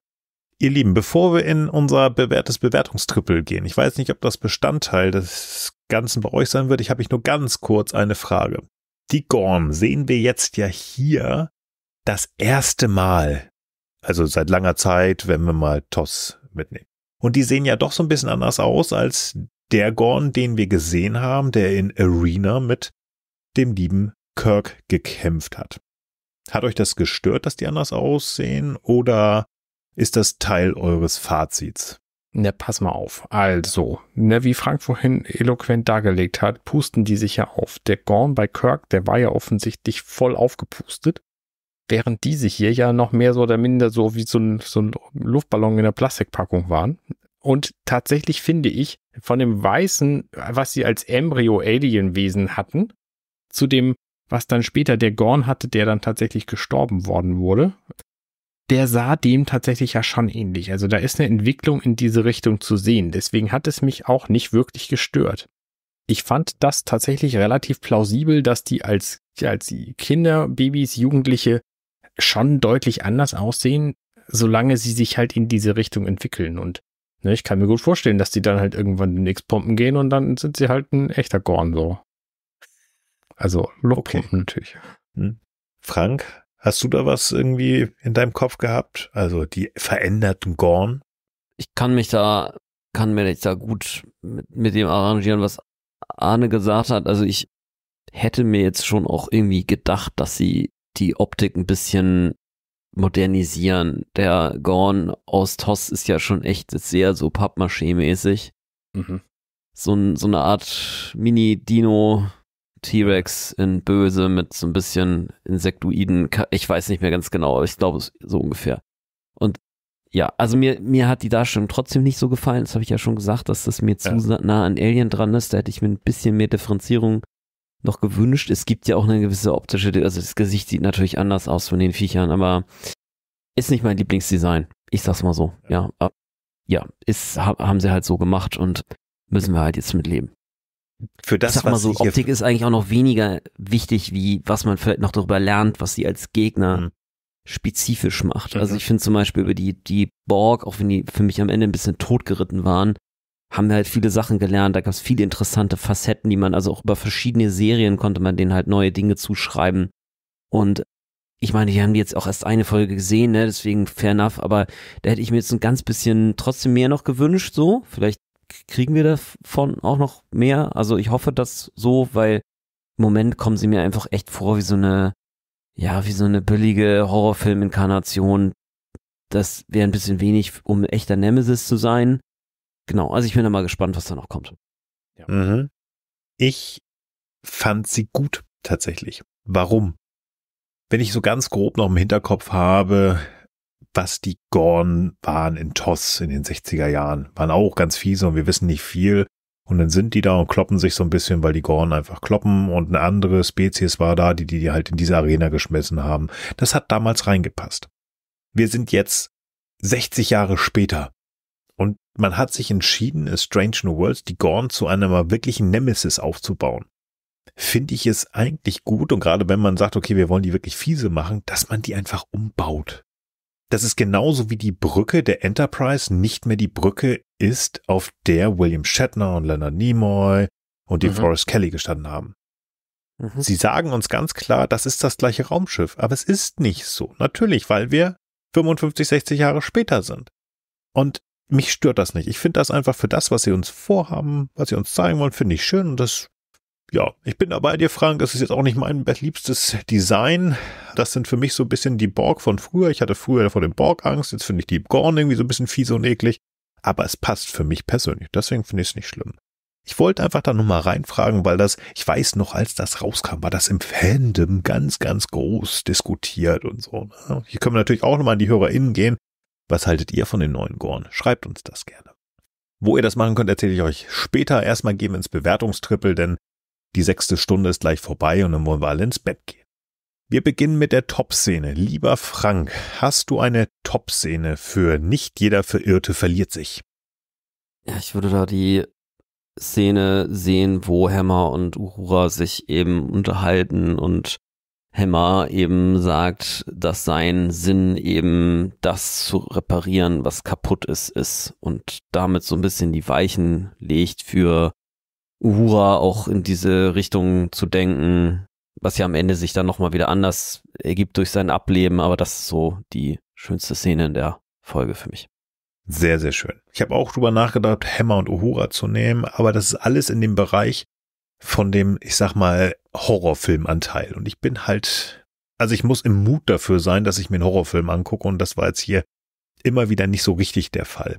Ihr Lieben, bevor wir in unser bewährtes Bewertungstrippel gehen, ich weiß nicht, ob das Bestandteil des Ganzen bei euch sein wird, ich habe ich nur ganz kurz eine Frage. Die Gorn sehen wir jetzt ja hier das erste Mal. Also seit langer Zeit, wenn wir mal Toss mitnehmen. Und die sehen ja doch so ein bisschen anders aus als der Gorn, den wir gesehen haben, der in Arena mit dem lieben Kirk gekämpft hat. Hat euch das gestört, dass die anders aussehen oder ist das Teil eures Fazits? Na, ne, pass mal auf. Also, ne, wie Frank vorhin eloquent dargelegt hat, pusten die sich ja auf. Der Gorn bei Kirk, der war ja offensichtlich voll aufgepustet, während diese hier ja noch mehr so oder minder so wie so ein, so ein Luftballon in der Plastikpackung waren. Und tatsächlich finde ich, von dem Weißen, was sie als Embryo-Alien-Wesen hatten, zu dem, was dann später der Gorn hatte, der dann tatsächlich gestorben worden wurde, der sah dem tatsächlich ja schon ähnlich. Also da ist eine Entwicklung in diese Richtung zu sehen. Deswegen hat es mich auch nicht wirklich gestört. Ich fand das tatsächlich relativ plausibel, dass die als, als Kinder, Babys, Jugendliche schon deutlich anders aussehen, solange sie sich halt in diese Richtung entwickeln. Und Ne, ich kann mir gut vorstellen, dass die dann halt irgendwann den X-Pumpen gehen und dann sind sie halt ein echter Gorn so. Also Lochpumpen okay. natürlich. Hm. Frank, hast du da was irgendwie in deinem Kopf gehabt? Also die veränderten Gorn? Ich kann mich da, kann mir da gut mit, mit dem arrangieren, was Arne gesagt hat. Also ich hätte mir jetzt schon auch irgendwie gedacht, dass sie die Optik ein bisschen modernisieren. Der Gorn aus Toss ist ja schon echt sehr so Pappmaché-mäßig. Mhm. So, so eine Art Mini-Dino, T-Rex in Böse mit so ein bisschen Insektoiden. Ich weiß nicht mehr ganz genau, aber ich glaube so ungefähr. Und ja, also mir, mir hat die Darstellung trotzdem nicht so gefallen. Das habe ich ja schon gesagt, dass das mir ja. zu nah an Alien dran ist. Da hätte ich mir ein bisschen mehr Differenzierung noch gewünscht. Es gibt ja auch eine gewisse optische, also das Gesicht sieht natürlich anders aus von den Viechern, aber ist nicht mein Lieblingsdesign. Ich sag's mal so. Ja, ja, äh, ist haben sie halt so gemacht und müssen wir halt jetzt mitleben. Für das, ich sag mal so, Optik ist eigentlich auch noch weniger wichtig, wie was man vielleicht noch darüber lernt, was sie als Gegner mhm. spezifisch macht. Also ich finde zum Beispiel über die, die Borg, auch wenn die für mich am Ende ein bisschen totgeritten waren, haben wir halt viele Sachen gelernt. Da gab es viele interessante Facetten, die man also auch über verschiedene Serien konnte man denen halt neue Dinge zuschreiben. Und ich meine, die haben jetzt auch erst eine Folge gesehen, ne? deswegen fair enough, aber da hätte ich mir jetzt ein ganz bisschen trotzdem mehr noch gewünscht, so. Vielleicht kriegen wir davon auch noch mehr. Also ich hoffe das so, weil im Moment kommen sie mir einfach echt vor wie so eine, ja, wie so eine billige Horrorfilm-Inkarnation. Das wäre ein bisschen wenig, um echter Nemesis zu sein. Genau, also ich bin da mal gespannt, was da noch kommt. Ja. Mhm. Ich fand sie gut tatsächlich. Warum? Wenn ich so ganz grob noch im Hinterkopf habe, was die Gorn waren in Toss in den 60er Jahren, waren auch ganz fiese und wir wissen nicht viel. Und dann sind die da und kloppen sich so ein bisschen, weil die Gorn einfach kloppen und eine andere Spezies war da, die die halt in diese Arena geschmissen haben. Das hat damals reingepasst. Wir sind jetzt 60 Jahre später und man hat sich entschieden, in Strange New Worlds die Gorn zu einem wirklichen Nemesis aufzubauen. Finde ich es eigentlich gut und gerade wenn man sagt, okay, wir wollen die wirklich fiese machen, dass man die einfach umbaut. Das ist genauso wie die Brücke der Enterprise nicht mehr die Brücke ist, auf der William Shatner und Leonard Nimoy und die mhm. Forrest Kelly gestanden haben. Mhm. Sie sagen uns ganz klar, das ist das gleiche Raumschiff, aber es ist nicht so. Natürlich, weil wir 55, 60 Jahre später sind. Und mich stört das nicht. Ich finde das einfach für das, was sie uns vorhaben, was sie uns zeigen wollen, finde ich schön und das ja, ich bin dabei dir, Frank. Das ist jetzt auch nicht mein liebstes Design. Das sind für mich so ein bisschen die Borg von früher. Ich hatte früher vor dem Borg Angst. Jetzt finde ich die Gorn irgendwie so ein bisschen fies und eklig. Aber es passt für mich persönlich. Deswegen finde ich es nicht schlimm. Ich wollte einfach da nochmal reinfragen, weil das, ich weiß noch, als das rauskam, war das im Fandom ganz, ganz groß diskutiert und so. Ne? Hier können wir natürlich auch nochmal an die HörerInnen gehen. Was haltet ihr von den neuen Gorn? Schreibt uns das gerne. Wo ihr das machen könnt, erzähle ich euch später. Erstmal gehen wir ins Bewertungstrippel, denn die sechste Stunde ist gleich vorbei und dann wollen wir alle ins Bett gehen. Wir beginnen mit der Top-Szene. Lieber Frank, hast du eine Top-Szene für nicht jeder Verirrte verliert sich? Ja, ich würde da die Szene sehen, wo Hammer und Uhura sich eben unterhalten und Hammer eben sagt, dass sein Sinn eben das zu reparieren, was kaputt ist, ist und damit so ein bisschen die Weichen legt für Uhura auch in diese Richtung zu denken, was ja am Ende sich dann nochmal wieder anders ergibt durch sein Ableben, aber das ist so die schönste Szene in der Folge für mich. Sehr, sehr schön. Ich habe auch drüber nachgedacht, Hammer und Uhura zu nehmen, aber das ist alles in dem Bereich, von dem, ich sag mal, Horrorfilmanteil. Und ich bin halt, also ich muss im Mut dafür sein, dass ich mir einen Horrorfilm angucke und das war jetzt hier immer wieder nicht so richtig der Fall.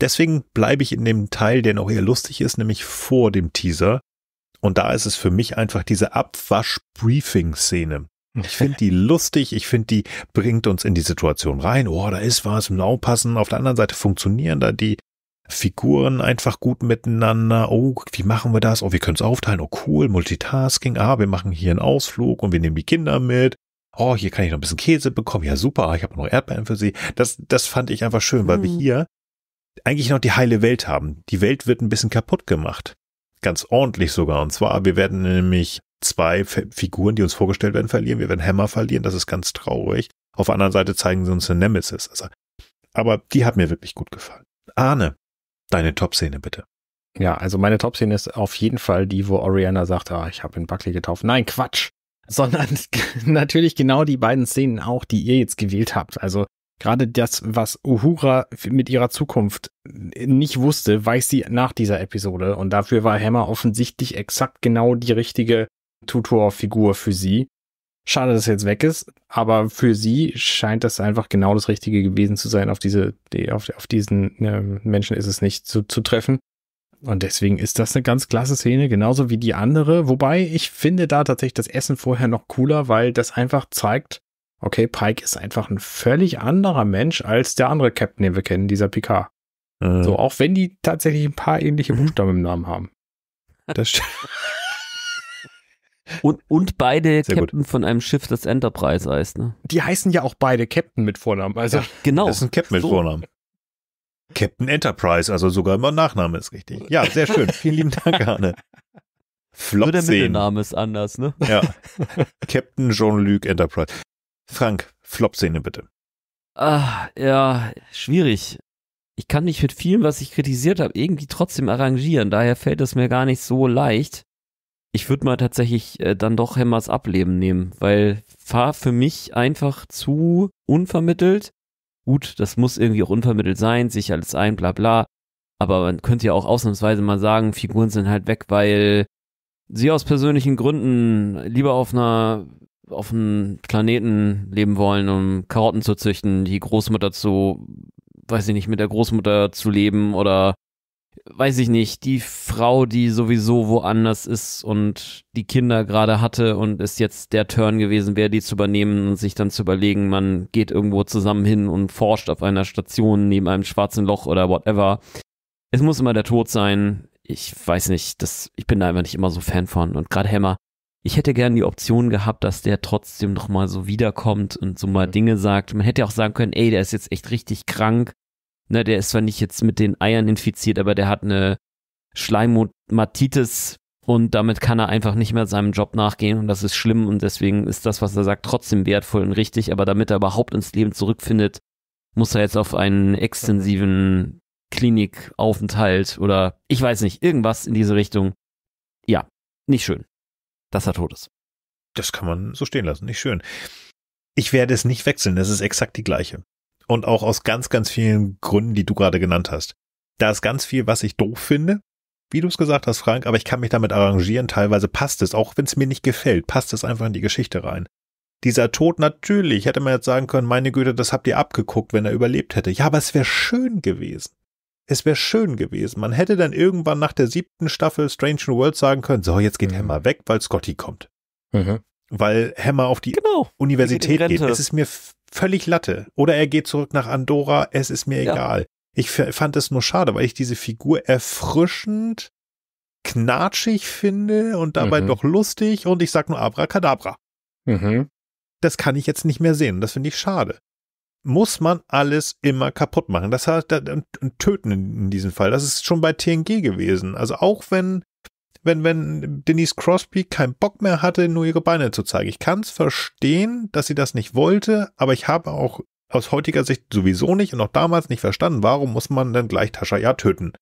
Deswegen bleibe ich in dem Teil, der noch eher lustig ist, nämlich vor dem Teaser. Und da ist es für mich einfach diese Abwasch-Briefing-Szene. Ich finde die lustig, ich finde die bringt uns in die Situation rein. Oh, da ist was im Laupassen. Auf der anderen Seite funktionieren da die Figuren einfach gut miteinander. Oh, wie machen wir das? Oh, wir können es aufteilen. Oh, cool, Multitasking. Ah, wir machen hier einen Ausflug und wir nehmen die Kinder mit. Oh, hier kann ich noch ein bisschen Käse bekommen. Ja, super. Ah, ich habe noch Erdbeeren für sie. Das, das fand ich einfach schön, weil mhm. wir hm. hier eigentlich noch die heile Welt haben. Die Welt wird ein bisschen kaputt gemacht. Ganz ordentlich sogar. Und zwar, wir werden nämlich zwei Figuren, die uns vorgestellt werden, verlieren. Wir werden Hammer verlieren. Das ist ganz traurig. Auf der anderen Seite zeigen sie uns eine Nemesis. Also, aber die hat mir wirklich gut gefallen. Arne, Deine Top-Szene bitte. Ja, also meine Top-Szene ist auf jeden Fall die, wo Oriana sagt, ah, ich habe in Buckley getauft. Nein, Quatsch. Sondern natürlich genau die beiden Szenen auch, die ihr jetzt gewählt habt. Also gerade das, was Uhura mit ihrer Zukunft nicht wusste, weiß sie nach dieser Episode. Und dafür war Hammer offensichtlich exakt genau die richtige Tutorfigur für sie. Schade, dass es jetzt weg ist, aber für sie scheint das einfach genau das Richtige gewesen zu sein. Auf diese, auf, auf diesen äh, Menschen ist es nicht zu, zu treffen. Und deswegen ist das eine ganz klasse Szene, genauso wie die andere. Wobei ich finde da tatsächlich das Essen vorher noch cooler, weil das einfach zeigt, okay, Pike ist einfach ein völlig anderer Mensch als der andere Captain, den wir kennen, dieser Picard. Äh. So, auch wenn die tatsächlich ein paar ähnliche Buchstaben im Namen haben. Das stimmt. Und, und beide Sehr Captain gut. von einem Schiff, das Enterprise heißt. Ne? Die heißen ja auch beide Captain mit Vornamen. Also ja, genau. Das ist ein Captain so. mit Vornamen. Captain Enterprise, also sogar immer Nachname ist richtig. Ja, sehr schön. Vielen lieben Dank, Arne. Flop Nur der Mittelname ist anders, ne? Ja. Captain Jean-Luc Enterprise. Frank, Flop-Szene bitte. Ah, ja, schwierig. Ich kann mich mit vielem, was ich kritisiert habe, irgendwie trotzdem arrangieren. Daher fällt es mir gar nicht so leicht ich würde mal tatsächlich äh, dann doch Hammers Ableben nehmen, weil war für mich einfach zu unvermittelt. Gut, das muss irgendwie auch unvermittelt sein, sich alles ein, bla bla. Aber man könnte ja auch ausnahmsweise mal sagen, Figuren sind halt weg, weil sie aus persönlichen Gründen lieber auf einer auf einem Planeten leben wollen, um Karotten zu züchten, die Großmutter zu, weiß ich nicht, mit der Großmutter zu leben oder weiß ich nicht, die Frau, die sowieso woanders ist und die Kinder gerade hatte und es jetzt der Turn gewesen wäre, die zu übernehmen und sich dann zu überlegen, man geht irgendwo zusammen hin und forscht auf einer Station neben einem schwarzen Loch oder whatever. Es muss immer der Tod sein. Ich weiß nicht, das, ich bin da einfach nicht immer so Fan von. Und gerade Hammer, ich hätte gern die Option gehabt, dass der trotzdem nochmal so wiederkommt und so mal Dinge sagt. Man hätte auch sagen können, ey, der ist jetzt echt richtig krank Ne, der ist zwar nicht jetzt mit den Eiern infiziert, aber der hat eine Schleimmatitis und damit kann er einfach nicht mehr seinem Job nachgehen und das ist schlimm und deswegen ist das, was er sagt, trotzdem wertvoll und richtig, aber damit er überhaupt ins Leben zurückfindet, muss er jetzt auf einen extensiven Klinikaufenthalt oder ich weiß nicht, irgendwas in diese Richtung. Ja, nicht schön, dass er tot ist. Das kann man so stehen lassen, nicht schön. Ich werde es nicht wechseln, es ist exakt die gleiche. Und auch aus ganz, ganz vielen Gründen, die du gerade genannt hast. Da ist ganz viel, was ich doof finde, wie du es gesagt hast, Frank, aber ich kann mich damit arrangieren. Teilweise passt es, auch wenn es mir nicht gefällt, passt es einfach in die Geschichte rein. Dieser Tod natürlich, hätte man jetzt sagen können, meine Güte, das habt ihr abgeguckt, wenn er überlebt hätte. Ja, aber es wäre schön gewesen. Es wäre schön gewesen. Man hätte dann irgendwann nach der siebten Staffel Strange New World sagen können, so, jetzt geht mhm. mal weg, weil Scotty kommt. Mhm weil Hammer auf die genau. Universität geht, geht. Es ist mir völlig Latte. Oder er geht zurück nach Andorra, es ist mir ja. egal. Ich fand es nur schade, weil ich diese Figur erfrischend knatschig finde und dabei mhm. doch lustig und ich sag nur Abracadabra. Mhm. Das kann ich jetzt nicht mehr sehen. Das finde ich schade. Muss man alles immer kaputt machen. Das hat töten in diesem Fall. Das ist schon bei TNG gewesen. Also auch wenn wenn, wenn Denise Crosby keinen Bock mehr hatte, nur ihre Beine zu zeigen. Ich kann es verstehen, dass sie das nicht wollte, aber ich habe auch aus heutiger Sicht sowieso nicht und auch damals nicht verstanden, warum muss man denn gleich Tascha ja töten?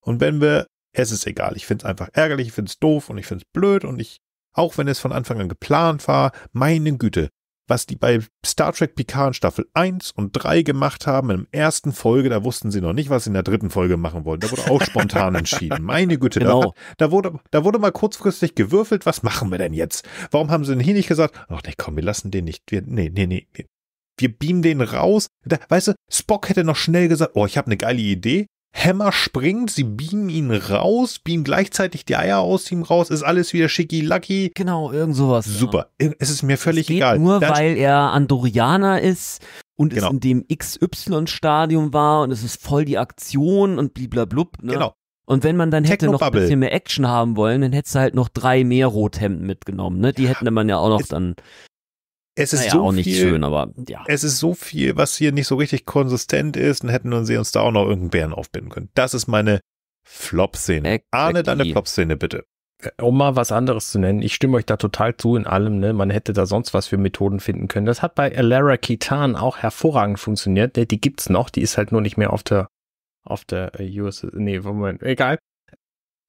Und wenn wir, es ist egal, ich finde es einfach ärgerlich, ich finde es doof und ich finde es blöd und ich, auch wenn es von Anfang an geplant war, meine Güte, was die bei Star Trek Picard Staffel 1 und 3 gemacht haben, in der ersten Folge, da wussten sie noch nicht, was sie in der dritten Folge machen wollten. Da wurde auch spontan entschieden. Meine Güte, genau. da, da, wurde, da wurde mal kurzfristig gewürfelt, was machen wir denn jetzt? Warum haben sie denn hier nicht gesagt, ach nee, komm, wir lassen den nicht, wir, nee, nee, nee, wir beamen den raus. Da, weißt du, Spock hätte noch schnell gesagt, oh, ich habe eine geile Idee, Hammer springt, sie beamen ihn raus, beamen gleichzeitig die Eier aus ihm raus, ist alles wieder schicki lucky. Genau, irgend sowas. Super. Ja. Es ist mir völlig egal. Nur Dann weil er Andorianer ist und genau. es in dem XY-Stadium war und es ist voll die Aktion und bliblablub. Ne? Genau. Und wenn man dann hätte noch ein bisschen mehr Action haben wollen, dann hättest du halt noch drei mehr Rothemden mitgenommen. Ne? Die ja, hätten man ja auch noch dann es ist naja, so auch viel, nicht schön, aber ja. Es ist so viel, was hier nicht so richtig konsistent ist und hätten sie uns da auch noch irgendeinen Bären aufbinden können. Das ist meine Flop-Szene. Ahne deine Flop-Szene bitte. Äh, um mal was anderes zu nennen, ich stimme euch da total zu in allem, ne? Man hätte da sonst was für Methoden finden können. Das hat bei Alara Kitan auch hervorragend funktioniert. Ne? Die gibt's noch, die ist halt nur nicht mehr auf der auf der äh, US, nee, Moment, egal.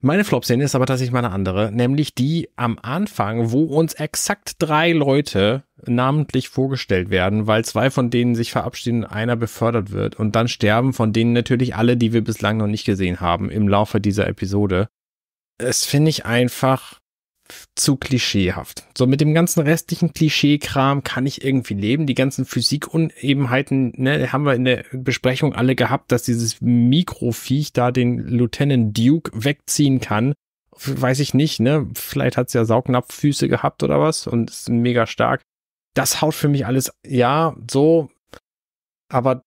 Meine Flop-Szene ist aber tatsächlich mal eine andere, nämlich die am Anfang, wo uns exakt drei Leute namentlich vorgestellt werden, weil zwei von denen sich verabschieden, einer befördert wird und dann sterben von denen natürlich alle, die wir bislang noch nicht gesehen haben im Laufe dieser Episode. Es finde ich einfach zu klischeehaft. So mit dem ganzen restlichen Klischeekram kann ich irgendwie leben. Die ganzen Physikunebenheiten ne, haben wir in der Besprechung alle gehabt, dass dieses Mikroviech da den Lieutenant Duke wegziehen kann. Weiß ich nicht, ne? Vielleicht hat es ja Saugnapffüße gehabt oder was und ist mega stark. Das haut für mich alles, ja, so. Aber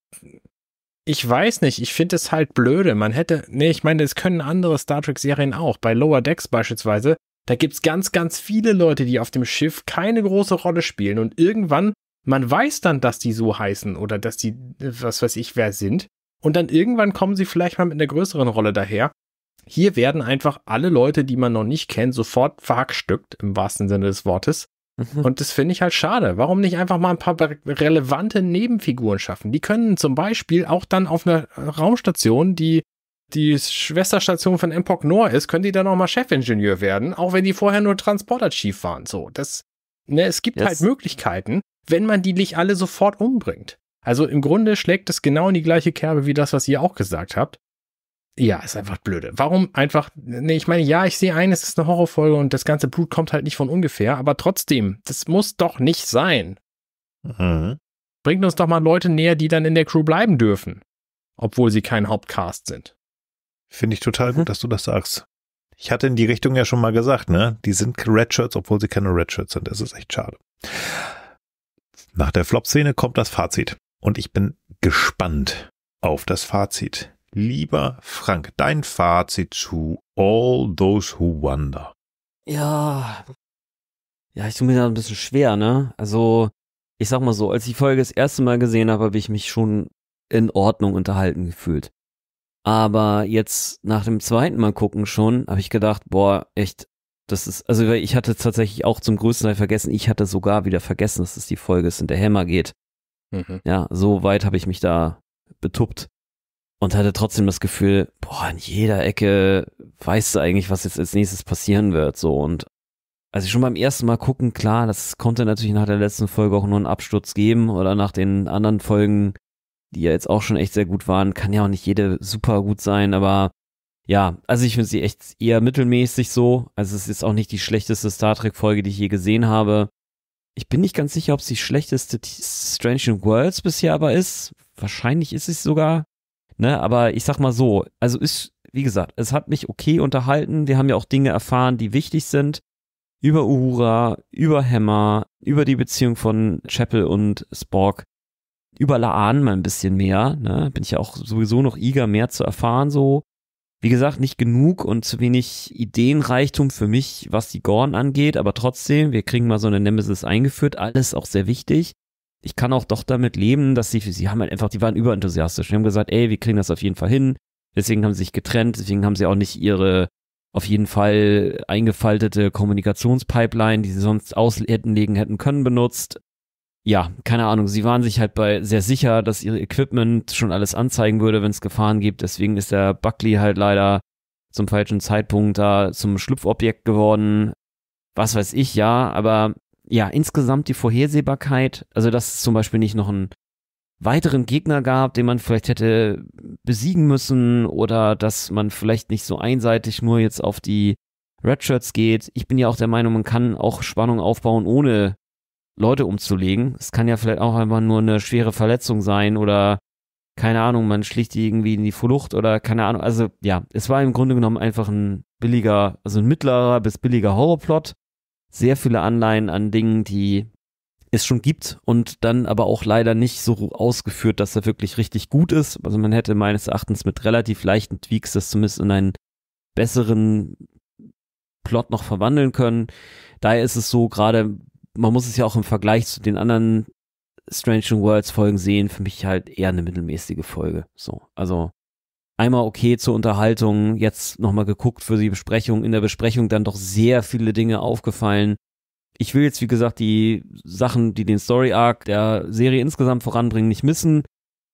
ich weiß nicht, ich finde es halt blöde. Man hätte, ne, ich meine, es können andere Star Trek-Serien auch. Bei Lower Decks beispielsweise da gibt es ganz, ganz viele Leute, die auf dem Schiff keine große Rolle spielen und irgendwann, man weiß dann, dass die so heißen oder dass die, was weiß ich, wer sind. Und dann irgendwann kommen sie vielleicht mal mit einer größeren Rolle daher. Hier werden einfach alle Leute, die man noch nicht kennt, sofort verhackstückt, im wahrsten Sinne des Wortes. Mhm. Und das finde ich halt schade. Warum nicht einfach mal ein paar relevante Nebenfiguren schaffen? Die können zum Beispiel auch dann auf einer Raumstation, die die Schwesterstation von MPOC Nor ist, können die dann auch mal Chefingenieur werden, auch wenn die vorher nur Transporter Chief waren. So, das, ne, es gibt halt yes. halt Möglichkeiten, wenn man die nicht alle sofort umbringt. Also im Grunde schlägt es genau in die gleiche Kerbe wie das, was ihr auch gesagt habt. Ja, ist einfach blöde. Warum einfach, ne, ich meine, ja, ich sehe ein, es ist eine Horrorfolge und das ganze Blut kommt halt nicht von ungefähr, aber trotzdem, das muss doch nicht sein. Mhm. Bringt uns doch mal Leute näher, die dann in der Crew bleiben dürfen, obwohl sie kein Hauptcast sind. Finde ich total gut, mhm. dass du das sagst. Ich hatte in die Richtung ja schon mal gesagt, ne? Die sind Redshirts, obwohl sie keine Redshirts sind. Das ist echt schade. Nach der Flop-Szene kommt das Fazit. Und ich bin gespannt auf das Fazit. Lieber Frank, dein Fazit zu All Those Who Wonder. Ja. Ja, ich tue mir da ein bisschen schwer, ne? Also, ich sag mal so, als ich die Folge das erste Mal gesehen habe, habe ich mich schon in Ordnung unterhalten gefühlt. Aber jetzt nach dem zweiten Mal gucken schon, habe ich gedacht, boah, echt, das ist, also ich hatte tatsächlich auch zum größten Teil vergessen, ich hatte sogar wieder vergessen, dass es die Folge ist, in der Hammer geht. Mhm. Ja, so weit habe ich mich da betuppt und hatte trotzdem das Gefühl, boah, in jeder Ecke weißt du eigentlich, was jetzt als nächstes passieren wird, so und also schon beim ersten Mal gucken, klar, das konnte natürlich nach der letzten Folge auch nur einen Absturz geben oder nach den anderen Folgen die ja jetzt auch schon echt sehr gut waren. Kann ja auch nicht jede super gut sein, aber ja, also ich finde sie echt eher mittelmäßig so. Also es ist auch nicht die schlechteste Star Trek-Folge, die ich je gesehen habe. Ich bin nicht ganz sicher, ob es die schlechteste Strange New Worlds bisher aber ist. Wahrscheinlich ist es sogar. Ne, aber ich sag mal so, also ist, wie gesagt, es hat mich okay unterhalten. Wir haben ja auch Dinge erfahren, die wichtig sind. Über Uhura, über Hammer, über die Beziehung von Chapel und Spork über Laan mal ein bisschen mehr. Ne? Bin ich ja auch sowieso noch eager, mehr zu erfahren so. Wie gesagt, nicht genug und zu wenig Ideenreichtum für mich, was die Gorn angeht, aber trotzdem, wir kriegen mal so eine Nemesis eingeführt, alles auch sehr wichtig. Ich kann auch doch damit leben, dass sie, sie haben halt einfach, die waren überenthusiastisch. Wir haben gesagt, ey, wir kriegen das auf jeden Fall hin. Deswegen haben sie sich getrennt, deswegen haben sie auch nicht ihre auf jeden Fall eingefaltete Kommunikationspipeline, die sie sonst aus hätten legen hätten können, benutzt ja, keine Ahnung, sie waren sich halt bei sehr sicher, dass ihr Equipment schon alles anzeigen würde, wenn es Gefahren gibt. Deswegen ist der Buckley halt leider zum falschen Zeitpunkt da zum Schlupfobjekt geworden. Was weiß ich, ja, aber ja, insgesamt die Vorhersehbarkeit, also dass es zum Beispiel nicht noch einen weiteren Gegner gab, den man vielleicht hätte besiegen müssen oder dass man vielleicht nicht so einseitig nur jetzt auf die Redshirts geht. Ich bin ja auch der Meinung, man kann auch Spannung aufbauen, ohne Leute umzulegen. Es kann ja vielleicht auch einfach nur eine schwere Verletzung sein oder keine Ahnung, man schlicht die irgendwie in die Flucht oder keine Ahnung. Also ja, es war im Grunde genommen einfach ein billiger, also ein mittlerer bis billiger Horrorplot. Sehr viele Anleihen an Dingen, die es schon gibt und dann aber auch leider nicht so ausgeführt, dass er wirklich richtig gut ist. Also man hätte meines Erachtens mit relativ leichten Tweaks das zumindest in einen besseren Plot noch verwandeln können. Daher ist es so, gerade man muss es ja auch im Vergleich zu den anderen Strange Worlds Folgen sehen, für mich halt eher eine mittelmäßige Folge. So, also einmal okay zur Unterhaltung, jetzt nochmal geguckt für die Besprechung, in der Besprechung dann doch sehr viele Dinge aufgefallen. Ich will jetzt, wie gesagt, die Sachen, die den Story Arc der Serie insgesamt voranbringen, nicht missen.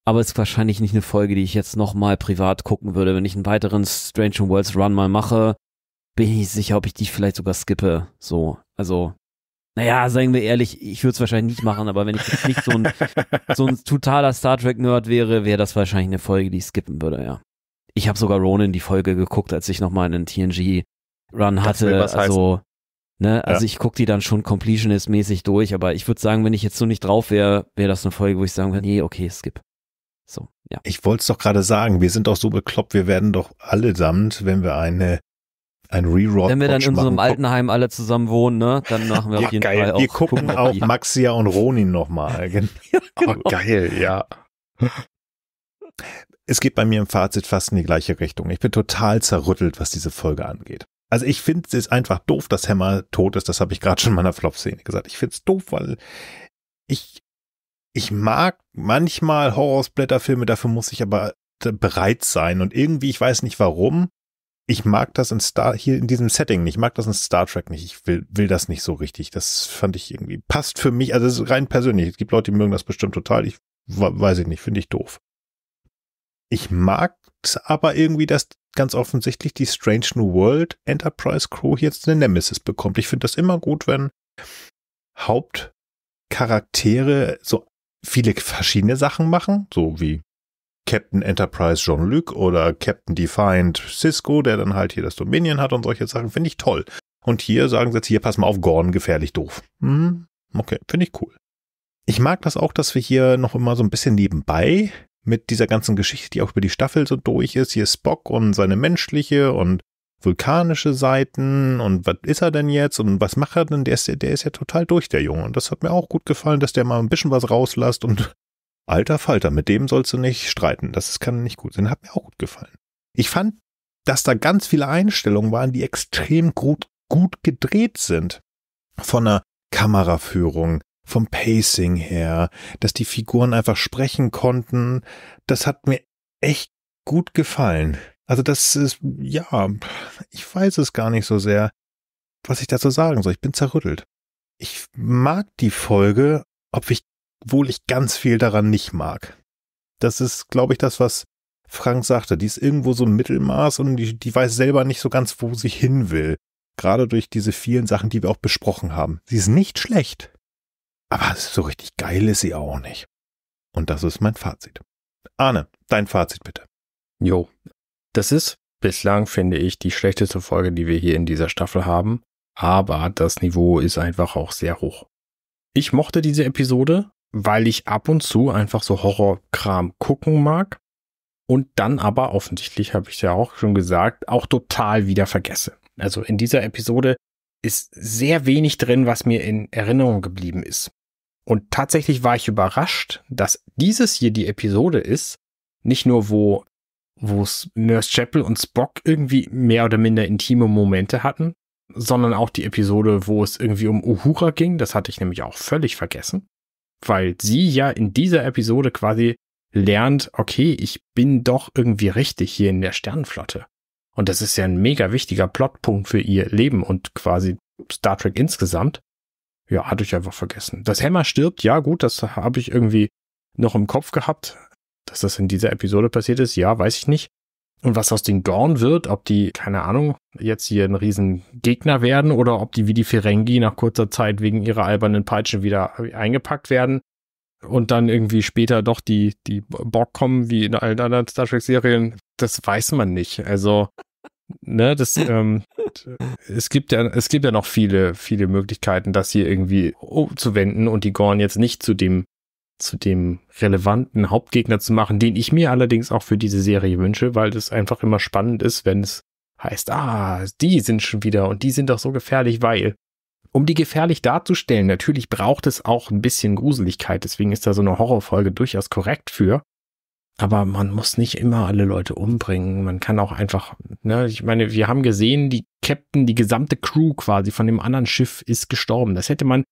Aber es ist wahrscheinlich nicht eine Folge, die ich jetzt nochmal privat gucken würde. Wenn ich einen weiteren Strange Worlds Run mal mache, bin ich sicher, ob ich die vielleicht sogar skippe. So, also naja, sagen wir ehrlich, ich würde es wahrscheinlich nicht machen, aber wenn ich jetzt nicht so ein, so ein totaler Star Trek-Nerd wäre, wäre das wahrscheinlich eine Folge, die ich skippen würde, ja. Ich habe sogar Ronin die Folge geguckt, als ich nochmal einen TNG-Run hatte. Also, ne, also ja. ich gucke die dann schon completionist-mäßig durch, aber ich würde sagen, wenn ich jetzt so nicht drauf wäre, wäre das eine Folge, wo ich sagen würde, nee, okay, skip. So, ja. Ich wollte es doch gerade sagen, wir sind doch so bekloppt, wir werden doch allesamt, wenn wir eine ein Reroll. Wenn wir dann in unserem Altenheim alle zusammen wohnen, ne, dann machen wir ja, auf jeden geil. Fall auch. Wir gucken auch Maxia und Ronin nochmal. ja, oh, genau. oh, geil, ja. Es geht bei mir im Fazit fast in die gleiche Richtung. Ich bin total zerrüttelt, was diese Folge angeht. Also ich finde es einfach doof, dass Hammer tot ist. Das habe ich gerade schon in meiner Flop-Szene gesagt. Ich finde es doof, weil ich, ich mag manchmal Horrorsblätterfilme, dafür muss ich aber bereit sein. Und irgendwie, ich weiß nicht warum, ich mag das in Star hier in diesem Setting nicht. Ich mag das in Star Trek nicht. Ich will, will das nicht so richtig. Das fand ich irgendwie passt für mich. Also rein persönlich. Es gibt Leute, die mögen das bestimmt total. Ich weiß ich nicht. Finde ich doof. Ich mag aber irgendwie, dass ganz offensichtlich die Strange New World Enterprise Crew jetzt eine Nemesis bekommt. Ich finde das immer gut, wenn Hauptcharaktere so viele verschiedene Sachen machen, so wie Captain Enterprise Jean-Luc oder Captain Defined Cisco, der dann halt hier das Dominion hat und solche Sachen, finde ich toll. Und hier sagen sie jetzt, hier pass mal auf, Gorn, gefährlich doof. Hm, okay, finde ich cool. Ich mag das auch, dass wir hier noch immer so ein bisschen nebenbei mit dieser ganzen Geschichte, die auch über die Staffel so durch ist, hier Spock und seine menschliche und vulkanische Seiten und was ist er denn jetzt und was macht er denn? Der ist, der ist ja total durch, der Junge. Und das hat mir auch gut gefallen, dass der mal ein bisschen was rauslasst und Alter Falter, mit dem sollst du nicht streiten. Das kann nicht gut sein. Hat mir auch gut gefallen. Ich fand, dass da ganz viele Einstellungen waren, die extrem gut, gut gedreht sind. Von der Kameraführung, vom Pacing her, dass die Figuren einfach sprechen konnten. Das hat mir echt gut gefallen. Also das ist, ja, ich weiß es gar nicht so sehr, was ich dazu sagen soll. Ich bin zerrüttelt. Ich mag die Folge, ob ich obwohl ich ganz viel daran nicht mag. Das ist, glaube ich, das, was Frank sagte. Die ist irgendwo so ein Mittelmaß und die, die weiß selber nicht so ganz, wo sie hin will. Gerade durch diese vielen Sachen, die wir auch besprochen haben. Sie ist nicht schlecht. Aber so richtig geil ist sie auch nicht. Und das ist mein Fazit. Arne, dein Fazit bitte. Jo, das ist bislang, finde ich, die schlechteste Folge, die wir hier in dieser Staffel haben. Aber das Niveau ist einfach auch sehr hoch. Ich mochte diese Episode weil ich ab und zu einfach so Horrorkram gucken mag und dann aber offensichtlich, habe ich ja auch schon gesagt, auch total wieder vergesse. Also in dieser Episode ist sehr wenig drin, was mir in Erinnerung geblieben ist. Und tatsächlich war ich überrascht, dass dieses hier die Episode ist, nicht nur wo wo Nurse Chapel und Spock irgendwie mehr oder minder intime Momente hatten, sondern auch die Episode, wo es irgendwie um Uhura ging, das hatte ich nämlich auch völlig vergessen weil sie ja in dieser Episode quasi lernt, okay, ich bin doch irgendwie richtig hier in der Sternenflotte. Und das ist ja ein mega wichtiger Plotpunkt für ihr Leben und quasi Star Trek insgesamt. Ja, hatte ich einfach vergessen. Das Hammer stirbt, ja gut, das habe ich irgendwie noch im Kopf gehabt, dass das in dieser Episode passiert ist. Ja, weiß ich nicht. Und was aus den Gorn wird, ob die, keine Ahnung, jetzt hier ein Riesengegner werden oder ob die wie die Ferengi nach kurzer Zeit wegen ihrer albernen Peitsche wieder eingepackt werden und dann irgendwie später doch die, die Bock kommen, wie in allen anderen Star Trek-Serien, das weiß man nicht. Also, ne, das, ähm, es gibt ja, es gibt ja noch viele, viele Möglichkeiten, das hier irgendwie umzuwenden und die Gorn jetzt nicht zu dem zu dem relevanten Hauptgegner zu machen, den ich mir allerdings auch für diese Serie wünsche, weil das einfach immer spannend ist, wenn es heißt, ah, die sind schon wieder und die sind doch so gefährlich, weil. Um die gefährlich darzustellen, natürlich braucht es auch ein bisschen Gruseligkeit, deswegen ist da so eine Horrorfolge durchaus korrekt für. Aber man muss nicht immer alle Leute umbringen. Man kann auch einfach, ne, ich meine, wir haben gesehen, die Captain, die gesamte Crew quasi von dem anderen Schiff ist gestorben. Das hätte man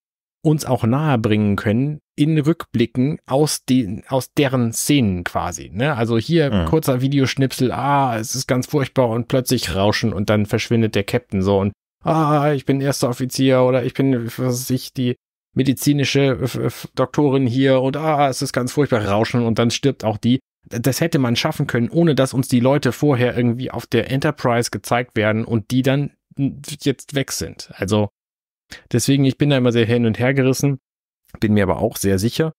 uns auch nahe bringen können in Rückblicken aus den, aus deren Szenen quasi. Ne? Also hier mhm. kurzer Videoschnipsel, ah, es ist ganz furchtbar und plötzlich rauschen und dann verschwindet der Captain so und ah, ich bin erster Offizier oder ich bin, was weiß ich, die medizinische äh, Doktorin hier und ah, es ist ganz furchtbar rauschen und dann stirbt auch die. Das hätte man schaffen können, ohne dass uns die Leute vorher irgendwie auf der Enterprise gezeigt werden und die dann jetzt weg sind. Also Deswegen, ich bin da immer sehr hin und her gerissen, bin mir aber auch sehr sicher,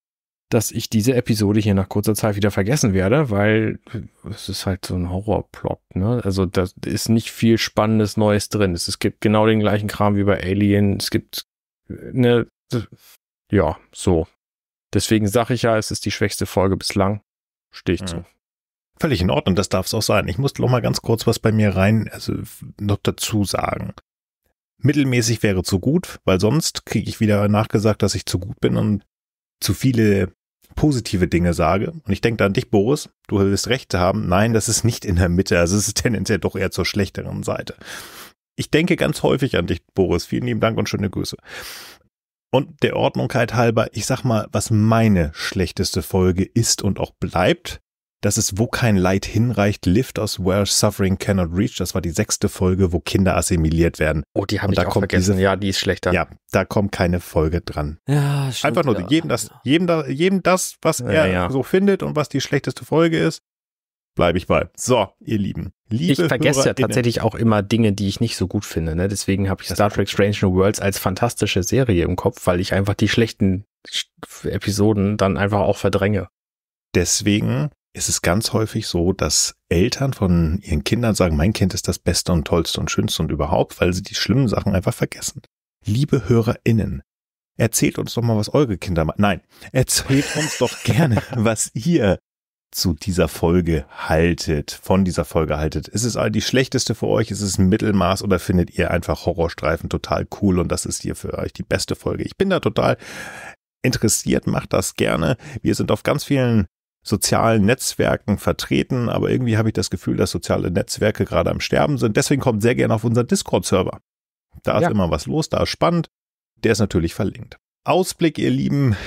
dass ich diese Episode hier nach kurzer Zeit wieder vergessen werde, weil es ist halt so ein Horrorplot, ne? Also da ist nicht viel Spannendes Neues drin. Es gibt genau den gleichen Kram wie bei Alien. Es gibt eine, ja, so. Deswegen sage ich ja, es ist die schwächste Folge bislang. Stehe ich mhm. zu. Völlig in Ordnung, das darf es auch sein. Ich muss noch mal ganz kurz was bei mir rein also noch dazu sagen mittelmäßig wäre zu gut, weil sonst kriege ich wieder nachgesagt, dass ich zu gut bin und zu viele positive Dinge sage. Und ich denke da an dich, Boris. Du wirst recht haben. Nein, das ist nicht in der Mitte. Also es ist tendenziell doch eher zur schlechteren Seite. Ich denke ganz häufig an dich, Boris. Vielen lieben Dank und schöne Grüße. Und der Ordnungkeit halber, ich sag mal, was meine schlechteste Folge ist und auch bleibt, das ist Wo kein Leid hinreicht, Lift aus Where Suffering Cannot Reach. Das war die sechste Folge, wo Kinder assimiliert werden. Oh, die haben ich da auch vergessen. Diese, ja, die ist schlechter. Ja, da kommt keine Folge dran. Ja, stimmt, Einfach nur jedem, das, jedem, da, jedem das, was ja, er ja. so findet und was die schlechteste Folge ist bleibe ich bei. So, ihr Lieben. Liebe ich vergesse Hörer ja tatsächlich auch immer Dinge, die ich nicht so gut finde. Ne? Deswegen habe ich das Star Trek Strange New Worlds als fantastische Serie im Kopf, weil ich einfach die schlechten Episoden dann einfach auch verdränge. Deswegen es ist ganz häufig so, dass Eltern von ihren Kindern sagen, mein Kind ist das Beste und Tollste und Schönste und überhaupt, weil sie die schlimmen Sachen einfach vergessen. Liebe HörerInnen, erzählt uns doch mal, was eure Kinder machen. Nein, erzählt uns doch gerne, was ihr zu dieser Folge haltet, von dieser Folge haltet. Ist es all die schlechteste für euch? Ist es ein Mittelmaß oder findet ihr einfach Horrorstreifen total cool und das ist hier für euch die beste Folge? Ich bin da total interessiert, macht das gerne. Wir sind auf ganz vielen sozialen Netzwerken vertreten, aber irgendwie habe ich das Gefühl, dass soziale Netzwerke gerade am Sterben sind. Deswegen kommt sehr gerne auf unseren Discord-Server. Da ja. ist immer was los, da ist spannend. Der ist natürlich verlinkt. Ausblick, ihr Lieben.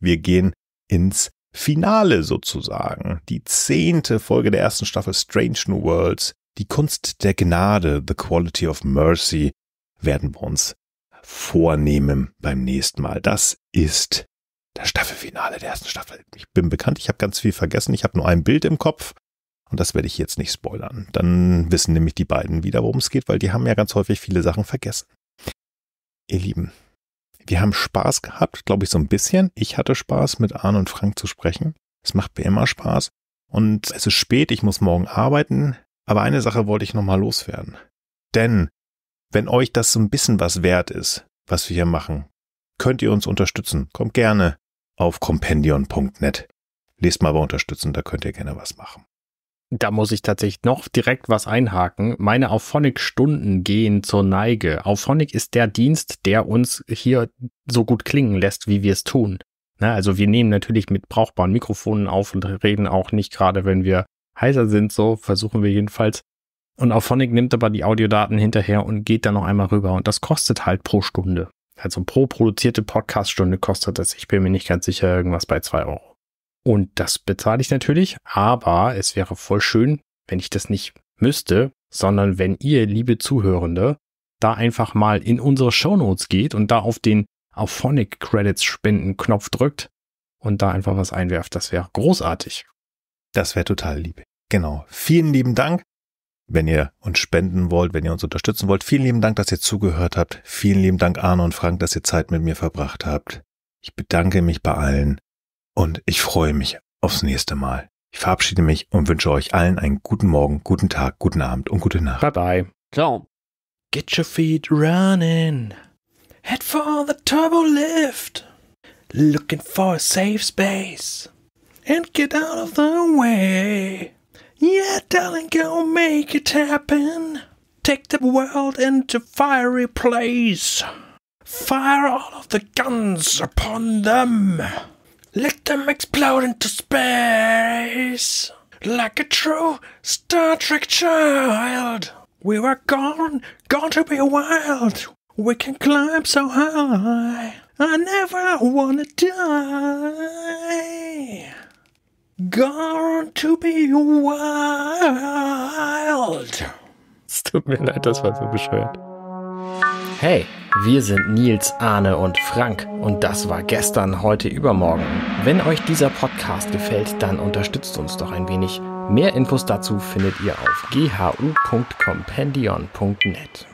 Wir gehen ins Finale sozusagen. Die zehnte Folge der ersten Staffel Strange New Worlds. Die Kunst der Gnade, The Quality of Mercy, werden wir uns vornehmen beim nächsten Mal. Das ist das Staffelfinale der ersten Staffel. Ich bin bekannt, ich habe ganz viel vergessen. Ich habe nur ein Bild im Kopf und das werde ich jetzt nicht spoilern. Dann wissen nämlich die beiden wieder, worum es geht, weil die haben ja ganz häufig viele Sachen vergessen. Ihr Lieben, wir haben Spaß gehabt, glaube ich, so ein bisschen. Ich hatte Spaß, mit Arne und Frank zu sprechen. Es macht mir immer Spaß. Und es ist spät, ich muss morgen arbeiten. Aber eine Sache wollte ich nochmal loswerden. Denn wenn euch das so ein bisschen was wert ist, was wir hier machen, könnt ihr uns unterstützen. Kommt gerne auf compendion.net. Lest mal aber unterstützen, da könnt ihr gerne was machen. Da muss ich tatsächlich noch direkt was einhaken. Meine Auphonic-Stunden gehen zur Neige. Auphonic ist der Dienst, der uns hier so gut klingen lässt, wie wir es tun. Na, also wir nehmen natürlich mit brauchbaren Mikrofonen auf und reden auch nicht gerade, wenn wir heiser sind, so versuchen wir jedenfalls. Und Auphonic nimmt aber die Audiodaten hinterher und geht dann noch einmal rüber. Und das kostet halt pro Stunde. Also halt pro produzierte Podcaststunde kostet das, ich bin mir nicht ganz sicher, irgendwas bei zwei Euro. Und das bezahle ich natürlich, aber es wäre voll schön, wenn ich das nicht müsste, sondern wenn ihr, liebe Zuhörende, da einfach mal in unsere Shownotes geht und da auf den auf Credits Spenden Knopf drückt und da einfach was einwerft. Das wäre großartig. Das wäre total lieb. Genau. Vielen lieben Dank wenn ihr uns spenden wollt, wenn ihr uns unterstützen wollt. Vielen lieben Dank, dass ihr zugehört habt. Vielen lieben Dank, Arno und Frank, dass ihr Zeit mit mir verbracht habt. Ich bedanke mich bei allen und ich freue mich aufs nächste Mal. Ich verabschiede mich und wünsche euch allen einen guten Morgen, guten Tag, guten Abend und gute Nacht. Bye bye. Ciao. Get your feet running. Head for the turbo lift. Looking for a safe space. And get out of the way. Yeah, darling, go make it happen. Take the world into fiery place. Fire all of the guns upon them. Let them explode into space. Like a true Star Trek child. We were gone, gone to be wild. We can climb so high. I never wanna die. Gone to be wild. Es tut mir leid, das war so bescheuert. Hey, wir sind Nils, Arne und Frank und das war gestern, heute, übermorgen. Wenn euch dieser Podcast gefällt, dann unterstützt uns doch ein wenig. Mehr Infos dazu findet ihr auf ghu.compendion.net.